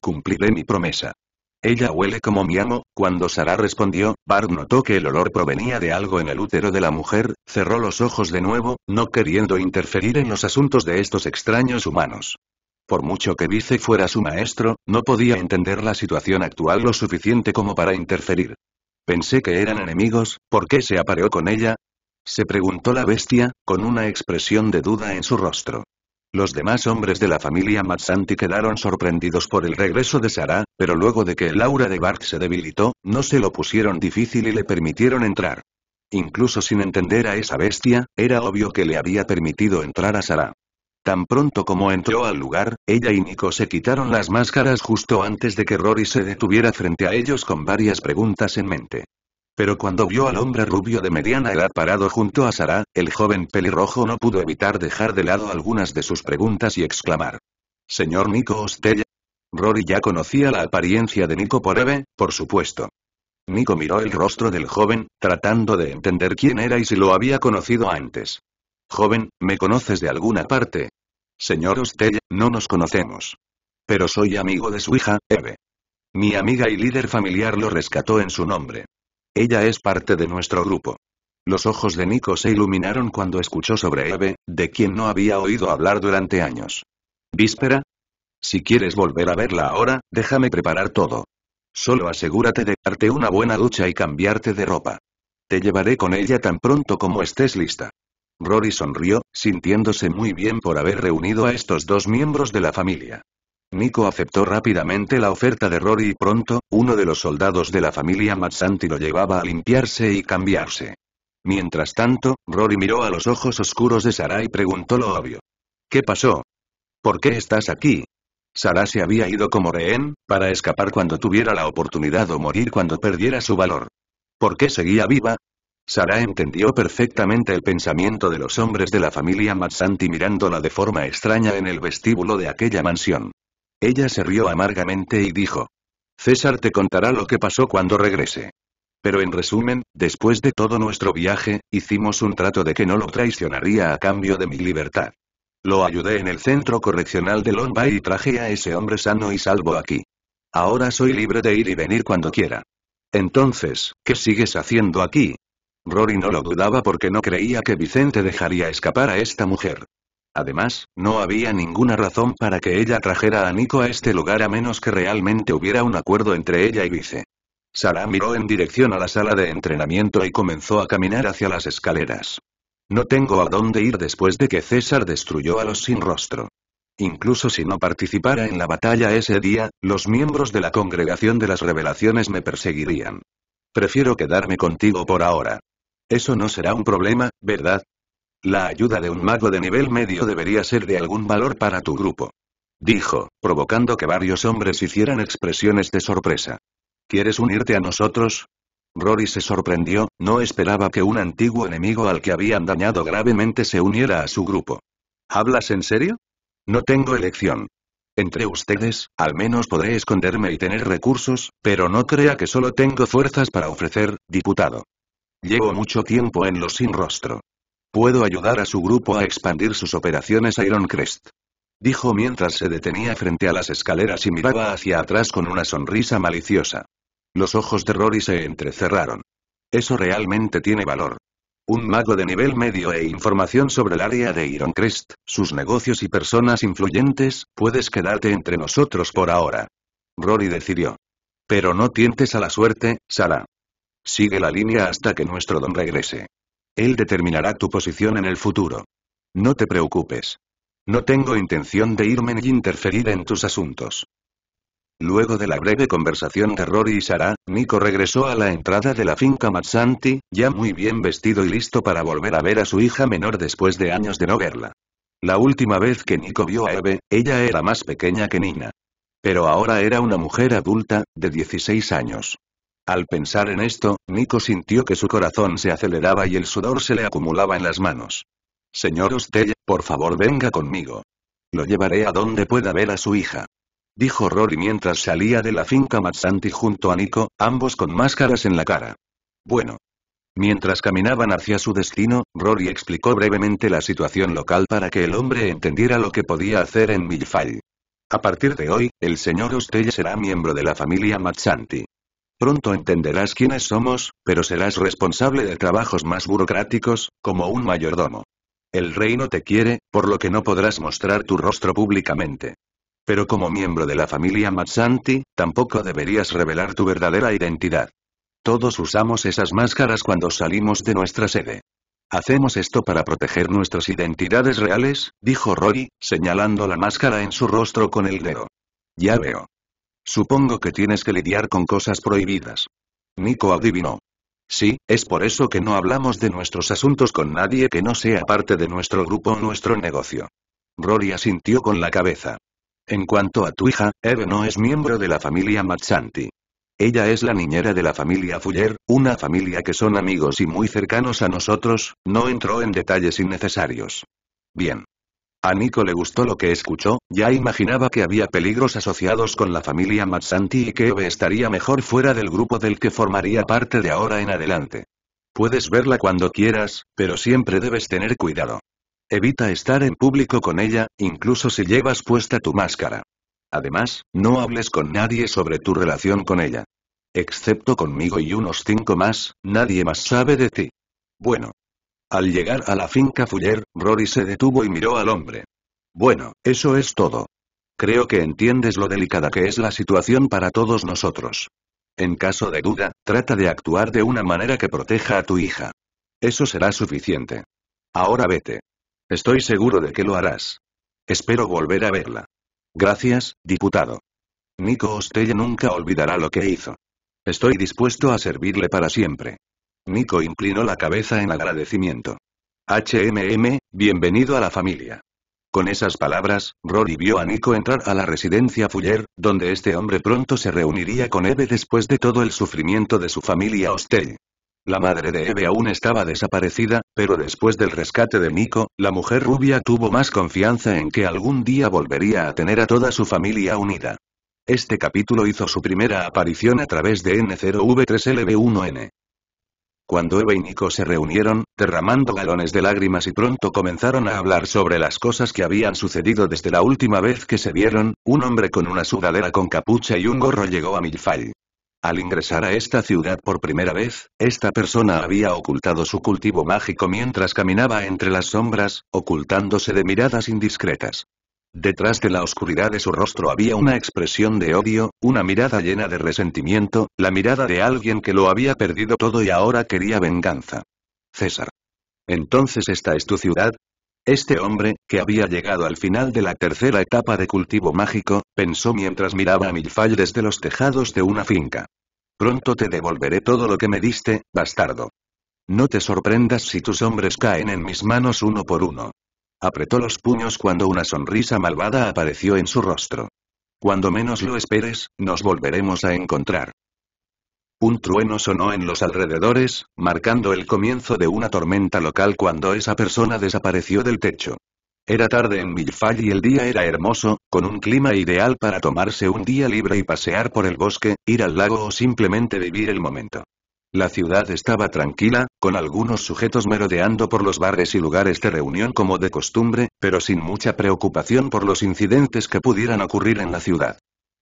Cumpliré mi promesa. Ella huele como mi amo, cuando Sara respondió, Bart notó que el olor provenía de algo en el útero de la mujer, cerró los ojos de nuevo, no queriendo interferir en los asuntos de estos extraños humanos. Por mucho que dice fuera su maestro, no podía entender la situación actual lo suficiente como para interferir. Pensé que eran enemigos, ¿por qué se apareó con ella? Se preguntó la bestia, con una expresión de duda en su rostro. Los demás hombres de la familia Matsanti quedaron sorprendidos por el regreso de Sara, pero luego de que el aura de Bart se debilitó, no se lo pusieron difícil y le permitieron entrar. Incluso sin entender a esa bestia, era obvio que le había permitido entrar a Sara. Tan pronto como entró al lugar, ella y Nico se quitaron las máscaras justo antes de que Rory se detuviera frente a ellos con varias preguntas en mente. Pero cuando vio al hombre rubio de mediana edad parado junto a Sara, el joven pelirrojo no pudo evitar dejar de lado algunas de sus preguntas y exclamar. Señor Nico Ostella. Rory ya conocía la apariencia de Nico por Eve, por supuesto. Nico miró el rostro del joven, tratando de entender quién era y si lo había conocido antes. Joven, ¿me conoces de alguna parte? Señor Ostella, no nos conocemos. Pero soy amigo de su hija, Eve. Mi amiga y líder familiar lo rescató en su nombre. Ella es parte de nuestro grupo. Los ojos de Nico se iluminaron cuando escuchó sobre Eve, de quien no había oído hablar durante años. ¿Víspera? Si quieres volver a verla ahora, déjame preparar todo. Solo asegúrate de darte una buena ducha y cambiarte de ropa. Te llevaré con ella tan pronto como estés lista. Rory sonrió, sintiéndose muy bien por haber reunido a estos dos miembros de la familia. Nico aceptó rápidamente la oferta de Rory y pronto, uno de los soldados de la familia Matsanti lo llevaba a limpiarse y cambiarse. Mientras tanto, Rory miró a los ojos oscuros de Sara y preguntó lo obvio. ¿Qué pasó? ¿Por qué estás aquí? Sara se había ido como rehén, para escapar cuando tuviera la oportunidad o morir cuando perdiera su valor. ¿Por qué seguía viva? Sara entendió perfectamente el pensamiento de los hombres de la familia Matsanti mirándola de forma extraña en el vestíbulo de aquella mansión. Ella se rió amargamente y dijo. César te contará lo que pasó cuando regrese. Pero en resumen, después de todo nuestro viaje, hicimos un trato de que no lo traicionaría a cambio de mi libertad. Lo ayudé en el centro correccional de Lombay y traje a ese hombre sano y salvo aquí. Ahora soy libre de ir y venir cuando quiera. Entonces, ¿qué sigues haciendo aquí? Rory no lo dudaba porque no creía que Vicente dejaría escapar a esta mujer. Además, no había ninguna razón para que ella trajera a Nico a este lugar a menos que realmente hubiera un acuerdo entre ella y Vice. Sara miró en dirección a la sala de entrenamiento y comenzó a caminar hacia las escaleras. No tengo a dónde ir después de que César destruyó a los sin rostro. Incluso si no participara en la batalla ese día, los miembros de la congregación de las revelaciones me perseguirían. Prefiero quedarme contigo por ahora. Eso no será un problema, ¿verdad? La ayuda de un mago de nivel medio debería ser de algún valor para tu grupo. Dijo, provocando que varios hombres hicieran expresiones de sorpresa. ¿Quieres unirte a nosotros? Rory se sorprendió, no esperaba que un antiguo enemigo al que habían dañado gravemente se uniera a su grupo. ¿Hablas en serio? No tengo elección. Entre ustedes, al menos podré esconderme y tener recursos, pero no crea que solo tengo fuerzas para ofrecer, diputado. Llevo mucho tiempo en los sin rostro. Puedo ayudar a su grupo a expandir sus operaciones a Ironcrest. Dijo mientras se detenía frente a las escaleras y miraba hacia atrás con una sonrisa maliciosa. Los ojos de Rory se entrecerraron. Eso realmente tiene valor. Un mago de nivel medio e información sobre el área de Ironcrest, sus negocios y personas influyentes, puedes quedarte entre nosotros por ahora. Rory decidió. Pero no tientes a la suerte, Sara. Sigue la línea hasta que nuestro don regrese. Él determinará tu posición en el futuro. No te preocupes. No tengo intención de irme ni interferir en tus asuntos. Luego de la breve conversación de Rory y Sara, Nico regresó a la entrada de la finca Matsanti, ya muy bien vestido y listo para volver a ver a su hija menor después de años de no verla. La última vez que Nico vio a Eve, ella era más pequeña que Nina. Pero ahora era una mujer adulta, de 16 años. Al pensar en esto, Nico sintió que su corazón se aceleraba y el sudor se le acumulaba en las manos. Señor Ostella, por favor venga conmigo. Lo llevaré a donde pueda ver a su hija. Dijo Rory mientras salía de la finca Matsanti junto a Nico, ambos con máscaras en la cara. Bueno. Mientras caminaban hacia su destino, Rory explicó brevemente la situación local para que el hombre entendiera lo que podía hacer en Milfall. A partir de hoy, el señor Ostella será miembro de la familia Matsanti. Pronto entenderás quiénes somos, pero serás responsable de trabajos más burocráticos, como un mayordomo. El reino te quiere, por lo que no podrás mostrar tu rostro públicamente. Pero como miembro de la familia Matsanti, tampoco deberías revelar tu verdadera identidad. Todos usamos esas máscaras cuando salimos de nuestra sede. Hacemos esto para proteger nuestras identidades reales, dijo Rory, señalando la máscara en su rostro con el dedo. Ya veo. Supongo que tienes que lidiar con cosas prohibidas. Nico adivinó. Sí, es por eso que no hablamos de nuestros asuntos con nadie que no sea parte de nuestro grupo o nuestro negocio. Rory asintió con la cabeza. En cuanto a tu hija, Eve no es miembro de la familia Machanti. Ella es la niñera de la familia Fuller, una familia que son amigos y muy cercanos a nosotros, no entró en detalles innecesarios. Bien. A Nico le gustó lo que escuchó, ya imaginaba que había peligros asociados con la familia Matsanti y que Eve estaría mejor fuera del grupo del que formaría parte de ahora en adelante. Puedes verla cuando quieras, pero siempre debes tener cuidado. Evita estar en público con ella, incluso si llevas puesta tu máscara. Además, no hables con nadie sobre tu relación con ella. Excepto conmigo y unos cinco más, nadie más sabe de ti. Bueno, al llegar a la finca Fuller, Rory se detuvo y miró al hombre. Bueno, eso es todo. Creo que entiendes lo delicada que es la situación para todos nosotros. En caso de duda, trata de actuar de una manera que proteja a tu hija. Eso será suficiente. Ahora vete. Estoy seguro de que lo harás. Espero volver a verla. Gracias, diputado. Nico Ostella nunca olvidará lo que hizo. Estoy dispuesto a servirle para siempre. Nico inclinó la cabeza en agradecimiento. HMM, bienvenido a la familia. Con esas palabras, Rory vio a Nico entrar a la residencia Fuller, donde este hombre pronto se reuniría con Eve después de todo el sufrimiento de su familia Hostel. La madre de Eve aún estaba desaparecida, pero después del rescate de Nico, la mujer rubia tuvo más confianza en que algún día volvería a tener a toda su familia unida. Este capítulo hizo su primera aparición a través de N0V3LB1N cuando Eva y Nico se reunieron, derramando galones de lágrimas y pronto comenzaron a hablar sobre las cosas que habían sucedido desde la última vez que se vieron, un hombre con una sudadera con capucha y un gorro llegó a Milfall. Al ingresar a esta ciudad por primera vez, esta persona había ocultado su cultivo mágico mientras caminaba entre las sombras, ocultándose de miradas indiscretas. Detrás de la oscuridad de su rostro había una expresión de odio, una mirada llena de resentimiento, la mirada de alguien que lo había perdido todo y ahora quería venganza. César. Entonces esta es tu ciudad, este hombre, que había llegado al final de la tercera etapa de cultivo mágico, pensó mientras miraba a Milfall desde los tejados de una finca. Pronto te devolveré todo lo que me diste, bastardo. No te sorprendas si tus hombres caen en mis manos uno por uno. Apretó los puños cuando una sonrisa malvada apareció en su rostro. Cuando menos lo esperes, nos volveremos a encontrar. Un trueno sonó en los alrededores, marcando el comienzo de una tormenta local cuando esa persona desapareció del techo. Era tarde en Milfall y el día era hermoso, con un clima ideal para tomarse un día libre y pasear por el bosque, ir al lago o simplemente vivir el momento. La ciudad estaba tranquila, con algunos sujetos merodeando por los bares y lugares de reunión como de costumbre, pero sin mucha preocupación por los incidentes que pudieran ocurrir en la ciudad.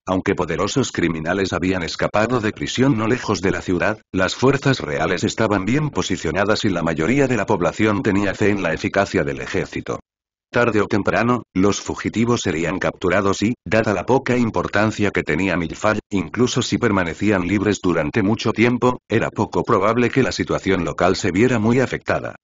Aunque poderosos criminales habían escapado de prisión no lejos de la ciudad, las fuerzas reales estaban bien posicionadas y la mayoría de la población tenía fe en la eficacia del ejército. Tarde o temprano, los fugitivos serían capturados y, dada la poca importancia que tenía Milfall, incluso si permanecían libres durante mucho tiempo, era poco probable que la situación local se viera muy afectada.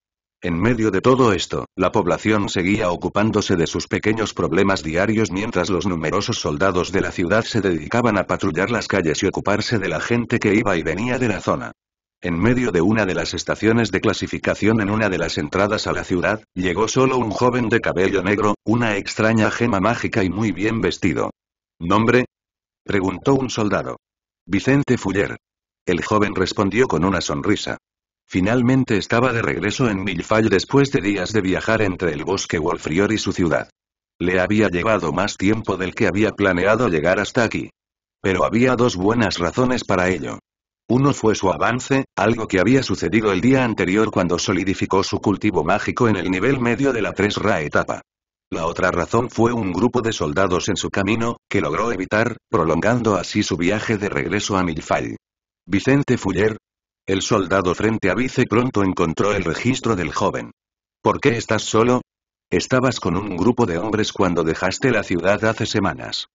En medio de todo esto, la población seguía ocupándose de sus pequeños problemas diarios mientras los numerosos soldados de la ciudad se dedicaban a patrullar las calles y ocuparse de la gente que iba y venía de la zona. En medio de una de las estaciones de clasificación en una de las entradas a la ciudad, llegó solo un joven de cabello negro, una extraña gema mágica y muy bien vestido. ¿Nombre? preguntó un soldado. Vicente Fuller. El joven respondió con una sonrisa. Finalmente estaba de regreso en Milfall después de días de viajar entre el bosque Wolfrior y su ciudad. Le había llevado más tiempo del que había planeado llegar hasta aquí. Pero había dos buenas razones para ello. Uno fue su avance, algo que había sucedido el día anterior cuando solidificó su cultivo mágico en el nivel medio de la 3Ra etapa. La otra razón fue un grupo de soldados en su camino, que logró evitar, prolongando así su viaje de regreso a Milfay. Vicente Fuller. El soldado frente a Vice pronto encontró el registro del joven. ¿Por qué estás solo? Estabas con un grupo de hombres cuando dejaste la ciudad hace semanas.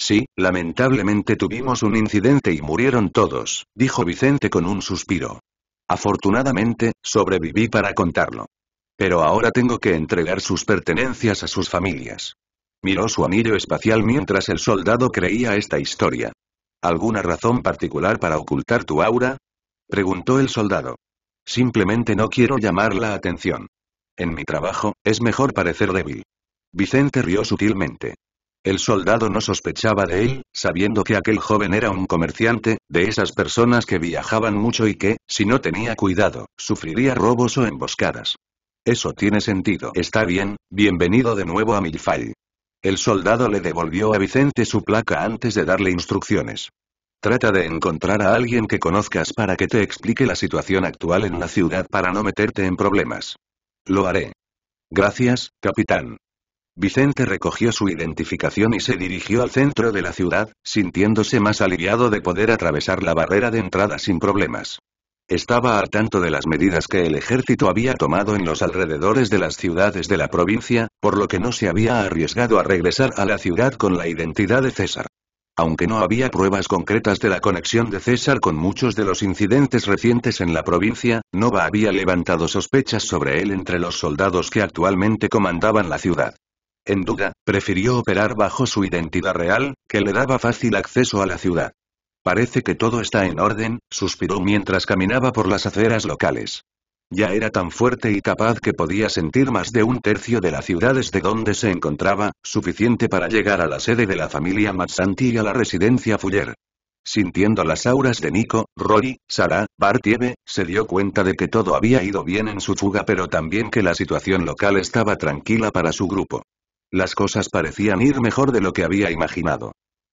Sí, lamentablemente tuvimos un incidente y murieron todos, dijo Vicente con un suspiro. Afortunadamente, sobreviví para contarlo. Pero ahora tengo que entregar sus pertenencias a sus familias. Miró su anillo espacial mientras el soldado creía esta historia. ¿Alguna razón particular para ocultar tu aura? Preguntó el soldado. Simplemente no quiero llamar la atención. En mi trabajo, es mejor parecer débil. Vicente rió sutilmente. El soldado no sospechaba de él, sabiendo que aquel joven era un comerciante, de esas personas que viajaban mucho y que, si no tenía cuidado, sufriría robos o emboscadas. Eso tiene sentido. Está bien, bienvenido de nuevo a Milfall. El soldado le devolvió a Vicente su placa antes de darle instrucciones. Trata de encontrar a alguien que conozcas para que te explique la situación actual en la ciudad para no meterte en problemas. Lo haré. Gracias, capitán. Vicente recogió su identificación y se dirigió al centro de la ciudad, sintiéndose más aliviado de poder atravesar la barrera de entrada sin problemas. Estaba al tanto de las medidas que el ejército había tomado en los alrededores de las ciudades de la provincia, por lo que no se había arriesgado a regresar a la ciudad con la identidad de César. Aunque no había pruebas concretas de la conexión de César con muchos de los incidentes recientes en la provincia, Nova había levantado sospechas sobre él entre los soldados que actualmente comandaban la ciudad en duda, prefirió operar bajo su identidad real, que le daba fácil acceso a la ciudad. Parece que todo está en orden, suspiró mientras caminaba por las aceras locales. Ya era tan fuerte y capaz que podía sentir más de un tercio de la ciudad desde donde se encontraba, suficiente para llegar a la sede de la familia Matsanti y a la residencia Fuller. Sintiendo las auras de Nico, Rory, Sara, Bartieve, se dio cuenta de que todo había ido bien en su fuga pero también que la situación local estaba tranquila para su grupo. Las cosas parecían ir mejor de lo que había imaginado.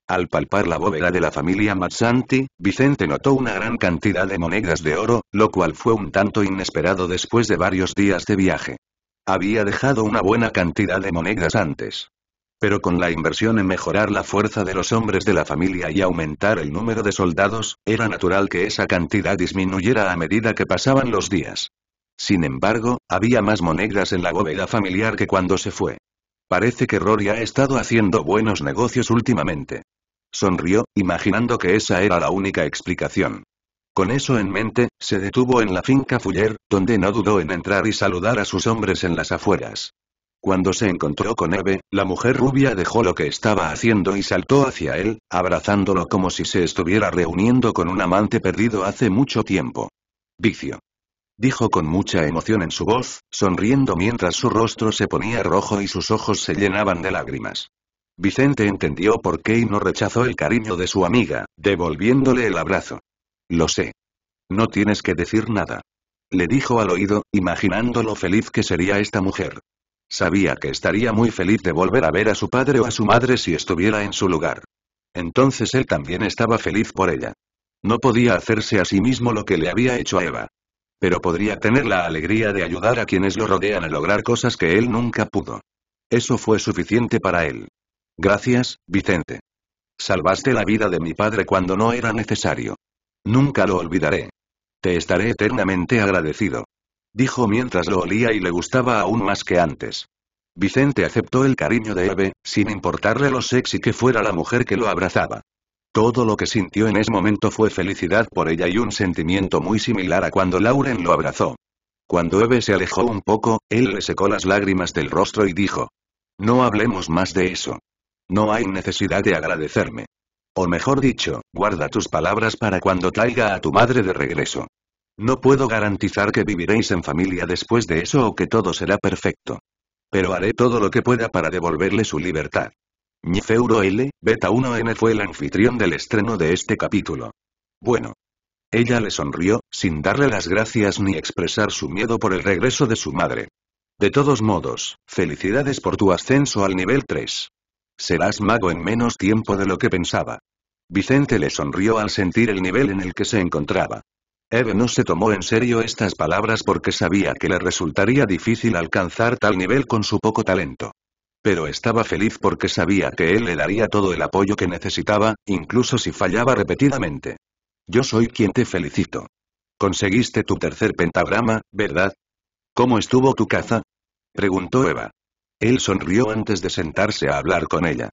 Al palpar la bóveda de la familia Mazzanti, Vicente notó una gran cantidad de monedas de oro, lo cual fue un tanto inesperado después de varios días de viaje. Había dejado una buena cantidad de monedas antes. Pero con la inversión en mejorar la fuerza de los hombres de la familia y aumentar el número de soldados, era natural que esa cantidad disminuyera a medida que pasaban los días. Sin embargo, había más monedas en la bóveda familiar que cuando se fue. Parece que Rory ha estado haciendo buenos negocios últimamente. Sonrió, imaginando que esa era la única explicación. Con eso en mente, se detuvo en la finca Fuller, donde no dudó en entrar y saludar a sus hombres en las afueras. Cuando se encontró con Eve, la mujer rubia dejó lo que estaba haciendo y saltó hacia él, abrazándolo como si se estuviera reuniendo con un amante perdido hace mucho tiempo. Vicio dijo con mucha emoción en su voz, sonriendo mientras su rostro se ponía rojo y sus ojos se llenaban de lágrimas. Vicente entendió por qué y no rechazó el cariño de su amiga, devolviéndole el abrazo. Lo sé. No tienes que decir nada. Le dijo al oído, imaginando lo feliz que sería esta mujer. Sabía que estaría muy feliz de volver a ver a su padre o a su madre si estuviera en su lugar. Entonces él también estaba feliz por ella. No podía hacerse a sí mismo lo que le había hecho a Eva. Pero podría tener la alegría de ayudar a quienes lo rodean a lograr cosas que él nunca pudo. Eso fue suficiente para él. Gracias, Vicente. Salvaste la vida de mi padre cuando no era necesario. Nunca lo olvidaré. Te estaré eternamente agradecido. Dijo mientras lo olía y le gustaba aún más que antes. Vicente aceptó el cariño de Eve, sin importarle lo sexy que fuera la mujer que lo abrazaba. Todo lo que sintió en ese momento fue felicidad por ella y un sentimiento muy similar a cuando Lauren lo abrazó. Cuando Eve se alejó un poco, él le secó las lágrimas del rostro y dijo. No hablemos más de eso. No hay necesidad de agradecerme. O mejor dicho, guarda tus palabras para cuando traiga a tu madre de regreso. No puedo garantizar que viviréis en familia después de eso o que todo será perfecto. Pero haré todo lo que pueda para devolverle su libertad. Ñefeuro L, Beta 1N fue el anfitrión del estreno de este capítulo. Bueno. Ella le sonrió, sin darle las gracias ni expresar su miedo por el regreso de su madre. De todos modos, felicidades por tu ascenso al nivel 3. Serás mago en menos tiempo de lo que pensaba. Vicente le sonrió al sentir el nivel en el que se encontraba. Eve no se tomó en serio estas palabras porque sabía que le resultaría difícil alcanzar tal nivel con su poco talento. Pero estaba feliz porque sabía que él le daría todo el apoyo que necesitaba, incluso si fallaba repetidamente. Yo soy quien te felicito. Conseguiste tu tercer pentagrama, ¿verdad? ¿Cómo estuvo tu caza? Preguntó Eva. Él sonrió antes de sentarse a hablar con ella.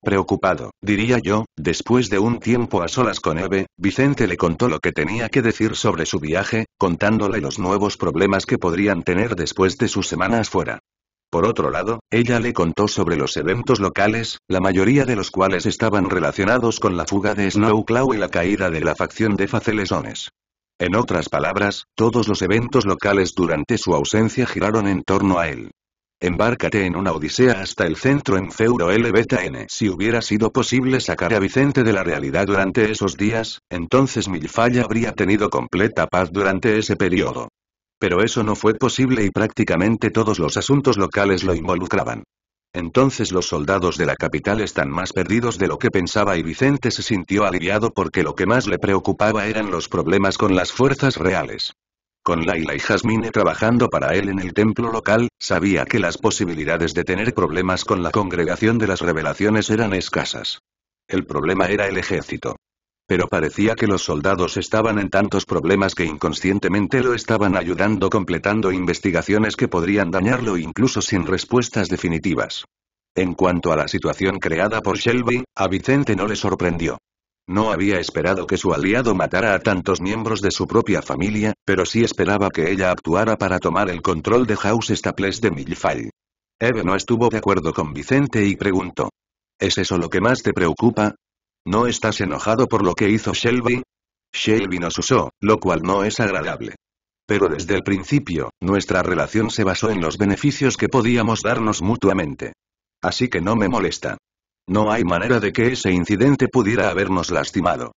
Preocupado, diría yo, después de un tiempo a solas con Eve, Vicente le contó lo que tenía que decir sobre su viaje, contándole los nuevos problemas que podrían tener después de sus semanas fuera. Por otro lado, ella le contó sobre los eventos locales, la mayoría de los cuales estaban relacionados con la fuga de Snowclaw y la caída de la facción de Facelesones. En otras palabras, todos los eventos locales durante su ausencia giraron en torno a él. Embárcate en una odisea hasta el centro en Feuro LBTN. Si hubiera sido posible sacar a Vicente de la realidad durante esos días, entonces Milfalla habría tenido completa paz durante ese periodo. Pero eso no fue posible y prácticamente todos los asuntos locales lo involucraban. Entonces los soldados de la capital están más perdidos de lo que pensaba y Vicente se sintió aliviado porque lo que más le preocupaba eran los problemas con las fuerzas reales. Con Laila y Jasmine trabajando para él en el templo local, sabía que las posibilidades de tener problemas con la congregación de las revelaciones eran escasas. El problema era el ejército. Pero parecía que los soldados estaban en tantos problemas que inconscientemente lo estaban ayudando completando investigaciones que podrían dañarlo incluso sin respuestas definitivas. En cuanto a la situación creada por Shelby, a Vicente no le sorprendió. No había esperado que su aliado matara a tantos miembros de su propia familia, pero sí esperaba que ella actuara para tomar el control de House Staples de Millfall. Eve no estuvo de acuerdo con Vicente y preguntó. ¿Es eso lo que más te preocupa? ¿No estás enojado por lo que hizo Shelby? Shelby nos usó, lo cual no es agradable. Pero desde el principio, nuestra relación se basó en los beneficios que podíamos darnos mutuamente. Así que no me molesta. No hay manera de que ese incidente pudiera habernos lastimado.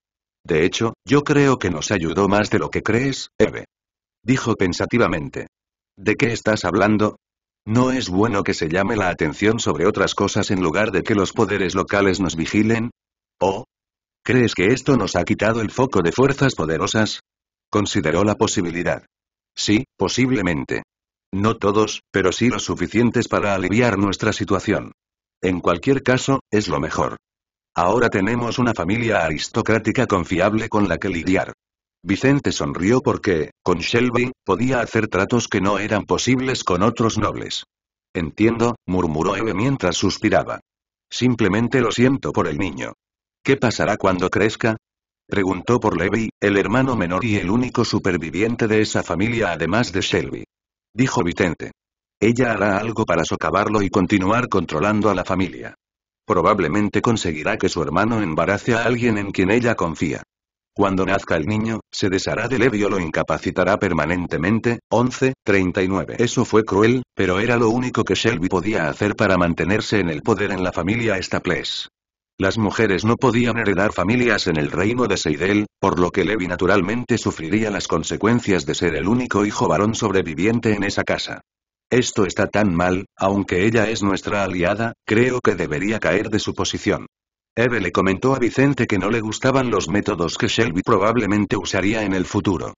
De hecho, yo creo que nos ayudó más de lo que crees, Eve. Dijo pensativamente. ¿De qué estás hablando? No es bueno que se llame la atención sobre otras cosas en lugar de que los poderes locales nos vigilen, Oh. ¿Crees que esto nos ha quitado el foco de fuerzas poderosas? Consideró la posibilidad. Sí, posiblemente. No todos, pero sí los suficientes para aliviar nuestra situación. En cualquier caso, es lo mejor. Ahora tenemos una familia aristocrática confiable con la que lidiar. Vicente sonrió porque, con Shelby, podía hacer tratos que no eran posibles con otros nobles. Entiendo, murmuró Eve mientras suspiraba. Simplemente lo siento por el niño. ¿Qué pasará cuando crezca? Preguntó por Levi, el hermano menor y el único superviviente de esa familia además de Shelby. Dijo Vicente. Ella hará algo para socavarlo y continuar controlando a la familia. Probablemente conseguirá que su hermano embarace a alguien en quien ella confía. Cuando nazca el niño, se deshará de Levi o lo incapacitará permanentemente. 11, 39. Eso fue cruel, pero era lo único que Shelby podía hacer para mantenerse en el poder en la familia Staples. Las mujeres no podían heredar familias en el reino de Seidel, por lo que Levi naturalmente sufriría las consecuencias de ser el único hijo varón sobreviviente en esa casa. Esto está tan mal, aunque ella es nuestra aliada, creo que debería caer de su posición. Eve le comentó a Vicente que no le gustaban los métodos que Shelby probablemente usaría en el futuro.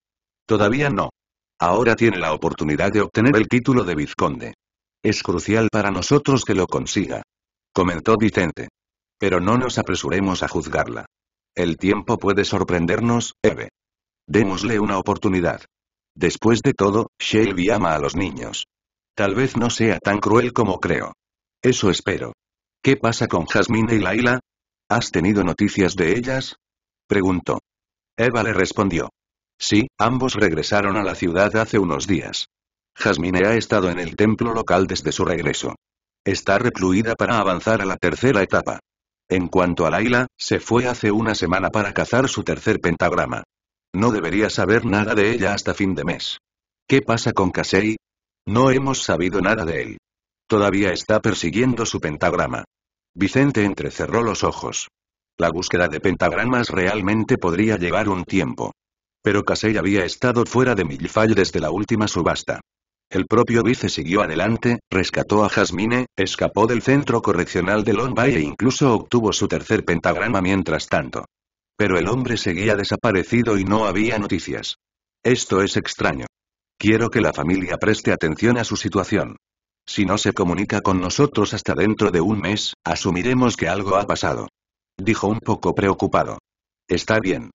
Todavía no. Ahora tiene la oportunidad de obtener el título de vizconde. Es crucial para nosotros que lo consiga. Comentó Vicente. Pero no nos apresuremos a juzgarla. El tiempo puede sorprendernos, Eve. Démosle una oportunidad. Después de todo, Shelby ama a los niños. Tal vez no sea tan cruel como creo. Eso espero. ¿Qué pasa con Jasmine y Laila? ¿Has tenido noticias de ellas? Preguntó. Eva le respondió. Sí, ambos regresaron a la ciudad hace unos días. Jasmine ha estado en el templo local desde su regreso. Está recluida para avanzar a la tercera etapa. En cuanto a Laila, se fue hace una semana para cazar su tercer pentagrama. No debería saber nada de ella hasta fin de mes. ¿Qué pasa con Casey? No hemos sabido nada de él. Todavía está persiguiendo su pentagrama. Vicente entrecerró los ojos. La búsqueda de pentagramas realmente podría llevar un tiempo. Pero Casey había estado fuera de Millfall desde la última subasta. El propio Vice siguió adelante, rescató a Jasmine, escapó del centro correccional de Long e incluso obtuvo su tercer pentagrama mientras tanto. Pero el hombre seguía desaparecido y no había noticias. Esto es extraño. Quiero que la familia preste atención a su situación. Si no se comunica con nosotros hasta dentro de un mes, asumiremos que algo ha pasado. Dijo un poco preocupado. Está bien.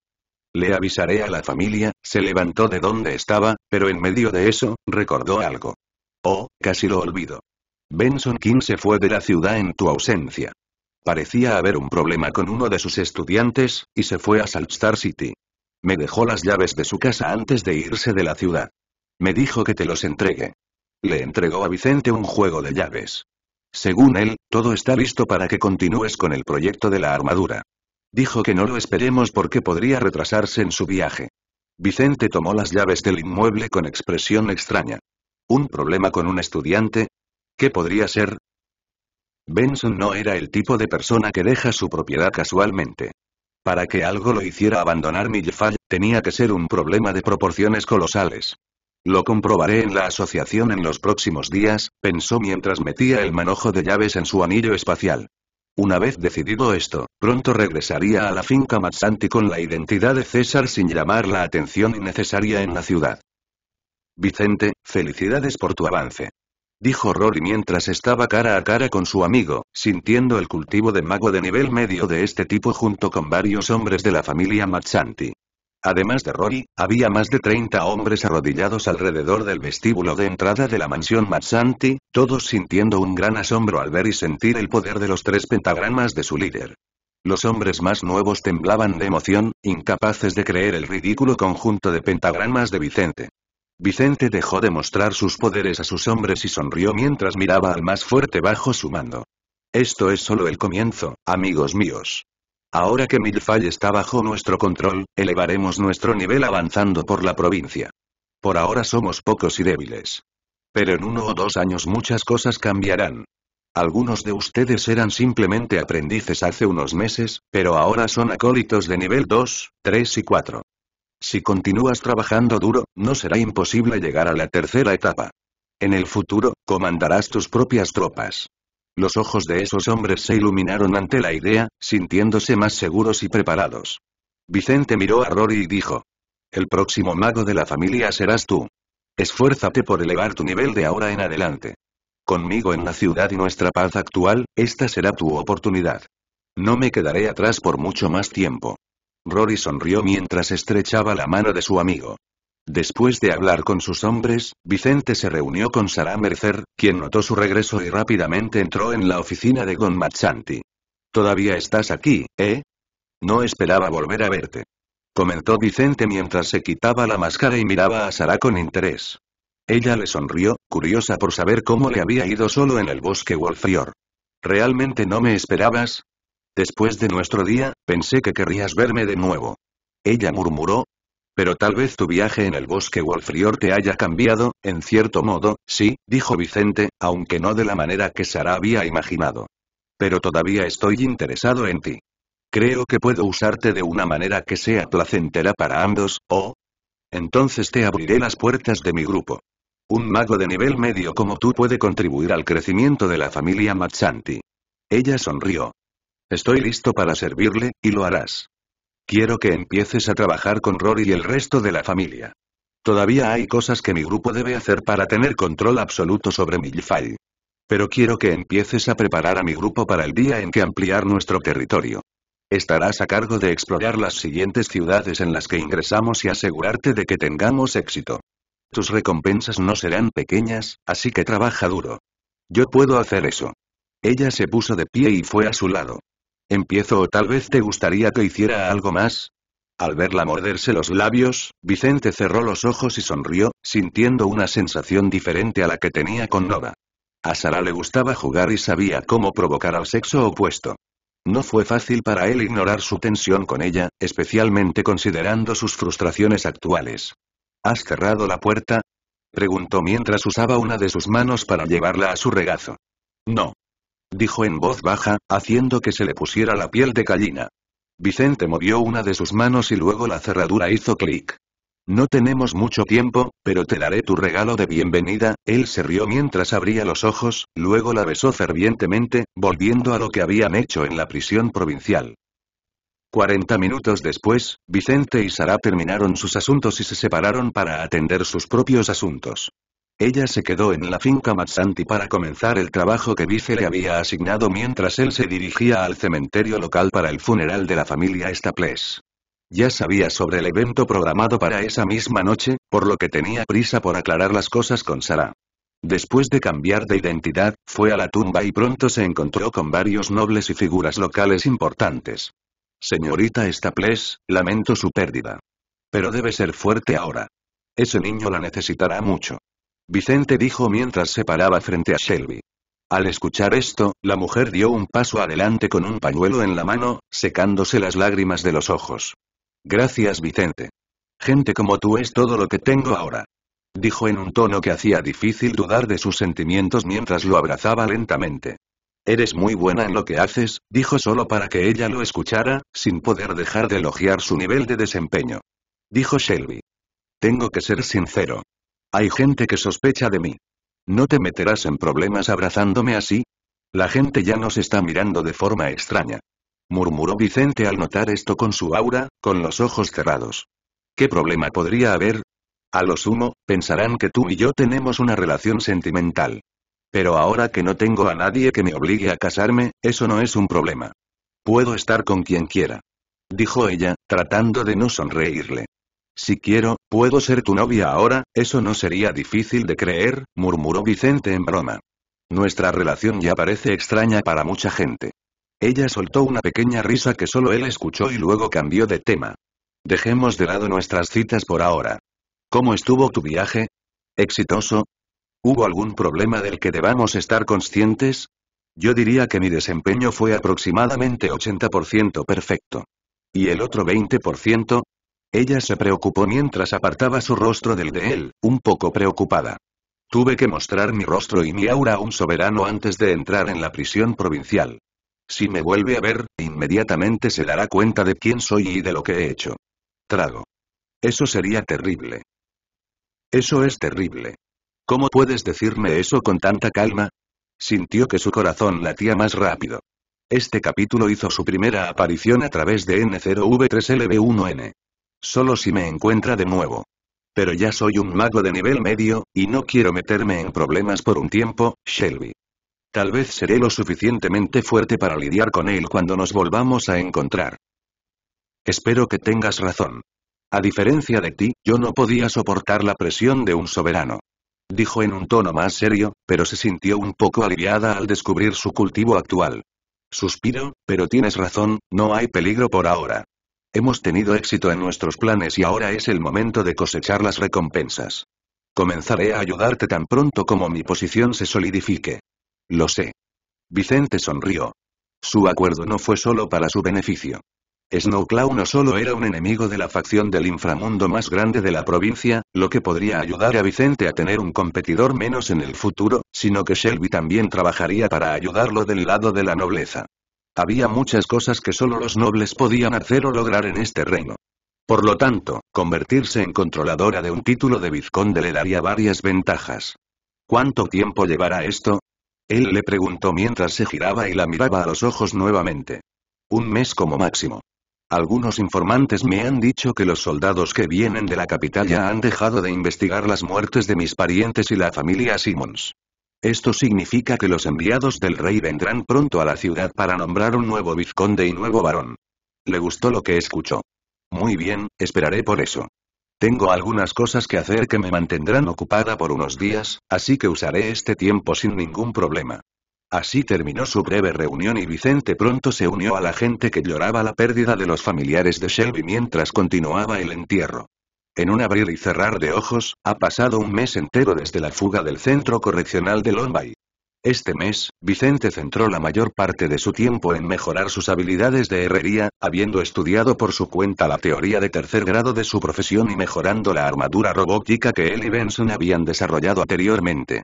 Le avisaré a la familia, se levantó de donde estaba, pero en medio de eso, recordó algo. Oh, casi lo olvido. Benson King se fue de la ciudad en tu ausencia. Parecía haber un problema con uno de sus estudiantes, y se fue a Salt Star City. Me dejó las llaves de su casa antes de irse de la ciudad. Me dijo que te los entregue. Le entregó a Vicente un juego de llaves. Según él, todo está listo para que continúes con el proyecto de la armadura. Dijo que no lo esperemos porque podría retrasarse en su viaje. Vicente tomó las llaves del inmueble con expresión extraña. ¿Un problema con un estudiante? ¿Qué podría ser? Benson no era el tipo de persona que deja su propiedad casualmente. Para que algo lo hiciera abandonar Millefall, tenía que ser un problema de proporciones colosales. Lo comprobaré en la asociación en los próximos días, pensó mientras metía el manojo de llaves en su anillo espacial. Una vez decidido esto, pronto regresaría a la finca Matsanti con la identidad de César sin llamar la atención innecesaria en la ciudad. Vicente, felicidades por tu avance. Dijo Rory mientras estaba cara a cara con su amigo, sintiendo el cultivo de mago de nivel medio de este tipo junto con varios hombres de la familia Matsanti. Además de Rory, había más de 30 hombres arrodillados alrededor del vestíbulo de entrada de la mansión Matsanti, todos sintiendo un gran asombro al ver y sentir el poder de los tres pentagramas de su líder. Los hombres más nuevos temblaban de emoción, incapaces de creer el ridículo conjunto de pentagramas de Vicente. Vicente dejó de mostrar sus poderes a sus hombres y sonrió mientras miraba al más fuerte bajo su mando. Esto es solo el comienzo, amigos míos. Ahora que Milfall está bajo nuestro control, elevaremos nuestro nivel avanzando por la provincia. Por ahora somos pocos y débiles. Pero en uno o dos años muchas cosas cambiarán. Algunos de ustedes eran simplemente aprendices hace unos meses, pero ahora son acólitos de nivel 2, 3 y 4. Si continúas trabajando duro, no será imposible llegar a la tercera etapa. En el futuro, comandarás tus propias tropas. Los ojos de esos hombres se iluminaron ante la idea, sintiéndose más seguros y preparados. Vicente miró a Rory y dijo. El próximo mago de la familia serás tú. Esfuérzate por elevar tu nivel de ahora en adelante. Conmigo en la ciudad y nuestra paz actual, esta será tu oportunidad. No me quedaré atrás por mucho más tiempo. Rory sonrió mientras estrechaba la mano de su amigo. Después de hablar con sus hombres, Vicente se reunió con Sara Mercer, quien notó su regreso y rápidamente entró en la oficina de Gon Todavía estás aquí, ¿eh? No esperaba volver a verte. Comentó Vicente mientras se quitaba la máscara y miraba a Sara con interés. Ella le sonrió, curiosa por saber cómo le había ido solo en el bosque Wolfior. ¿Realmente no me esperabas? Después de nuestro día, pensé que querrías verme de nuevo. Ella murmuró, pero tal vez tu viaje en el bosque Wolfrior te haya cambiado, en cierto modo, sí, dijo Vicente, aunque no de la manera que Sara había imaginado. Pero todavía estoy interesado en ti. Creo que puedo usarte de una manera que sea placentera para ambos, ¿o? Entonces te abriré las puertas de mi grupo. Un mago de nivel medio como tú puede contribuir al crecimiento de la familia Machanti. Ella sonrió. Estoy listo para servirle, y lo harás. Quiero que empieces a trabajar con Rory y el resto de la familia. Todavía hay cosas que mi grupo debe hacer para tener control absoluto sobre millfile Pero quiero que empieces a preparar a mi grupo para el día en que ampliar nuestro territorio. Estarás a cargo de explorar las siguientes ciudades en las que ingresamos y asegurarte de que tengamos éxito. Tus recompensas no serán pequeñas, así que trabaja duro. Yo puedo hacer eso. Ella se puso de pie y fue a su lado. Empiezo o tal vez te gustaría que hiciera algo más. Al verla morderse los labios, Vicente cerró los ojos y sonrió, sintiendo una sensación diferente a la que tenía con Nova. A Sara le gustaba jugar y sabía cómo provocar al sexo opuesto. No fue fácil para él ignorar su tensión con ella, especialmente considerando sus frustraciones actuales. ¿Has cerrado la puerta? Preguntó mientras usaba una de sus manos para llevarla a su regazo. No dijo en voz baja, haciendo que se le pusiera la piel de gallina. Vicente movió una de sus manos y luego la cerradura hizo clic. No tenemos mucho tiempo, pero te daré tu regalo de bienvenida, él se rió mientras abría los ojos, luego la besó fervientemente, volviendo a lo que habían hecho en la prisión provincial. Cuarenta minutos después, Vicente y Sara terminaron sus asuntos y se separaron para atender sus propios asuntos. Ella se quedó en la finca Matsanti para comenzar el trabajo que Vice le había asignado mientras él se dirigía al cementerio local para el funeral de la familia Staples. Ya sabía sobre el evento programado para esa misma noche, por lo que tenía prisa por aclarar las cosas con Sara. Después de cambiar de identidad, fue a la tumba y pronto se encontró con varios nobles y figuras locales importantes. Señorita Staples, lamento su pérdida. Pero debe ser fuerte ahora. Ese niño la necesitará mucho. Vicente dijo mientras se paraba frente a Shelby. Al escuchar esto, la mujer dio un paso adelante con un pañuelo en la mano, secándose las lágrimas de los ojos. Gracias Vicente. Gente como tú es todo lo que tengo ahora. Dijo en un tono que hacía difícil dudar de sus sentimientos mientras lo abrazaba lentamente. Eres muy buena en lo que haces, dijo solo para que ella lo escuchara, sin poder dejar de elogiar su nivel de desempeño. Dijo Shelby. Tengo que ser sincero. Hay gente que sospecha de mí. ¿No te meterás en problemas abrazándome así? La gente ya nos está mirando de forma extraña. Murmuró Vicente al notar esto con su aura, con los ojos cerrados. ¿Qué problema podría haber? A lo sumo, pensarán que tú y yo tenemos una relación sentimental. Pero ahora que no tengo a nadie que me obligue a casarme, eso no es un problema. Puedo estar con quien quiera. Dijo ella, tratando de no sonreírle. Si quiero, puedo ser tu novia ahora, eso no sería difícil de creer, murmuró Vicente en broma. Nuestra relación ya parece extraña para mucha gente. Ella soltó una pequeña risa que solo él escuchó y luego cambió de tema. Dejemos de lado nuestras citas por ahora. ¿Cómo estuvo tu viaje? ¿Exitoso? ¿Hubo algún problema del que debamos estar conscientes? Yo diría que mi desempeño fue aproximadamente 80% perfecto. Y el otro 20%, ella se preocupó mientras apartaba su rostro del de él, un poco preocupada. Tuve que mostrar mi rostro y mi aura a un soberano antes de entrar en la prisión provincial. Si me vuelve a ver, inmediatamente se dará cuenta de quién soy y de lo que he hecho. Trago. Eso sería terrible. Eso es terrible. ¿Cómo puedes decirme eso con tanta calma? Sintió que su corazón latía más rápido. Este capítulo hizo su primera aparición a través de N0V3LB1N solo si me encuentra de nuevo. Pero ya soy un mago de nivel medio, y no quiero meterme en problemas por un tiempo, Shelby. Tal vez seré lo suficientemente fuerte para lidiar con él cuando nos volvamos a encontrar. Espero que tengas razón. A diferencia de ti, yo no podía soportar la presión de un soberano. Dijo en un tono más serio, pero se sintió un poco aliviada al descubrir su cultivo actual. Suspiro, pero tienes razón, no hay peligro por ahora. Hemos tenido éxito en nuestros planes y ahora es el momento de cosechar las recompensas. Comenzaré a ayudarte tan pronto como mi posición se solidifique. Lo sé. Vicente sonrió. Su acuerdo no fue solo para su beneficio. Snowclaw no solo era un enemigo de la facción del inframundo más grande de la provincia, lo que podría ayudar a Vicente a tener un competidor menos en el futuro, sino que Shelby también trabajaría para ayudarlo del lado de la nobleza. Había muchas cosas que solo los nobles podían hacer o lograr en este reino. Por lo tanto, convertirse en controladora de un título de vizconde le daría varias ventajas. ¿Cuánto tiempo llevará esto? Él le preguntó mientras se giraba y la miraba a los ojos nuevamente. Un mes como máximo. Algunos informantes me han dicho que los soldados que vienen de la capital ya han dejado de investigar las muertes de mis parientes y la familia Simmons. Esto significa que los enviados del rey vendrán pronto a la ciudad para nombrar un nuevo vizconde y nuevo varón. Le gustó lo que escuchó. Muy bien, esperaré por eso. Tengo algunas cosas que hacer que me mantendrán ocupada por unos días, así que usaré este tiempo sin ningún problema. Así terminó su breve reunión y Vicente pronto se unió a la gente que lloraba la pérdida de los familiares de Shelby mientras continuaba el entierro. En un abrir y cerrar de ojos, ha pasado un mes entero desde la fuga del centro correccional de Lombay. Este mes, Vicente centró la mayor parte de su tiempo en mejorar sus habilidades de herrería, habiendo estudiado por su cuenta la teoría de tercer grado de su profesión y mejorando la armadura robótica que él y Benson habían desarrollado anteriormente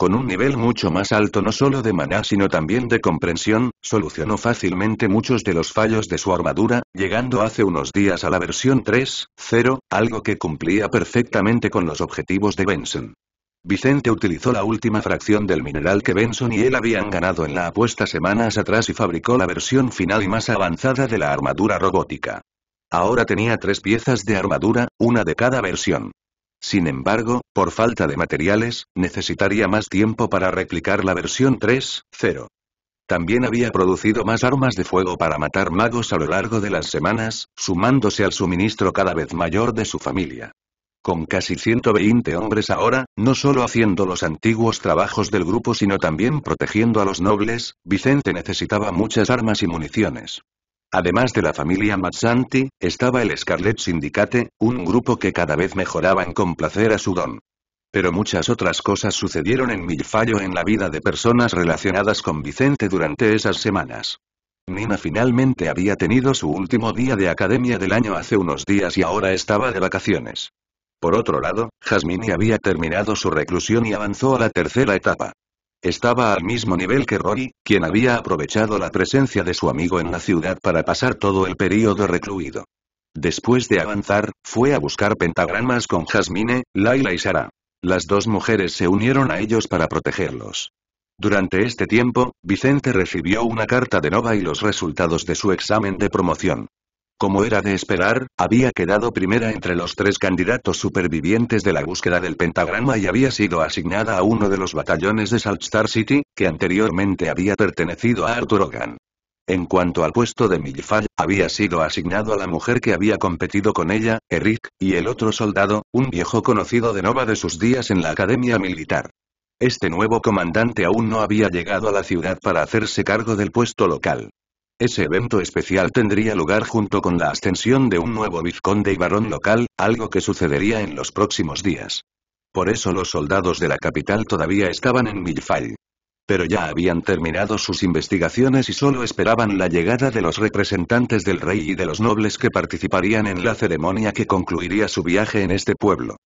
con un nivel mucho más alto no solo de maná sino también de comprensión, solucionó fácilmente muchos de los fallos de su armadura, llegando hace unos días a la versión 3.0, algo que cumplía perfectamente con los objetivos de Benson. Vicente utilizó la última fracción del mineral que Benson y él habían ganado en la apuesta semanas atrás y fabricó la versión final y más avanzada de la armadura robótica. Ahora tenía tres piezas de armadura, una de cada versión. Sin embargo, por falta de materiales, necesitaría más tiempo para replicar la versión 3.0. También había producido más armas de fuego para matar magos a lo largo de las semanas, sumándose al suministro cada vez mayor de su familia. Con casi 120 hombres ahora, no solo haciendo los antiguos trabajos del grupo sino también protegiendo a los nobles, Vicente necesitaba muchas armas y municiones. Además de la familia Mazzanti, estaba el Scarlet Syndicate, un grupo que cada vez mejoraba en complacer a su don. Pero muchas otras cosas sucedieron en fallo en la vida de personas relacionadas con Vicente durante esas semanas. Nina finalmente había tenido su último día de academia del año hace unos días y ahora estaba de vacaciones. Por otro lado, Jasmine había terminado su reclusión y avanzó a la tercera etapa. Estaba al mismo nivel que Rory, quien había aprovechado la presencia de su amigo en la ciudad para pasar todo el período recluido. Después de avanzar, fue a buscar pentagramas con Jasmine, Laila y Sara. Las dos mujeres se unieron a ellos para protegerlos. Durante este tiempo, Vicente recibió una carta de Nova y los resultados de su examen de promoción. Como era de esperar, había quedado primera entre los tres candidatos supervivientes de la búsqueda del pentagrama y había sido asignada a uno de los batallones de Salt Star City, que anteriormente había pertenecido a Arthur Hogan. En cuanto al puesto de Milfall, había sido asignado a la mujer que había competido con ella, Eric, y el otro soldado, un viejo conocido de Nova de sus días en la academia militar. Este nuevo comandante aún no había llegado a la ciudad para hacerse cargo del puesto local. Ese evento especial tendría lugar junto con la ascensión de un nuevo vizconde y varón local, algo que sucedería en los próximos días. Por eso los soldados de la capital todavía estaban en Milfay. Pero ya habían terminado sus investigaciones y solo esperaban la llegada de los representantes del rey y de los nobles que participarían en la ceremonia que concluiría su viaje en este pueblo.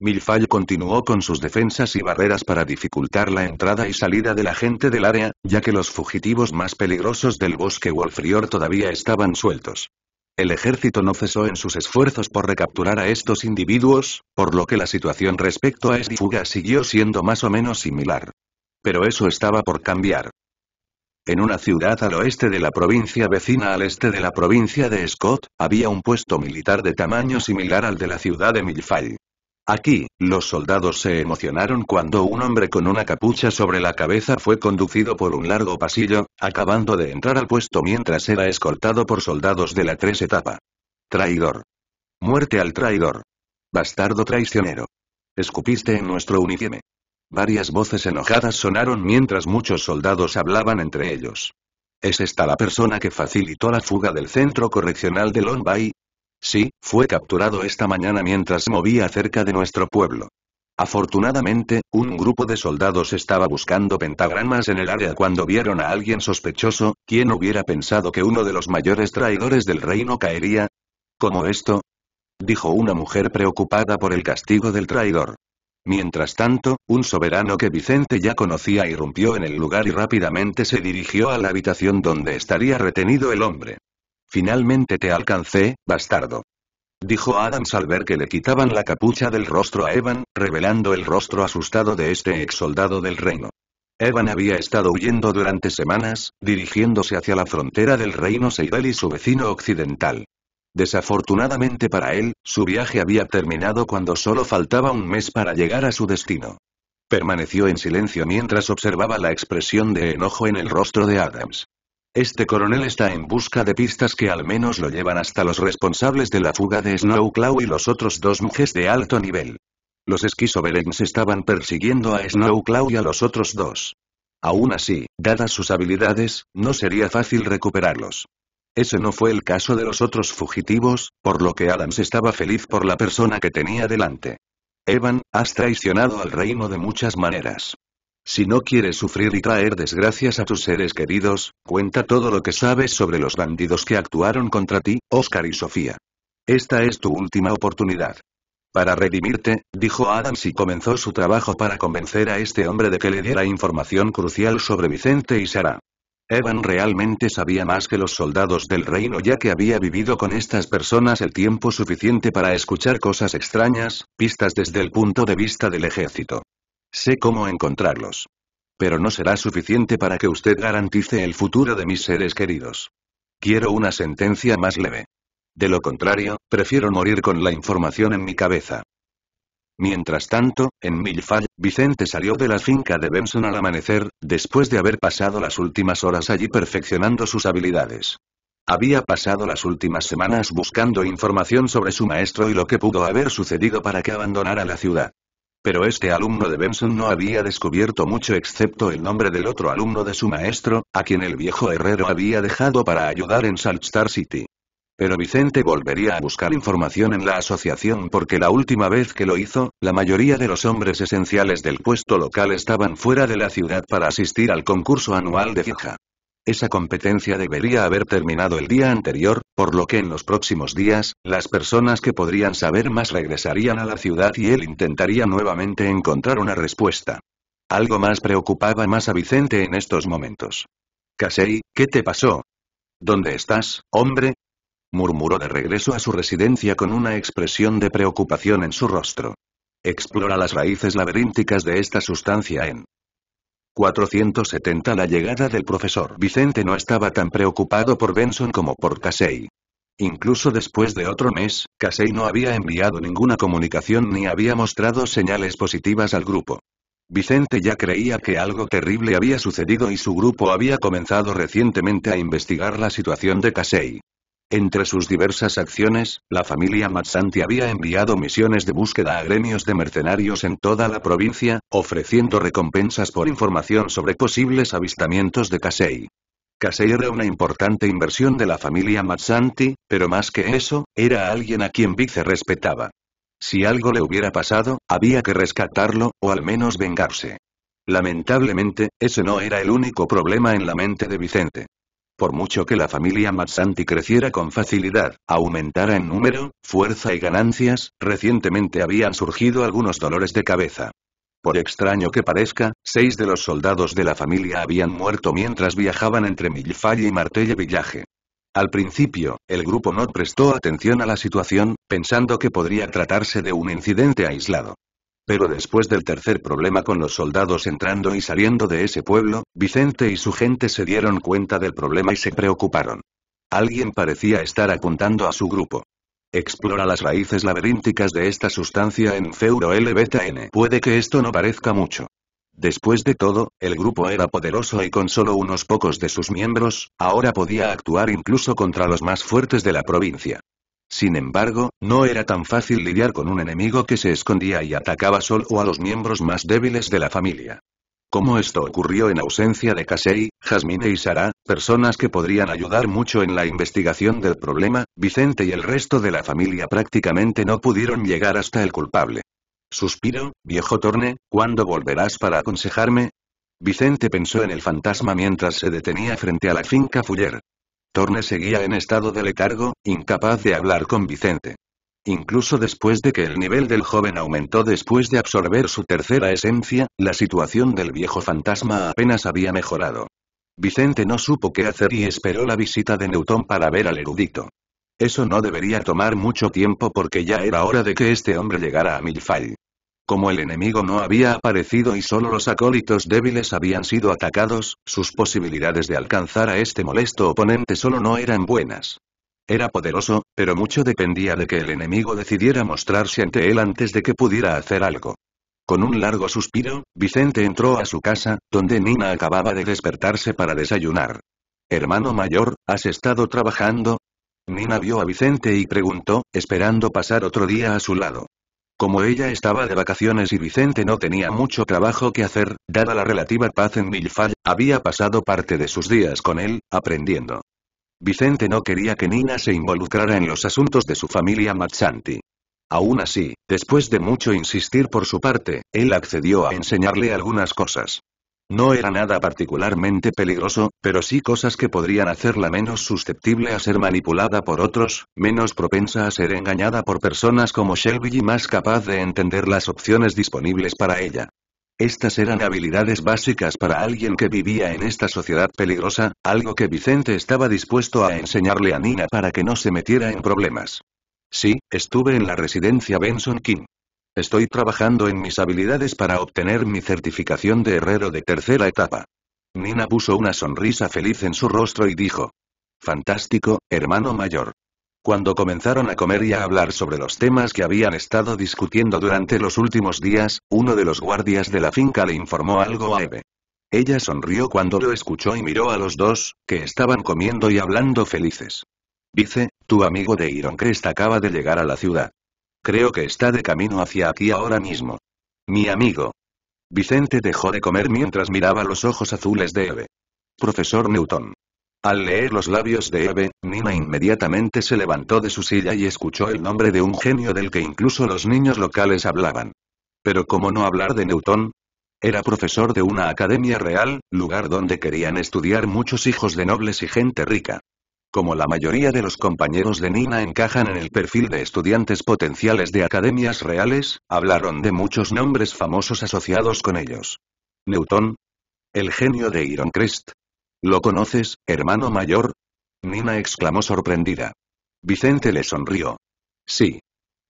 Milfay continuó con sus defensas y barreras para dificultar la entrada y salida de la gente del área, ya que los fugitivos más peligrosos del bosque Wolfrior todavía estaban sueltos. El ejército no cesó en sus esfuerzos por recapturar a estos individuos, por lo que la situación respecto a fuga siguió siendo más o menos similar. Pero eso estaba por cambiar. En una ciudad al oeste de la provincia vecina al este de la provincia de Scott, había un puesto militar de tamaño similar al de la ciudad de Milfay. Aquí, los soldados se emocionaron cuando un hombre con una capucha sobre la cabeza fue conducido por un largo pasillo, acabando de entrar al puesto mientras era escoltado por soldados de la tres etapa. Traidor. Muerte al traidor. Bastardo traicionero. Escupiste en nuestro uniforme. Varias voces enojadas sonaron mientras muchos soldados hablaban entre ellos. ¿Es esta la persona que facilitó la fuga del centro correccional de Long Bay? Sí, fue capturado esta mañana mientras movía cerca de nuestro pueblo. Afortunadamente, un grupo de soldados estaba buscando pentagramas en el área cuando vieron a alguien sospechoso, ¿quién hubiera pensado que uno de los mayores traidores del reino caería? ¿Cómo esto? Dijo una mujer preocupada por el castigo del traidor. Mientras tanto, un soberano que Vicente ya conocía irrumpió en el lugar y rápidamente se dirigió a la habitación donde estaría retenido el hombre. Finalmente te alcancé, bastardo. Dijo Adams al ver que le quitaban la capucha del rostro a Evan, revelando el rostro asustado de este ex soldado del reino. Evan había estado huyendo durante semanas, dirigiéndose hacia la frontera del reino Seidel y su vecino occidental. Desafortunadamente para él, su viaje había terminado cuando solo faltaba un mes para llegar a su destino. Permaneció en silencio mientras observaba la expresión de enojo en el rostro de Adams. Este coronel está en busca de pistas que al menos lo llevan hasta los responsables de la fuga de Snowclaw y los otros dos mujeres de alto nivel. Los esquizoberens estaban persiguiendo a Snowclaw y a los otros dos. Aún así, dadas sus habilidades, no sería fácil recuperarlos. Ese no fue el caso de los otros fugitivos, por lo que Adams estaba feliz por la persona que tenía delante. Evan, has traicionado al reino de muchas maneras. Si no quieres sufrir y traer desgracias a tus seres queridos, cuenta todo lo que sabes sobre los bandidos que actuaron contra ti, Oscar y Sofía. Esta es tu última oportunidad. Para redimirte, dijo Adams y comenzó su trabajo para convencer a este hombre de que le diera información crucial sobre Vicente y Sara. Evan realmente sabía más que los soldados del reino ya que había vivido con estas personas el tiempo suficiente para escuchar cosas extrañas, pistas desde el punto de vista del ejército. Sé cómo encontrarlos. Pero no será suficiente para que usted garantice el futuro de mis seres queridos. Quiero una sentencia más leve. De lo contrario, prefiero morir con la información en mi cabeza. Mientras tanto, en Milfall, Vicente salió de la finca de Benson al amanecer, después de haber pasado las últimas horas allí perfeccionando sus habilidades. Había pasado las últimas semanas buscando información sobre su maestro y lo que pudo haber sucedido para que abandonara la ciudad. Pero este alumno de Benson no había descubierto mucho excepto el nombre del otro alumno de su maestro, a quien el viejo herrero había dejado para ayudar en Salt Star City. Pero Vicente volvería a buscar información en la asociación porque la última vez que lo hizo, la mayoría de los hombres esenciales del puesto local estaban fuera de la ciudad para asistir al concurso anual de Fija. Esa competencia debería haber terminado el día anterior, por lo que en los próximos días, las personas que podrían saber más regresarían a la ciudad y él intentaría nuevamente encontrar una respuesta. Algo más preocupaba más a Vicente en estos momentos. Casey, ¿qué te pasó? ¿Dónde estás, hombre? murmuró de regreso a su residencia con una expresión de preocupación en su rostro. Explora las raíces laberínticas de esta sustancia en 470 La llegada del profesor Vicente no estaba tan preocupado por Benson como por Casey. Incluso después de otro mes, Casey no había enviado ninguna comunicación ni había mostrado señales positivas al grupo. Vicente ya creía que algo terrible había sucedido y su grupo había comenzado recientemente a investigar la situación de Casey. Entre sus diversas acciones, la familia Matsanti había enviado misiones de búsqueda a gremios de mercenarios en toda la provincia, ofreciendo recompensas por información sobre posibles avistamientos de Kasei. Kasei era una importante inversión de la familia Matsanti, pero más que eso, era alguien a quien se respetaba. Si algo le hubiera pasado, había que rescatarlo, o al menos vengarse. Lamentablemente, ese no era el único problema en la mente de Vicente. Por mucho que la familia Matsanti creciera con facilidad, aumentara en número, fuerza y ganancias, recientemente habían surgido algunos dolores de cabeza. Por extraño que parezca, seis de los soldados de la familia habían muerto mientras viajaban entre Millfay y Martelle Villaje. Al principio, el grupo no prestó atención a la situación, pensando que podría tratarse de un incidente aislado. Pero después del tercer problema con los soldados entrando y saliendo de ese pueblo, Vicente y su gente se dieron cuenta del problema y se preocuparon. Alguien parecía estar apuntando a su grupo. Explora las raíces laberínticas de esta sustancia en Feuro L Puede que esto no parezca mucho. Después de todo, el grupo era poderoso y con solo unos pocos de sus miembros, ahora podía actuar incluso contra los más fuertes de la provincia. Sin embargo, no era tan fácil lidiar con un enemigo que se escondía y atacaba solo a los miembros más débiles de la familia. Como esto ocurrió en ausencia de Casey, Jasmine y Sara, personas que podrían ayudar mucho en la investigación del problema, Vicente y el resto de la familia prácticamente no pudieron llegar hasta el culpable. Suspiro, viejo Torne, ¿cuándo volverás para aconsejarme? Vicente pensó en el fantasma mientras se detenía frente a la finca Fuller. Torne seguía en estado de letargo, incapaz de hablar con Vicente. Incluso después de que el nivel del joven aumentó después de absorber su tercera esencia, la situación del viejo fantasma apenas había mejorado. Vicente no supo qué hacer y esperó la visita de Newton para ver al erudito. Eso no debería tomar mucho tiempo porque ya era hora de que este hombre llegara a Milfall. Como el enemigo no había aparecido y solo los acólitos débiles habían sido atacados, sus posibilidades de alcanzar a este molesto oponente solo no eran buenas. Era poderoso, pero mucho dependía de que el enemigo decidiera mostrarse ante él antes de que pudiera hacer algo. Con un largo suspiro, Vicente entró a su casa, donde Nina acababa de despertarse para desayunar. Hermano mayor, ¿has estado trabajando? Nina vio a Vicente y preguntó, esperando pasar otro día a su lado. Como ella estaba de vacaciones y Vicente no tenía mucho trabajo que hacer, dada la relativa paz en Milfall, había pasado parte de sus días con él, aprendiendo. Vicente no quería que Nina se involucrara en los asuntos de su familia Machanti. Aún así, después de mucho insistir por su parte, él accedió a enseñarle algunas cosas. No era nada particularmente peligroso, pero sí cosas que podrían hacerla menos susceptible a ser manipulada por otros, menos propensa a ser engañada por personas como Shelby y más capaz de entender las opciones disponibles para ella. Estas eran habilidades básicas para alguien que vivía en esta sociedad peligrosa, algo que Vicente estaba dispuesto a enseñarle a Nina para que no se metiera en problemas. Sí, estuve en la residencia Benson King. Estoy trabajando en mis habilidades para obtener mi certificación de herrero de tercera etapa. Nina puso una sonrisa feliz en su rostro y dijo. Fantástico, hermano mayor. Cuando comenzaron a comer y a hablar sobre los temas que habían estado discutiendo durante los últimos días, uno de los guardias de la finca le informó algo a Eve. Ella sonrió cuando lo escuchó y miró a los dos, que estaban comiendo y hablando felices. Dice, tu amigo de Ironcrest acaba de llegar a la ciudad. Creo que está de camino hacia aquí ahora mismo. Mi amigo. Vicente dejó de comer mientras miraba los ojos azules de Eve. Profesor Newton. Al leer los labios de Eve, Nina inmediatamente se levantó de su silla y escuchó el nombre de un genio del que incluso los niños locales hablaban. Pero ¿cómo no hablar de Newton? Era profesor de una academia real, lugar donde querían estudiar muchos hijos de nobles y gente rica. Como la mayoría de los compañeros de Nina encajan en el perfil de estudiantes potenciales de academias reales, hablaron de muchos nombres famosos asociados con ellos. Newton. El genio de Ironcrest. ¿Lo conoces, hermano mayor? Nina exclamó sorprendida. Vicente le sonrió. Sí.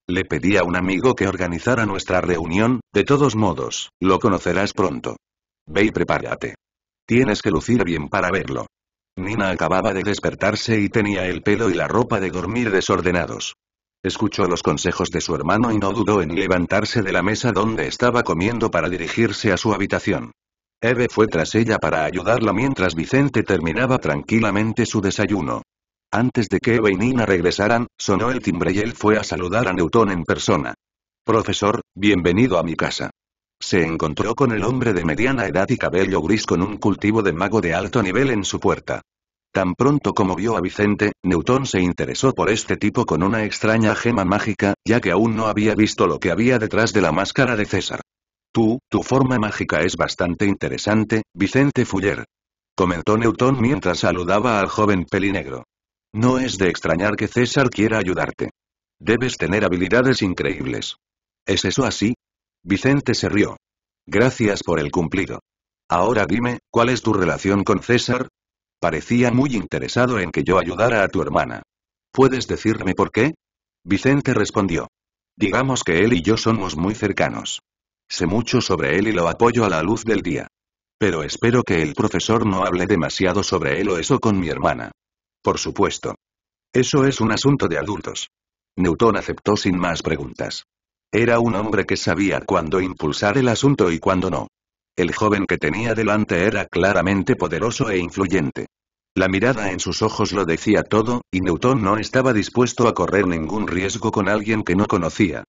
Le pedí a un amigo que organizara nuestra reunión, de todos modos, lo conocerás pronto. Ve y prepárate. Tienes que lucir bien para verlo. Nina acababa de despertarse y tenía el pelo y la ropa de dormir desordenados. Escuchó los consejos de su hermano y no dudó en levantarse de la mesa donde estaba comiendo para dirigirse a su habitación. Eve fue tras ella para ayudarla mientras Vicente terminaba tranquilamente su desayuno. Antes de que Eve y Nina regresaran, sonó el timbre y él fue a saludar a Newton en persona. Profesor, bienvenido a mi casa. Se encontró con el hombre de mediana edad y cabello gris con un cultivo de mago de alto nivel en su puerta. Tan pronto como vio a Vicente, Newton se interesó por este tipo con una extraña gema mágica, ya que aún no había visto lo que había detrás de la máscara de César. Tú, tu forma mágica es bastante interesante, Vicente Fuller. Comentó Newton mientras saludaba al joven pelinegro. No es de extrañar que César quiera ayudarte. Debes tener habilidades increíbles. ¿Es eso así? Vicente se rió. Gracias por el cumplido. Ahora dime, ¿cuál es tu relación con César? Parecía muy interesado en que yo ayudara a tu hermana. ¿Puedes decirme por qué? Vicente respondió. Digamos que él y yo somos muy cercanos. Sé mucho sobre él y lo apoyo a la luz del día. Pero espero que el profesor no hable demasiado sobre él o eso con mi hermana. Por supuesto. Eso es un asunto de adultos. Newton aceptó sin más preguntas. Era un hombre que sabía cuándo impulsar el asunto y cuándo no. El joven que tenía delante era claramente poderoso e influyente. La mirada en sus ojos lo decía todo, y Newton no estaba dispuesto a correr ningún riesgo con alguien que no conocía.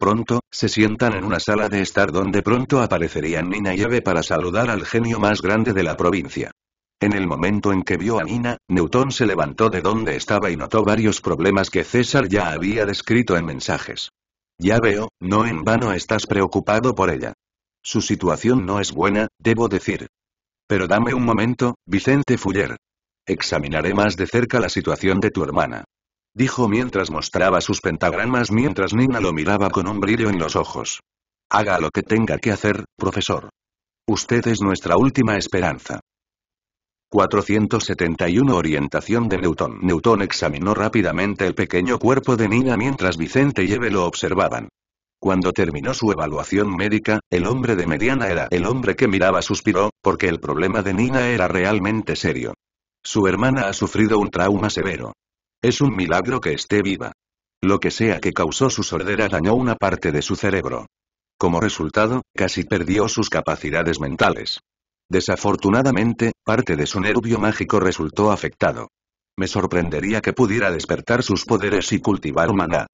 Pronto, se sientan en una sala de estar donde pronto aparecerían Nina y Eve para saludar al genio más grande de la provincia. En el momento en que vio a Nina, Newton se levantó de donde estaba y notó varios problemas que César ya había descrito en mensajes. Ya veo, no en vano estás preocupado por ella. Su situación no es buena, debo decir. Pero dame un momento, Vicente Fuller. Examinaré más de cerca la situación de tu hermana. Dijo mientras mostraba sus pentagramas mientras Nina lo miraba con un brillo en los ojos. Haga lo que tenga que hacer, profesor. Usted es nuestra última esperanza. 471 Orientación de Newton. Newton examinó rápidamente el pequeño cuerpo de Nina mientras Vicente y Eve lo observaban. Cuando terminó su evaluación médica, el hombre de mediana era el hombre que miraba suspiró, porque el problema de Nina era realmente serio. Su hermana ha sufrido un trauma severo. Es un milagro que esté viva. Lo que sea que causó su sordera dañó una parte de su cerebro. Como resultado, casi perdió sus capacidades mentales. Desafortunadamente, parte de su nervio mágico resultó afectado. Me sorprendería que pudiera despertar sus poderes y cultivar maná.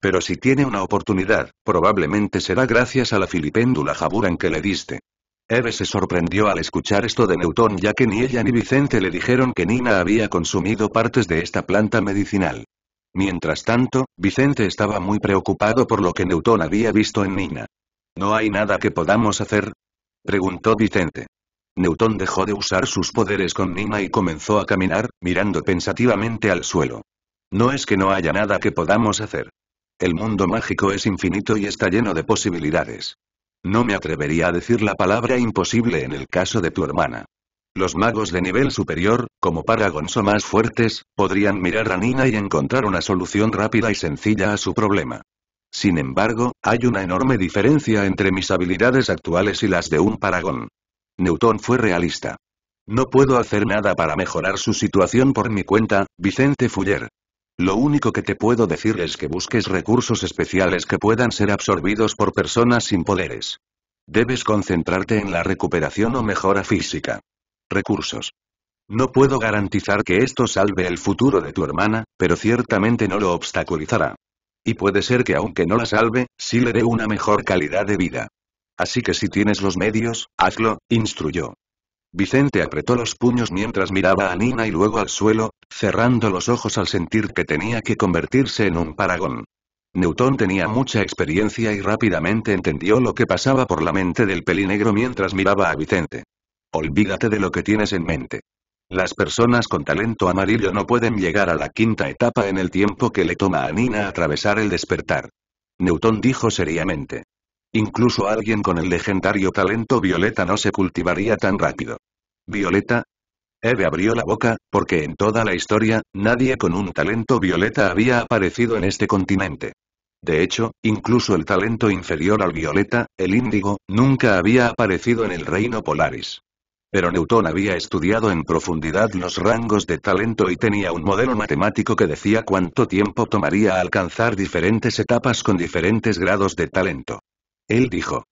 Pero si tiene una oportunidad, probablemente será gracias a la filipéndula jaburan que le diste. Eve se sorprendió al escuchar esto de Newton ya que ni ella ni Vicente le dijeron que Nina había consumido partes de esta planta medicinal. Mientras tanto, Vicente estaba muy preocupado por lo que Newton había visto en Nina. ¿No hay nada que podamos hacer? Preguntó Vicente. Newton dejó de usar sus poderes con Nina y comenzó a caminar, mirando pensativamente al suelo. No es que no haya nada que podamos hacer. El mundo mágico es infinito y está lleno de posibilidades. No me atrevería a decir la palabra imposible en el caso de tu hermana. Los magos de nivel superior, como Paragon o más fuertes, podrían mirar a Nina y encontrar una solución rápida y sencilla a su problema. Sin embargo, hay una enorme diferencia entre mis habilidades actuales y las de un Paragon. Newton fue realista. No puedo hacer nada para mejorar su situación por mi cuenta, Vicente Fuller. Lo único que te puedo decir es que busques recursos especiales que puedan ser absorbidos por personas sin poderes. Debes concentrarte en la recuperación o mejora física. Recursos. No puedo garantizar que esto salve el futuro de tu hermana, pero ciertamente no lo obstaculizará. Y puede ser que aunque no la salve, sí le dé una mejor calidad de vida. Así que si tienes los medios, hazlo, instruyó. Vicente apretó los puños mientras miraba a Nina y luego al suelo, cerrando los ojos al sentir que tenía que convertirse en un paragón. Newton tenía mucha experiencia y rápidamente entendió lo que pasaba por la mente del pelinegro mientras miraba a Vicente. Olvídate de lo que tienes en mente. Las personas con talento amarillo no pueden llegar a la quinta etapa en el tiempo que le toma a Nina atravesar el despertar. Newton dijo seriamente. Incluso alguien con el legendario talento Violeta no se cultivaría tan rápido. ¿Violeta? Eve abrió la boca, porque en toda la historia, nadie con un talento Violeta había aparecido en este continente. De hecho, incluso el talento inferior al Violeta, el Índigo, nunca había aparecido en el reino Polaris. Pero Newton había estudiado en profundidad los rangos de talento y tenía un modelo matemático que decía cuánto tiempo tomaría alcanzar diferentes etapas con diferentes grados de talento. Él dijo.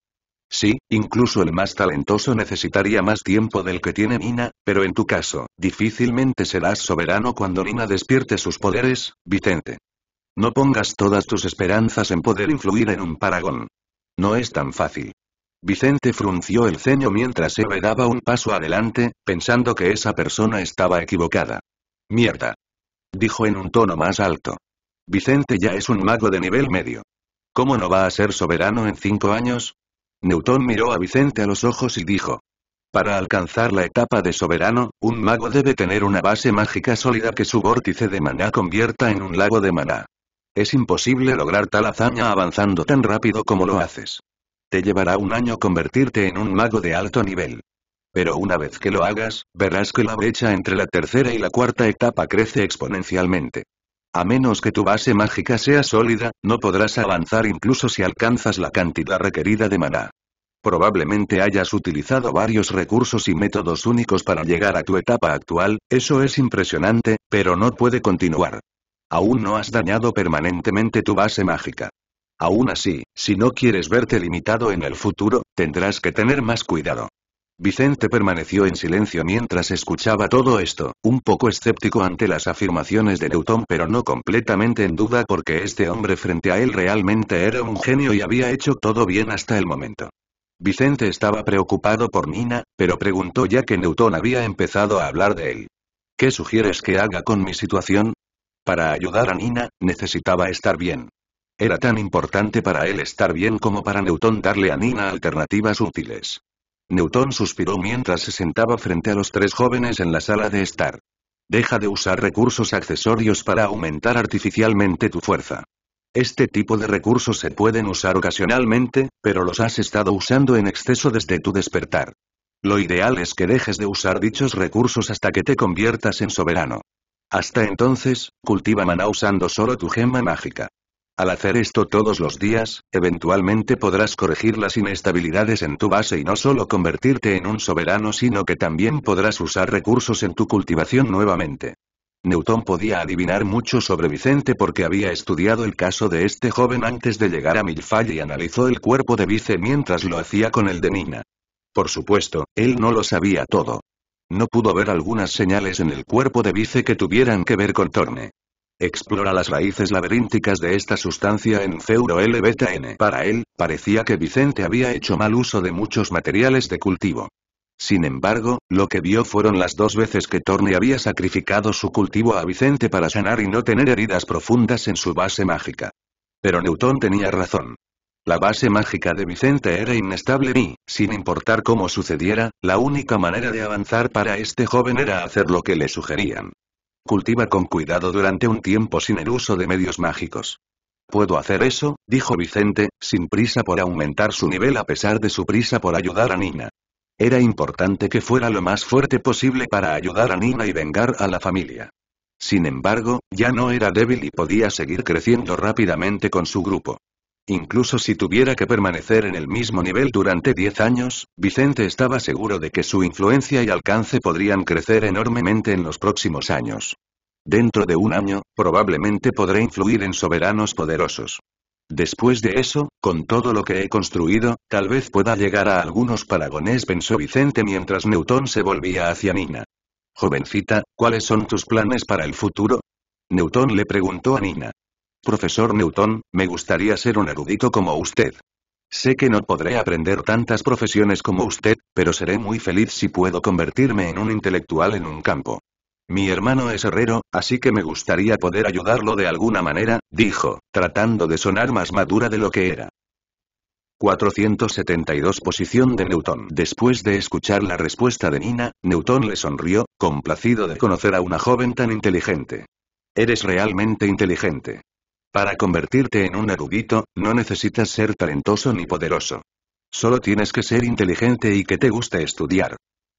Sí, incluso el más talentoso necesitaría más tiempo del que tiene Nina, pero en tu caso, difícilmente serás soberano cuando Nina despierte sus poderes, Vicente. No pongas todas tus esperanzas en poder influir en un paragón. No es tan fácil. Vicente frunció el ceño mientras Eve daba un paso adelante, pensando que esa persona estaba equivocada. Mierda. Dijo en un tono más alto. Vicente ya es un mago de nivel medio. ¿Cómo no va a ser soberano en cinco años? Newton miró a Vicente a los ojos y dijo. Para alcanzar la etapa de soberano, un mago debe tener una base mágica sólida que su vórtice de maná convierta en un lago de maná. Es imposible lograr tal hazaña avanzando tan rápido como lo haces. Te llevará un año convertirte en un mago de alto nivel. Pero una vez que lo hagas, verás que la brecha entre la tercera y la cuarta etapa crece exponencialmente. A menos que tu base mágica sea sólida, no podrás avanzar incluso si alcanzas la cantidad requerida de maná. Probablemente hayas utilizado varios recursos y métodos únicos para llegar a tu etapa actual, eso es impresionante, pero no puede continuar. Aún no has dañado permanentemente tu base mágica. Aún así, si no quieres verte limitado en el futuro, tendrás que tener más cuidado. Vicente permaneció en silencio mientras escuchaba todo esto, un poco escéptico ante las afirmaciones de Newton pero no completamente en duda porque este hombre frente a él realmente era un genio y había hecho todo bien hasta el momento. Vicente estaba preocupado por Nina, pero preguntó ya que Newton había empezado a hablar de él. ¿Qué sugieres que haga con mi situación? Para ayudar a Nina, necesitaba estar bien. Era tan importante para él estar bien como para Newton darle a Nina alternativas útiles. Newton suspiró mientras se sentaba frente a los tres jóvenes en la sala de estar. Deja de usar recursos accesorios para aumentar artificialmente tu fuerza. Este tipo de recursos se pueden usar ocasionalmente, pero los has estado usando en exceso desde tu despertar. Lo ideal es que dejes de usar dichos recursos hasta que te conviertas en soberano. Hasta entonces, cultiva maná usando solo tu gema mágica. Al hacer esto todos los días, eventualmente podrás corregir las inestabilidades en tu base y no solo convertirte en un soberano sino que también podrás usar recursos en tu cultivación nuevamente. Newton podía adivinar mucho sobre Vicente porque había estudiado el caso de este joven antes de llegar a Milfall y analizó el cuerpo de Vice mientras lo hacía con el de Nina. Por supuesto, él no lo sabía todo. No pudo ver algunas señales en el cuerpo de Vice que tuvieran que ver con Torne. Explora las raíces laberínticas de esta sustancia en Feuro L Para él, parecía que Vicente había hecho mal uso de muchos materiales de cultivo. Sin embargo, lo que vio fueron las dos veces que Torne había sacrificado su cultivo a Vicente para sanar y no tener heridas profundas en su base mágica. Pero Newton tenía razón. La base mágica de Vicente era inestable y, sin importar cómo sucediera, la única manera de avanzar para este joven era hacer lo que le sugerían. Cultiva con cuidado durante un tiempo sin el uso de medios mágicos. Puedo hacer eso, dijo Vicente, sin prisa por aumentar su nivel a pesar de su prisa por ayudar a Nina. Era importante que fuera lo más fuerte posible para ayudar a Nina y vengar a la familia. Sin embargo, ya no era débil y podía seguir creciendo rápidamente con su grupo. Incluso si tuviera que permanecer en el mismo nivel durante 10 años, Vicente estaba seguro de que su influencia y alcance podrían crecer enormemente en los próximos años. Dentro de un año, probablemente podré influir en soberanos poderosos. Después de eso, con todo lo que he construido, tal vez pueda llegar a algunos paragones, pensó Vicente mientras Newton se volvía hacia Nina. Jovencita, ¿cuáles son tus planes para el futuro? Newton le preguntó a Nina. Profesor Newton, me gustaría ser un erudito como usted. Sé que no podré aprender tantas profesiones como usted, pero seré muy feliz si puedo convertirme en un intelectual en un campo. Mi hermano es herrero, así que me gustaría poder ayudarlo de alguna manera, dijo, tratando de sonar más madura de lo que era. 472 Posición de Newton. Después de escuchar la respuesta de Nina, Newton le sonrió, complacido de conocer a una joven tan inteligente. Eres realmente inteligente. Para convertirte en un erudito, no necesitas ser talentoso ni poderoso. Solo tienes que ser inteligente y que te guste estudiar.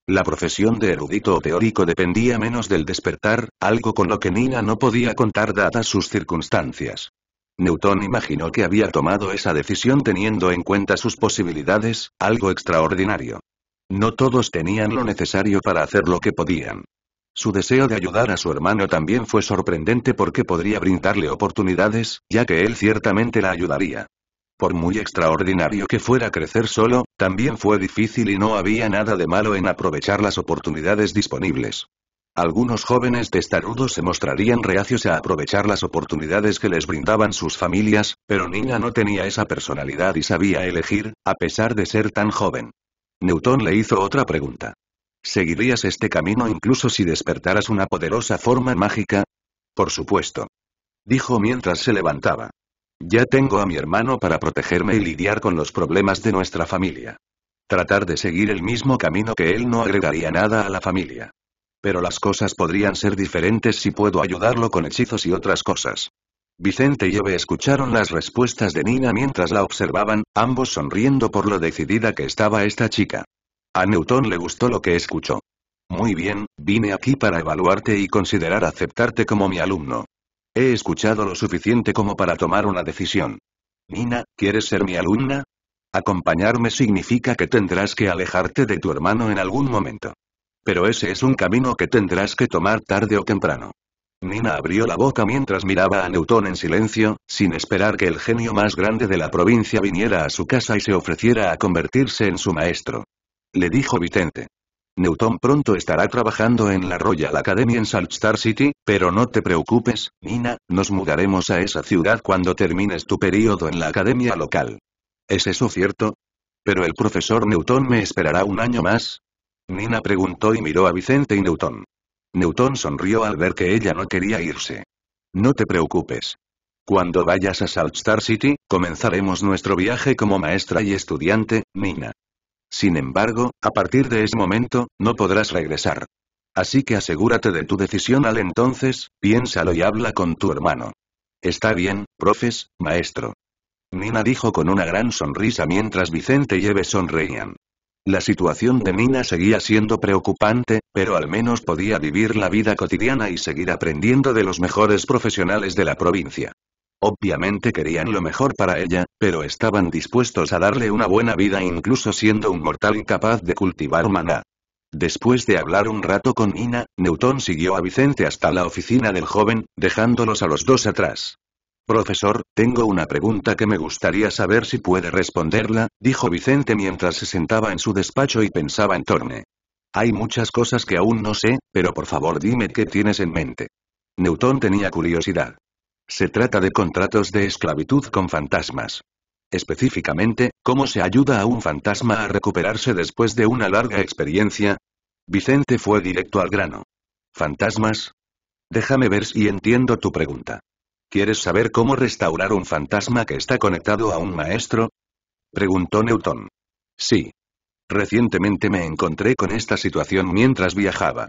La profesión de erudito o teórico dependía menos del despertar, algo con lo que Nina no podía contar dadas sus circunstancias. Newton imaginó que había tomado esa decisión teniendo en cuenta sus posibilidades, algo extraordinario. No todos tenían lo necesario para hacer lo que podían. Su deseo de ayudar a su hermano también fue sorprendente porque podría brindarle oportunidades, ya que él ciertamente la ayudaría. Por muy extraordinario que fuera crecer solo, también fue difícil y no había nada de malo en aprovechar las oportunidades disponibles. Algunos jóvenes testarudos se mostrarían reacios a aprovechar las oportunidades que les brindaban sus familias, pero Nina no tenía esa personalidad y sabía elegir, a pesar de ser tan joven. Newton le hizo otra pregunta. ¿Seguirías este camino incluso si despertaras una poderosa forma mágica? Por supuesto. Dijo mientras se levantaba. Ya tengo a mi hermano para protegerme y lidiar con los problemas de nuestra familia. Tratar de seguir el mismo camino que él no agregaría nada a la familia. Pero las cosas podrían ser diferentes si puedo ayudarlo con hechizos y otras cosas. Vicente y Ove escucharon las respuestas de Nina mientras la observaban, ambos sonriendo por lo decidida que estaba esta chica. A Newton le gustó lo que escuchó. Muy bien, vine aquí para evaluarte y considerar aceptarte como mi alumno. He escuchado lo suficiente como para tomar una decisión. Nina, ¿quieres ser mi alumna? Acompañarme significa que tendrás que alejarte de tu hermano en algún momento. Pero ese es un camino que tendrás que tomar tarde o temprano. Nina abrió la boca mientras miraba a Newton en silencio, sin esperar que el genio más grande de la provincia viniera a su casa y se ofreciera a convertirse en su maestro le dijo Vicente. Newton pronto estará trabajando en la Royal Academy en Salt Star City, pero no te preocupes, Nina, nos mudaremos a esa ciudad cuando termines tu periodo en la academia local. ¿Es eso cierto? Pero el profesor Newton me esperará un año más. Nina preguntó y miró a Vicente y Newton. Newton sonrió al ver que ella no quería irse. No te preocupes. Cuando vayas a Saltstar Star City, comenzaremos nuestro viaje como maestra y estudiante, Nina. Sin embargo, a partir de ese momento, no podrás regresar. Así que asegúrate de tu decisión al entonces, piénsalo y habla con tu hermano. Está bien, profes, maestro. Nina dijo con una gran sonrisa mientras Vicente y Eve sonreían. La situación de Nina seguía siendo preocupante, pero al menos podía vivir la vida cotidiana y seguir aprendiendo de los mejores profesionales de la provincia. Obviamente querían lo mejor para ella, pero estaban dispuestos a darle una buena vida incluso siendo un mortal incapaz de cultivar maná. Después de hablar un rato con Nina, Newton siguió a Vicente hasta la oficina del joven, dejándolos a los dos atrás. Profesor, tengo una pregunta que me gustaría saber si puede responderla, dijo Vicente mientras se sentaba en su despacho y pensaba en Torne. Hay muchas cosas que aún no sé, pero por favor dime qué tienes en mente. Newton tenía curiosidad. Se trata de contratos de esclavitud con fantasmas. Específicamente, ¿cómo se ayuda a un fantasma a recuperarse después de una larga experiencia? Vicente fue directo al grano. ¿Fantasmas? Déjame ver si entiendo tu pregunta. ¿Quieres saber cómo restaurar un fantasma que está conectado a un maestro? Preguntó Newton. Sí. Recientemente me encontré con esta situación mientras viajaba.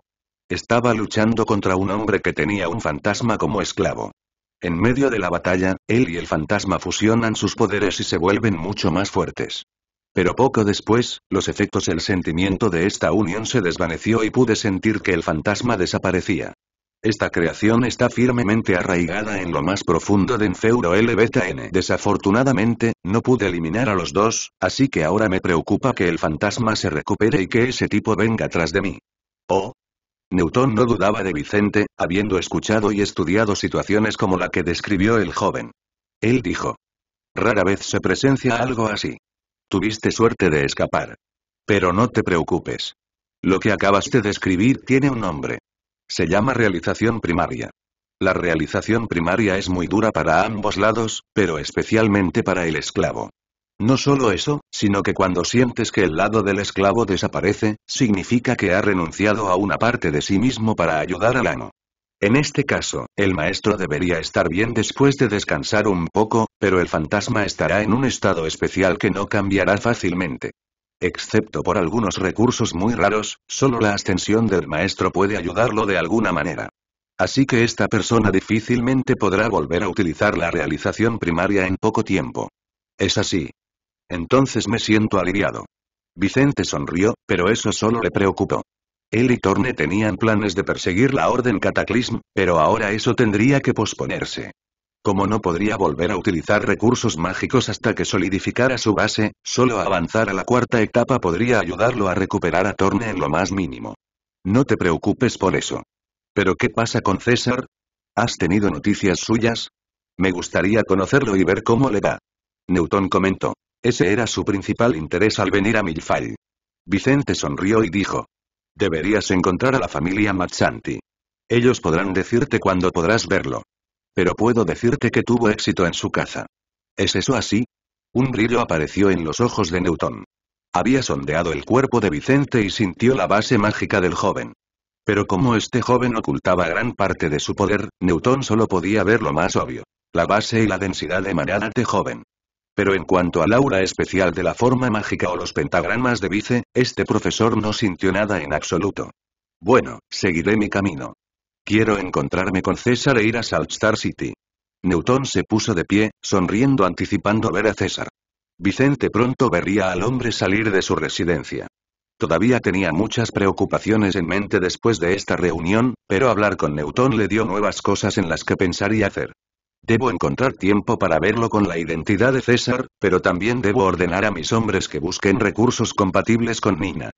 Estaba luchando contra un hombre que tenía un fantasma como esclavo. En medio de la batalla, él y el fantasma fusionan sus poderes y se vuelven mucho más fuertes. Pero poco después, los efectos el sentimiento de esta unión se desvaneció y pude sentir que el fantasma desaparecía. Esta creación está firmemente arraigada en lo más profundo de Enfeuro LBTN. Desafortunadamente, no pude eliminar a los dos, así que ahora me preocupa que el fantasma se recupere y que ese tipo venga tras de mí. Oh, Newton no dudaba de Vicente, habiendo escuchado y estudiado situaciones como la que describió el joven. Él dijo. Rara vez se presencia algo así. Tuviste suerte de escapar. Pero no te preocupes. Lo que acabaste de describir tiene un nombre. Se llama realización primaria. La realización primaria es muy dura para ambos lados, pero especialmente para el esclavo. No solo eso, sino que cuando sientes que el lado del esclavo desaparece, significa que ha renunciado a una parte de sí mismo para ayudar al amo. En este caso, el maestro debería estar bien después de descansar un poco, pero el fantasma estará en un estado especial que no cambiará fácilmente. Excepto por algunos recursos muy raros, solo la ascensión del maestro puede ayudarlo de alguna manera. Así que esta persona difícilmente podrá volver a utilizar la realización primaria en poco tiempo. Es así, entonces me siento aliviado. Vicente sonrió, pero eso solo le preocupó. Él y Torne tenían planes de perseguir la Orden Cataclism, pero ahora eso tendría que posponerse. Como no podría volver a utilizar recursos mágicos hasta que solidificara su base, solo avanzar a la cuarta etapa podría ayudarlo a recuperar a Torne en lo más mínimo. No te preocupes por eso. ¿Pero qué pasa con César? ¿Has tenido noticias suyas? Me gustaría conocerlo y ver cómo le va. Newton comentó. Ese era su principal interés al venir a Milfall. Vicente sonrió y dijo. Deberías encontrar a la familia Matsanti. Ellos podrán decirte cuándo podrás verlo. Pero puedo decirte que tuvo éxito en su casa. ¿Es eso así? Un brillo apareció en los ojos de Newton. Había sondeado el cuerpo de Vicente y sintió la base mágica del joven. Pero como este joven ocultaba gran parte de su poder, Newton solo podía ver lo más obvio. La base y la densidad de manada de joven. Pero en cuanto al aura especial de la forma mágica o los pentagramas de vice, este profesor no sintió nada en absoluto. Bueno, seguiré mi camino. Quiero encontrarme con César e ir a saltstar Star City. Newton se puso de pie, sonriendo anticipando ver a César. Vicente pronto vería al hombre salir de su residencia. Todavía tenía muchas preocupaciones en mente después de esta reunión, pero hablar con Newton le dio nuevas cosas en las que pensar y hacer. Debo encontrar tiempo para verlo con la identidad de César, pero también debo ordenar a mis hombres que busquen recursos compatibles con Nina.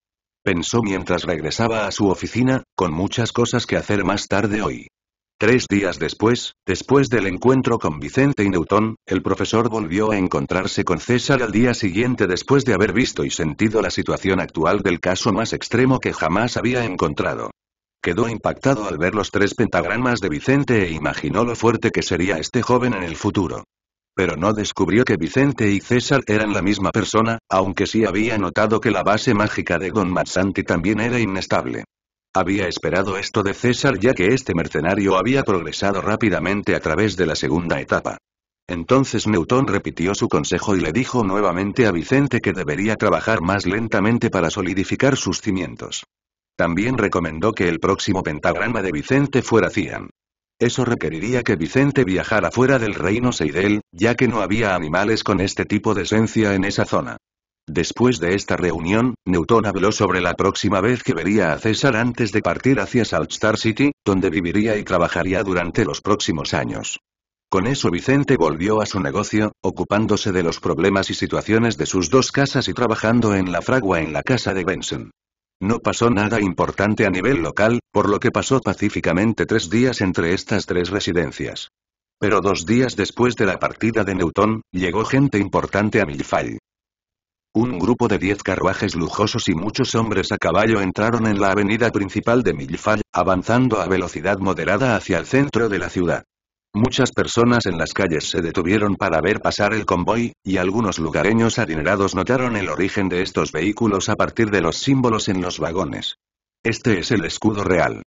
Pensó mientras regresaba a su oficina, con muchas cosas que hacer más tarde hoy. Tres días después, después del encuentro con Vicente y Newton, el profesor volvió a encontrarse con César al día siguiente después de haber visto y sentido la situación actual del caso más extremo que jamás había encontrado. Quedó impactado al ver los tres pentagramas de Vicente e imaginó lo fuerte que sería este joven en el futuro. Pero no descubrió que Vicente y César eran la misma persona, aunque sí había notado que la base mágica de Don Marsanti también era inestable. Había esperado esto de César ya que este mercenario había progresado rápidamente a través de la segunda etapa. Entonces Newton repitió su consejo y le dijo nuevamente a Vicente que debería trabajar más lentamente para solidificar sus cimientos. También recomendó que el próximo pentagrama de Vicente fuera Cian. Eso requeriría que Vicente viajara fuera del reino Seidel, ya que no había animales con este tipo de esencia en esa zona. Después de esta reunión, Newton habló sobre la próxima vez que vería a César antes de partir hacia Salt Star City, donde viviría y trabajaría durante los próximos años. Con eso Vicente volvió a su negocio, ocupándose de los problemas y situaciones de sus dos casas y trabajando en la fragua en la casa de Benson. No pasó nada importante a nivel local, por lo que pasó pacíficamente tres días entre estas tres residencias. Pero dos días después de la partida de Newton, llegó gente importante a Milfall. Un grupo de diez carruajes lujosos y muchos hombres a caballo entraron en la avenida principal de Milfall, avanzando a velocidad moderada hacia el centro de la ciudad. Muchas personas en las calles se detuvieron para ver pasar el convoy, y algunos lugareños adinerados notaron el origen de estos vehículos a partir de los símbolos en los vagones. Este es el escudo real.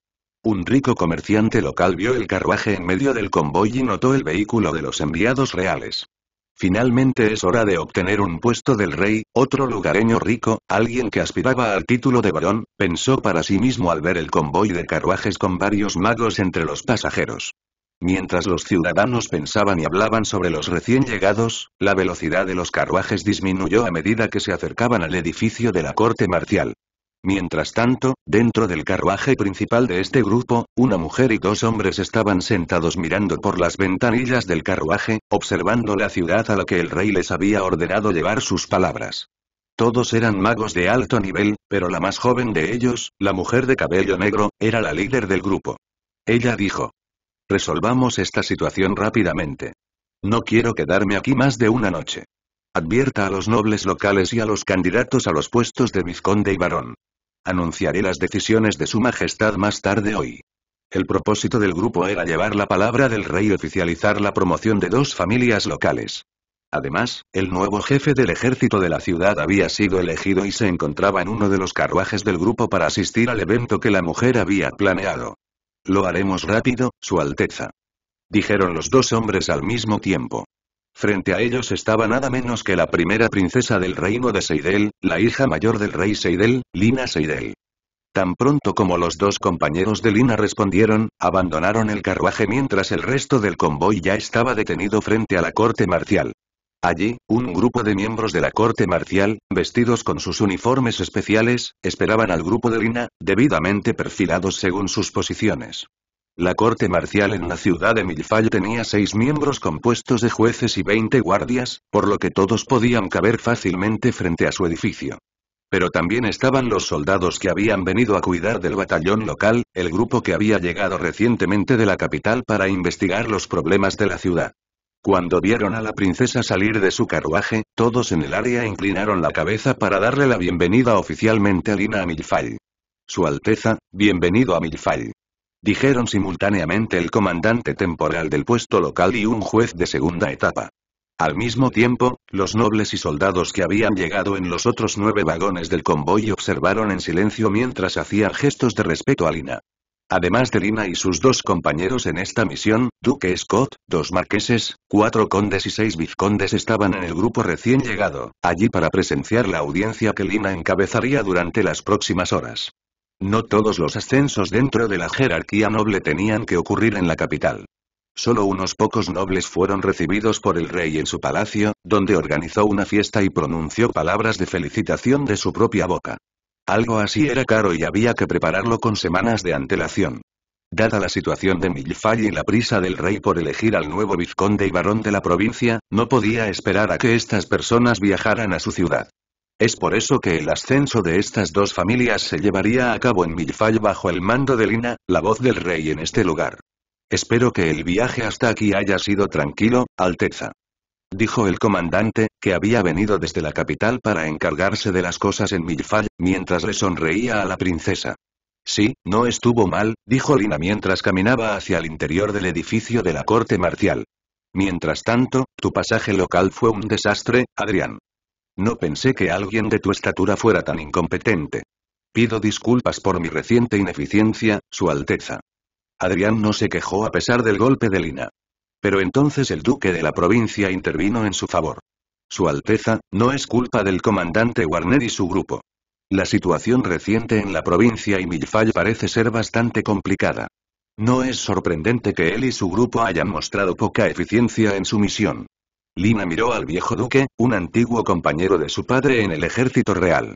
Un rico comerciante local vio el carruaje en medio del convoy y notó el vehículo de los enviados reales. Finalmente es hora de obtener un puesto del rey, otro lugareño rico, alguien que aspiraba al título de varón, pensó para sí mismo al ver el convoy de carruajes con varios magos entre los pasajeros. Mientras los ciudadanos pensaban y hablaban sobre los recién llegados, la velocidad de los carruajes disminuyó a medida que se acercaban al edificio de la corte marcial. Mientras tanto, dentro del carruaje principal de este grupo, una mujer y dos hombres estaban sentados mirando por las ventanillas del carruaje, observando la ciudad a la que el rey les había ordenado llevar sus palabras. Todos eran magos de alto nivel, pero la más joven de ellos, la mujer de cabello negro, era la líder del grupo. Ella dijo, Resolvamos esta situación rápidamente. No quiero quedarme aquí más de una noche. Advierta a los nobles locales y a los candidatos a los puestos de vizconde y barón. Anunciaré las decisiones de su majestad más tarde hoy. El propósito del grupo era llevar la palabra del rey y oficializar la promoción de dos familias locales. Además, el nuevo jefe del ejército de la ciudad había sido elegido y se encontraba en uno de los carruajes del grupo para asistir al evento que la mujer había planeado. Lo haremos rápido, Su Alteza. Dijeron los dos hombres al mismo tiempo. Frente a ellos estaba nada menos que la primera princesa del reino de Seidel, la hija mayor del rey Seidel, Lina Seidel. Tan pronto como los dos compañeros de Lina respondieron, abandonaron el carruaje mientras el resto del convoy ya estaba detenido frente a la corte marcial. Allí, un grupo de miembros de la corte marcial, vestidos con sus uniformes especiales, esperaban al grupo de Lina, debidamente perfilados según sus posiciones. La corte marcial en la ciudad de Milfall tenía seis miembros compuestos de jueces y veinte guardias, por lo que todos podían caber fácilmente frente a su edificio. Pero también estaban los soldados que habían venido a cuidar del batallón local, el grupo que había llegado recientemente de la capital para investigar los problemas de la ciudad. Cuando vieron a la princesa salir de su carruaje, todos en el área inclinaron la cabeza para darle la bienvenida oficialmente a Lina Amilfall. Su Alteza, bienvenido a Milfal. Dijeron simultáneamente el comandante temporal del puesto local y un juez de segunda etapa. Al mismo tiempo, los nobles y soldados que habían llegado en los otros nueve vagones del convoy observaron en silencio mientras hacían gestos de respeto a Lina. Además de Lina y sus dos compañeros en esta misión, Duque Scott, dos marqueses, cuatro condes y seis vizcondes estaban en el grupo recién llegado, allí para presenciar la audiencia que Lina encabezaría durante las próximas horas. No todos los ascensos dentro de la jerarquía noble tenían que ocurrir en la capital. Solo unos pocos nobles fueron recibidos por el rey en su palacio, donde organizó una fiesta y pronunció palabras de felicitación de su propia boca. Algo así era caro y había que prepararlo con semanas de antelación. Dada la situación de Milfay y la prisa del rey por elegir al nuevo vizconde y barón de la provincia, no podía esperar a que estas personas viajaran a su ciudad. Es por eso que el ascenso de estas dos familias se llevaría a cabo en Milfay bajo el mando de Lina, la voz del rey en este lugar. Espero que el viaje hasta aquí haya sido tranquilo, Alteza dijo el comandante, que había venido desde la capital para encargarse de las cosas en Milfall, mientras le sonreía a la princesa. Sí, no estuvo mal, dijo Lina mientras caminaba hacia el interior del edificio de la corte marcial. Mientras tanto, tu pasaje local fue un desastre, Adrián. No pensé que alguien de tu estatura fuera tan incompetente. Pido disculpas por mi reciente ineficiencia, Su Alteza. Adrián no se quejó a pesar del golpe de Lina. Pero entonces el duque de la provincia intervino en su favor. Su Alteza, no es culpa del comandante Warner y su grupo. La situación reciente en la provincia y Milfall parece ser bastante complicada. No es sorprendente que él y su grupo hayan mostrado poca eficiencia en su misión. Lina miró al viejo duque, un antiguo compañero de su padre en el ejército real.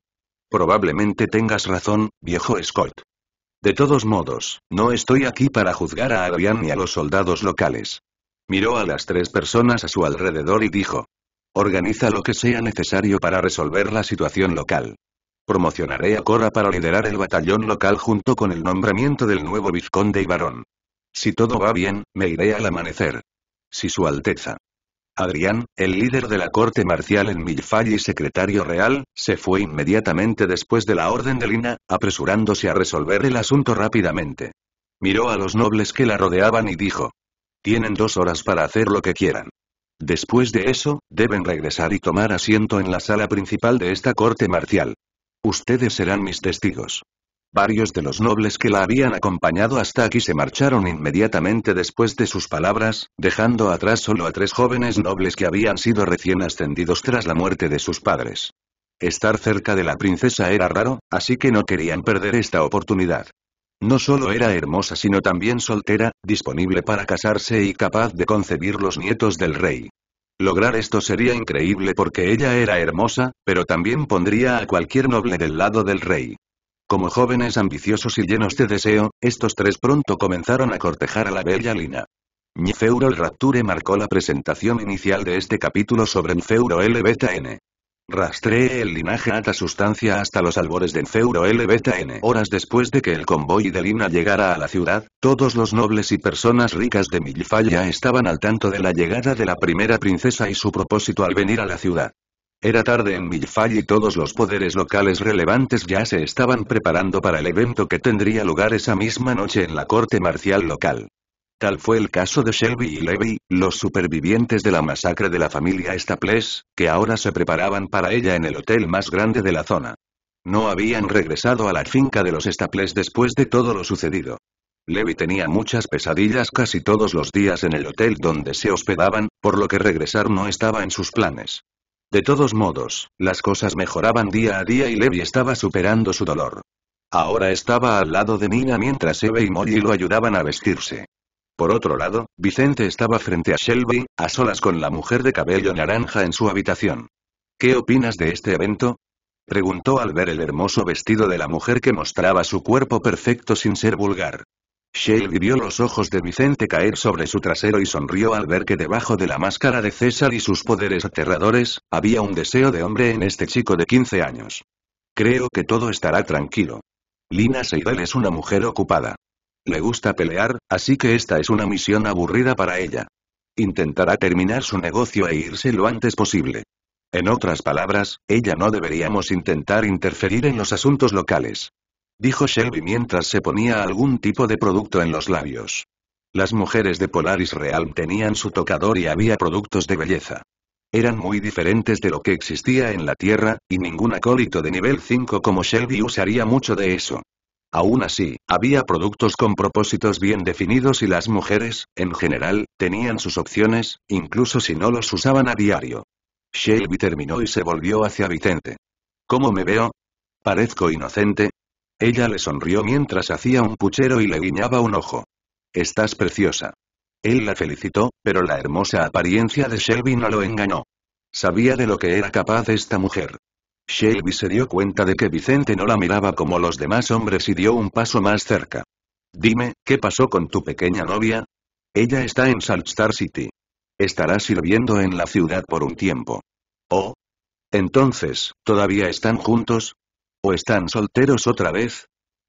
Probablemente tengas razón, viejo Scott. De todos modos, no estoy aquí para juzgar a Adrián ni a los soldados locales. Miró a las tres personas a su alrededor y dijo. Organiza lo que sea necesario para resolver la situación local. Promocionaré a Cora para liderar el batallón local junto con el nombramiento del nuevo vizconde y varón. Si todo va bien, me iré al amanecer. Si su alteza. Adrián, el líder de la corte marcial en Milfall y secretario real, se fue inmediatamente después de la orden de Lina, apresurándose a resolver el asunto rápidamente. Miró a los nobles que la rodeaban y dijo, tienen dos horas para hacer lo que quieran. Después de eso, deben regresar y tomar asiento en la sala principal de esta corte marcial. Ustedes serán mis testigos. Varios de los nobles que la habían acompañado hasta aquí se marcharon inmediatamente después de sus palabras, dejando atrás solo a tres jóvenes nobles que habían sido recién ascendidos tras la muerte de sus padres. Estar cerca de la princesa era raro, así que no querían perder esta oportunidad. No solo era hermosa sino también soltera, disponible para casarse y capaz de concebir los nietos del rey. Lograr esto sería increíble porque ella era hermosa, pero también pondría a cualquier noble del lado del rey. Como jóvenes ambiciosos y llenos de deseo, estos tres pronto comenzaron a cortejar a la bella Lina. Nfeuro el Rapture marcó la presentación inicial de este capítulo sobre Nfeuro L-Beta-N. Rastré el linaje Ata Sustancia hasta los albores de Feuro L.B.T.N. Horas después de que el convoy de Lina llegara a la ciudad, todos los nobles y personas ricas de ya estaban al tanto de la llegada de la primera princesa y su propósito al venir a la ciudad. Era tarde en Milfaya y todos los poderes locales relevantes ya se estaban preparando para el evento que tendría lugar esa misma noche en la corte marcial local. Tal fue el caso de Shelby y Levy, los supervivientes de la masacre de la familia Staples, que ahora se preparaban para ella en el hotel más grande de la zona. No habían regresado a la finca de los Staples después de todo lo sucedido. Levy tenía muchas pesadillas casi todos los días en el hotel donde se hospedaban, por lo que regresar no estaba en sus planes. De todos modos, las cosas mejoraban día a día y Levy estaba superando su dolor. Ahora estaba al lado de Nina mientras Eve y Molly lo ayudaban a vestirse. Por otro lado, Vicente estaba frente a Shelby, a solas con la mujer de cabello naranja en su habitación. ¿Qué opinas de este evento? Preguntó al ver el hermoso vestido de la mujer que mostraba su cuerpo perfecto sin ser vulgar. Shelby vio los ojos de Vicente caer sobre su trasero y sonrió al ver que debajo de la máscara de César y sus poderes aterradores, había un deseo de hombre en este chico de 15 años. Creo que todo estará tranquilo. Lina Seidel es una mujer ocupada. Le gusta pelear, así que esta es una misión aburrida para ella. Intentará terminar su negocio e irse lo antes posible. En otras palabras, ella no deberíamos intentar interferir en los asuntos locales. Dijo Shelby mientras se ponía algún tipo de producto en los labios. Las mujeres de Polaris Realm tenían su tocador y había productos de belleza. Eran muy diferentes de lo que existía en la Tierra, y ningún acólito de nivel 5 como Shelby usaría mucho de eso. Aún así, había productos con propósitos bien definidos y las mujeres, en general, tenían sus opciones, incluso si no los usaban a diario. Shelby terminó y se volvió hacia Vicente. ¿Cómo me veo? ¿Parezco inocente? Ella le sonrió mientras hacía un puchero y le guiñaba un ojo. Estás preciosa. Él la felicitó, pero la hermosa apariencia de Shelby no lo engañó. Sabía de lo que era capaz esta mujer. Shelby se dio cuenta de que Vicente no la miraba como los demás hombres y dio un paso más cerca. Dime, ¿qué pasó con tu pequeña novia? Ella está en Star City. Estará sirviendo en la ciudad por un tiempo. ¿Oh? Entonces, ¿todavía están juntos? ¿O están solteros otra vez?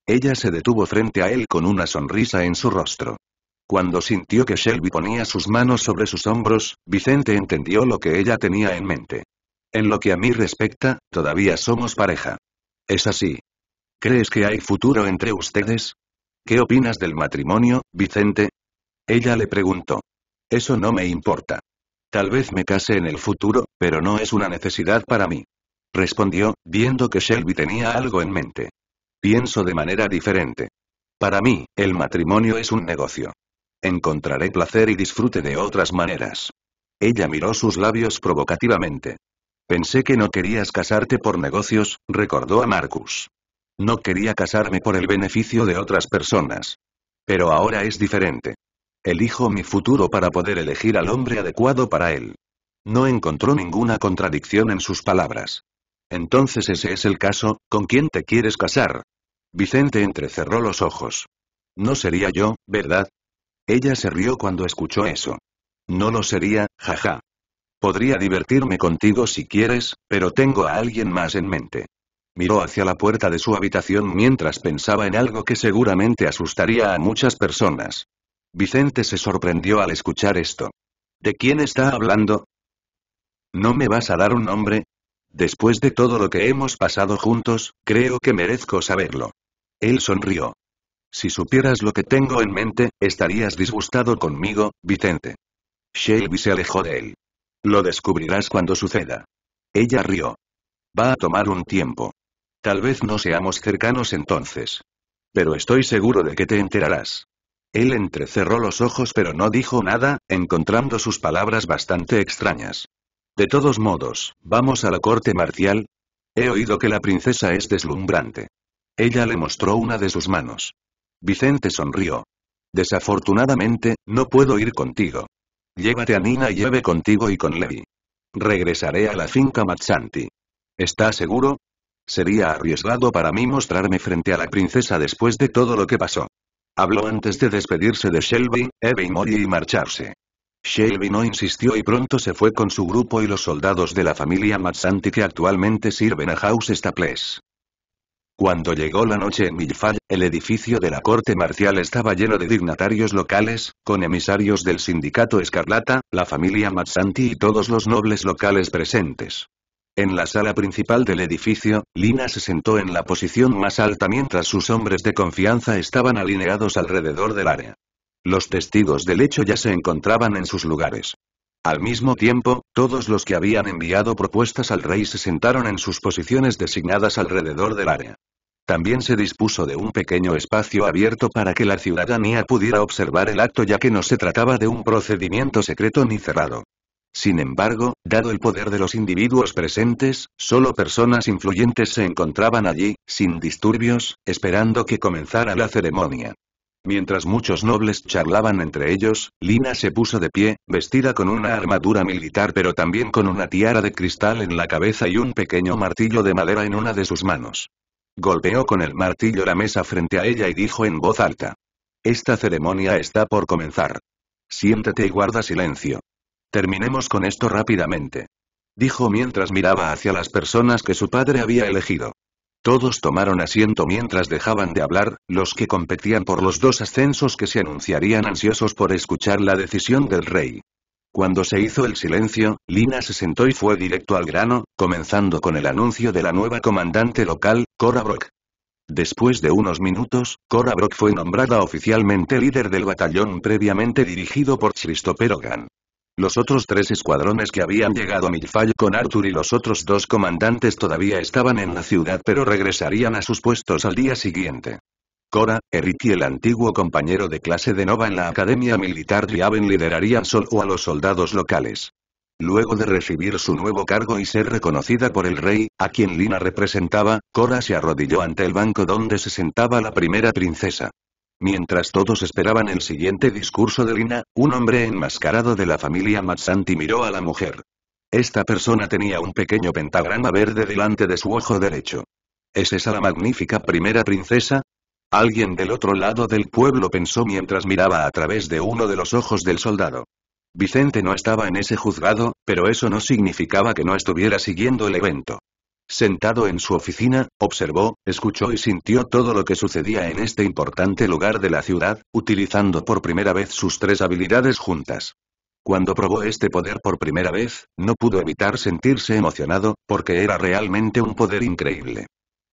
Ella se detuvo frente a él con una sonrisa en su rostro. Cuando sintió que Shelby ponía sus manos sobre sus hombros, Vicente entendió lo que ella tenía en mente. En lo que a mí respecta, todavía somos pareja. Es así. ¿Crees que hay futuro entre ustedes? ¿Qué opinas del matrimonio, Vicente? Ella le preguntó. Eso no me importa. Tal vez me case en el futuro, pero no es una necesidad para mí. Respondió, viendo que Shelby tenía algo en mente. Pienso de manera diferente. Para mí, el matrimonio es un negocio. Encontraré placer y disfrute de otras maneras. Ella miró sus labios provocativamente. Pensé que no querías casarte por negocios, recordó a Marcus. No quería casarme por el beneficio de otras personas. Pero ahora es diferente. Elijo mi futuro para poder elegir al hombre adecuado para él. No encontró ninguna contradicción en sus palabras. Entonces ese es el caso, ¿con quién te quieres casar? Vicente entrecerró los ojos. No sería yo, ¿verdad? Ella se rió cuando escuchó eso. No lo sería, jaja. Podría divertirme contigo si quieres, pero tengo a alguien más en mente. Miró hacia la puerta de su habitación mientras pensaba en algo que seguramente asustaría a muchas personas. Vicente se sorprendió al escuchar esto. ¿De quién está hablando? ¿No me vas a dar un nombre? Después de todo lo que hemos pasado juntos, creo que merezco saberlo. Él sonrió. Si supieras lo que tengo en mente, estarías disgustado conmigo, Vicente. Shelby se alejó de él. Lo descubrirás cuando suceda. Ella rió. Va a tomar un tiempo. Tal vez no seamos cercanos entonces. Pero estoy seguro de que te enterarás. Él entrecerró los ojos pero no dijo nada, encontrando sus palabras bastante extrañas. De todos modos, ¿vamos a la corte marcial? He oído que la princesa es deslumbrante. Ella le mostró una de sus manos. Vicente sonrió. Desafortunadamente, no puedo ir contigo. Llévate a Nina y lleve contigo y con Levi. Regresaré a la finca Matsanti. ¿Estás seguro? Sería arriesgado para mí mostrarme frente a la princesa después de todo lo que pasó. Habló antes de despedirse de Shelby, Eve y Mori y marcharse. Shelby no insistió y pronto se fue con su grupo y los soldados de la familia Matsanti que actualmente sirven a House Staples. Cuando llegó la noche en Milfall, el edificio de la corte marcial estaba lleno de dignatarios locales, con emisarios del sindicato Escarlata, la familia Mazzanti y todos los nobles locales presentes. En la sala principal del edificio, Lina se sentó en la posición más alta mientras sus hombres de confianza estaban alineados alrededor del área. Los testigos del hecho ya se encontraban en sus lugares. Al mismo tiempo, todos los que habían enviado propuestas al rey se sentaron en sus posiciones designadas alrededor del área. También se dispuso de un pequeño espacio abierto para que la ciudadanía pudiera observar el acto ya que no se trataba de un procedimiento secreto ni cerrado. Sin embargo, dado el poder de los individuos presentes, solo personas influyentes se encontraban allí, sin disturbios, esperando que comenzara la ceremonia. Mientras muchos nobles charlaban entre ellos, Lina se puso de pie, vestida con una armadura militar pero también con una tiara de cristal en la cabeza y un pequeño martillo de madera en una de sus manos. Golpeó con el martillo la mesa frente a ella y dijo en voz alta. Esta ceremonia está por comenzar. Siéntete y guarda silencio. Terminemos con esto rápidamente. Dijo mientras miraba hacia las personas que su padre había elegido. Todos tomaron asiento mientras dejaban de hablar, los que competían por los dos ascensos que se anunciarían ansiosos por escuchar la decisión del rey. Cuando se hizo el silencio, Lina se sentó y fue directo al grano, comenzando con el anuncio de la nueva comandante local, Korabrok. Después de unos minutos, Korabrok fue nombrada oficialmente líder del batallón previamente dirigido por Christopher Perogan. Los otros tres escuadrones que habían llegado a con Arthur y los otros dos comandantes todavía estaban en la ciudad pero regresarían a sus puestos al día siguiente. Cora, Eric y el antiguo compañero de clase de Nova en la Academia Militar Aven liderarían solo a los soldados locales. Luego de recibir su nuevo cargo y ser reconocida por el rey, a quien Lina representaba, Cora se arrodilló ante el banco donde se sentaba la primera princesa. Mientras todos esperaban el siguiente discurso de Lina, un hombre enmascarado de la familia Matsanti miró a la mujer. Esta persona tenía un pequeño pentagrama verde delante de su ojo derecho. ¿Es esa la magnífica primera princesa? Alguien del otro lado del pueblo pensó mientras miraba a través de uno de los ojos del soldado. Vicente no estaba en ese juzgado, pero eso no significaba que no estuviera siguiendo el evento. Sentado en su oficina, observó, escuchó y sintió todo lo que sucedía en este importante lugar de la ciudad, utilizando por primera vez sus tres habilidades juntas. Cuando probó este poder por primera vez, no pudo evitar sentirse emocionado, porque era realmente un poder increíble.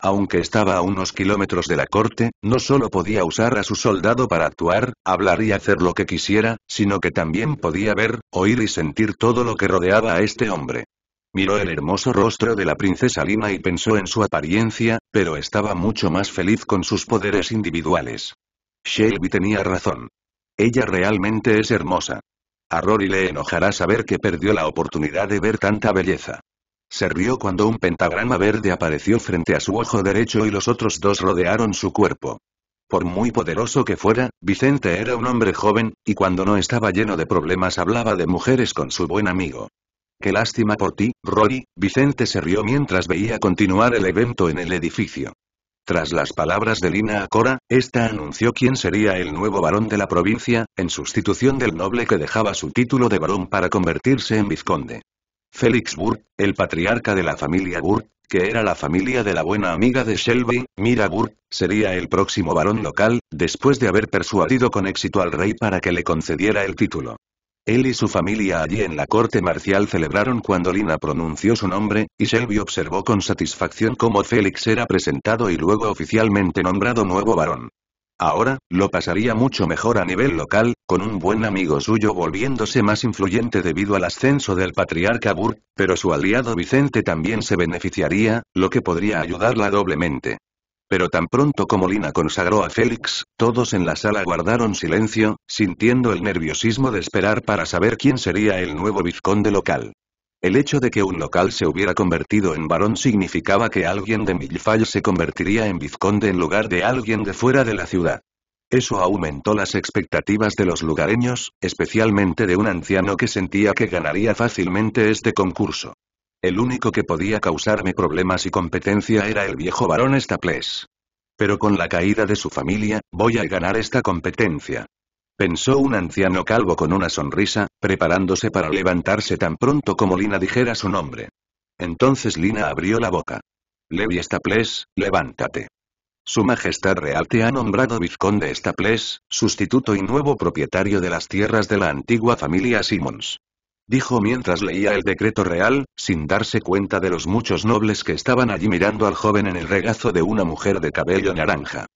Aunque estaba a unos kilómetros de la corte, no solo podía usar a su soldado para actuar, hablar y hacer lo que quisiera, sino que también podía ver, oír y sentir todo lo que rodeaba a este hombre. Miró el hermoso rostro de la princesa Lina y pensó en su apariencia, pero estaba mucho más feliz con sus poderes individuales. Shelby tenía razón. Ella realmente es hermosa. A Rory le enojará saber que perdió la oportunidad de ver tanta belleza. Se rió cuando un pentagrama verde apareció frente a su ojo derecho y los otros dos rodearon su cuerpo. Por muy poderoso que fuera, Vicente era un hombre joven, y cuando no estaba lleno de problemas hablaba de mujeres con su buen amigo. Qué lástima por ti, Rory, Vicente se rió mientras veía continuar el evento en el edificio. Tras las palabras de Lina Acora, esta anunció quién sería el nuevo varón de la provincia, en sustitución del noble que dejaba su título de varón para convertirse en vizconde. Félix el patriarca de la familia Burr, que era la familia de la buena amiga de Shelby, Mira Burr, sería el próximo varón local, después de haber persuadido con éxito al rey para que le concediera el título. Él y su familia allí en la corte marcial celebraron cuando Lina pronunció su nombre, y Shelby observó con satisfacción cómo Félix era presentado y luego oficialmente nombrado nuevo varón. Ahora, lo pasaría mucho mejor a nivel local, con un buen amigo suyo volviéndose más influyente debido al ascenso del patriarca Burke, pero su aliado Vicente también se beneficiaría, lo que podría ayudarla doblemente. Pero tan pronto como Lina consagró a Félix, todos en la sala guardaron silencio, sintiendo el nerviosismo de esperar para saber quién sería el nuevo vizconde local. El hecho de que un local se hubiera convertido en varón significaba que alguien de Millfall se convertiría en vizconde en lugar de alguien de fuera de la ciudad. Eso aumentó las expectativas de los lugareños, especialmente de un anciano que sentía que ganaría fácilmente este concurso. El único que podía causarme problemas y competencia era el viejo varón Staples. Pero con la caída de su familia, voy a ganar esta competencia. Pensó un anciano calvo con una sonrisa, preparándose para levantarse tan pronto como Lina dijera su nombre. Entonces Lina abrió la boca. Levi Staples, levántate. Su Majestad Real te ha nombrado Vizconde Staples, sustituto y nuevo propietario de las tierras de la antigua familia Simmons dijo mientras leía el decreto real, sin darse cuenta de los muchos nobles que estaban allí mirando al joven en el regazo de una mujer de cabello naranja.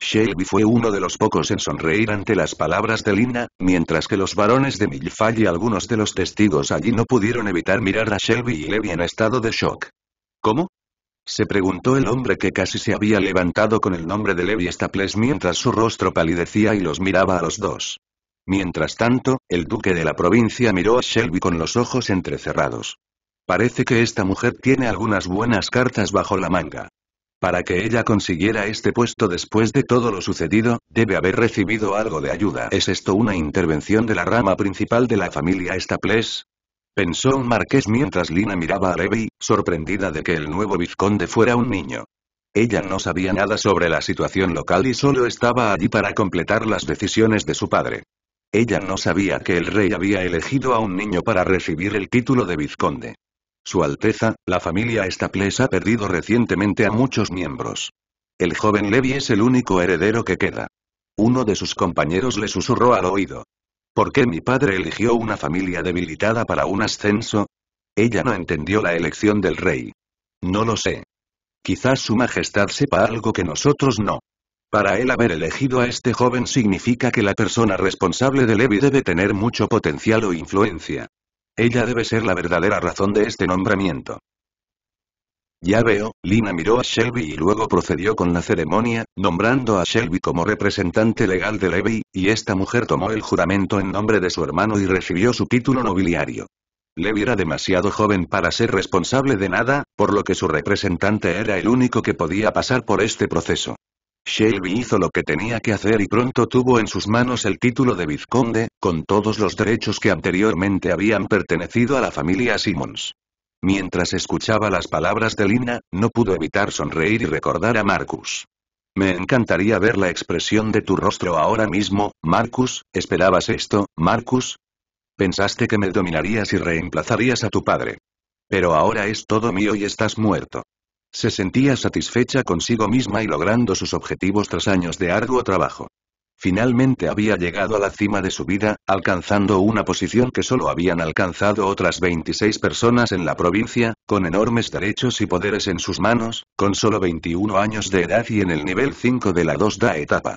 Shelby fue uno de los pocos en sonreír ante las palabras de Lina, mientras que los varones de Milfall y algunos de los testigos allí no pudieron evitar mirar a Shelby y Levi en estado de shock. ¿Cómo? Se preguntó el hombre que casi se había levantado con el nombre de Levi Staples mientras su rostro palidecía y los miraba a los dos. Mientras tanto, el duque de la provincia miró a Shelby con los ojos entrecerrados. Parece que esta mujer tiene algunas buenas cartas bajo la manga. Para que ella consiguiera este puesto después de todo lo sucedido, debe haber recibido algo de ayuda. ¿Es esto una intervención de la rama principal de la familia Staples? Pensó un marqués mientras Lina miraba a Levi, sorprendida de que el nuevo vizconde fuera un niño. Ella no sabía nada sobre la situación local y solo estaba allí para completar las decisiones de su padre. Ella no sabía que el rey había elegido a un niño para recibir el título de vizconde. Su Alteza, la familia Staples ha perdido recientemente a muchos miembros. El joven Levi es el único heredero que queda. Uno de sus compañeros le susurró al oído. ¿Por qué mi padre eligió una familia debilitada para un ascenso? Ella no entendió la elección del rey. No lo sé. Quizás su majestad sepa algo que nosotros no. Para él haber elegido a este joven significa que la persona responsable de Levi debe tener mucho potencial o influencia. Ella debe ser la verdadera razón de este nombramiento. Ya veo, Lina miró a Shelby y luego procedió con la ceremonia, nombrando a Shelby como representante legal de Levi, y esta mujer tomó el juramento en nombre de su hermano y recibió su título nobiliario. Levi era demasiado joven para ser responsable de nada, por lo que su representante era el único que podía pasar por este proceso. Shelby hizo lo que tenía que hacer y pronto tuvo en sus manos el título de vizconde, con todos los derechos que anteriormente habían pertenecido a la familia Simmons. Mientras escuchaba las palabras de Lina, no pudo evitar sonreír y recordar a Marcus. Me encantaría ver la expresión de tu rostro ahora mismo, Marcus, ¿esperabas esto, Marcus? Pensaste que me dominarías y reemplazarías a tu padre. Pero ahora es todo mío y estás muerto. Se sentía satisfecha consigo misma y logrando sus objetivos tras años de arduo trabajo. Finalmente había llegado a la cima de su vida, alcanzando una posición que solo habían alcanzado otras 26 personas en la provincia, con enormes derechos y poderes en sus manos, con solo 21 años de edad y en el nivel 5 de la 2DA etapa.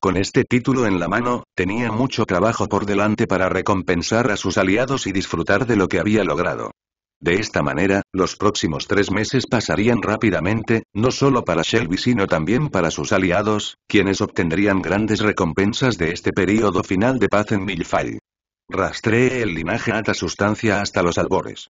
Con este título en la mano, tenía mucho trabajo por delante para recompensar a sus aliados y disfrutar de lo que había logrado. De esta manera, los próximos tres meses pasarían rápidamente, no solo para Shelby sino también para sus aliados, quienes obtendrían grandes recompensas de este período final de paz en Milfall. Rastree el linaje Ata sustancia hasta los albores.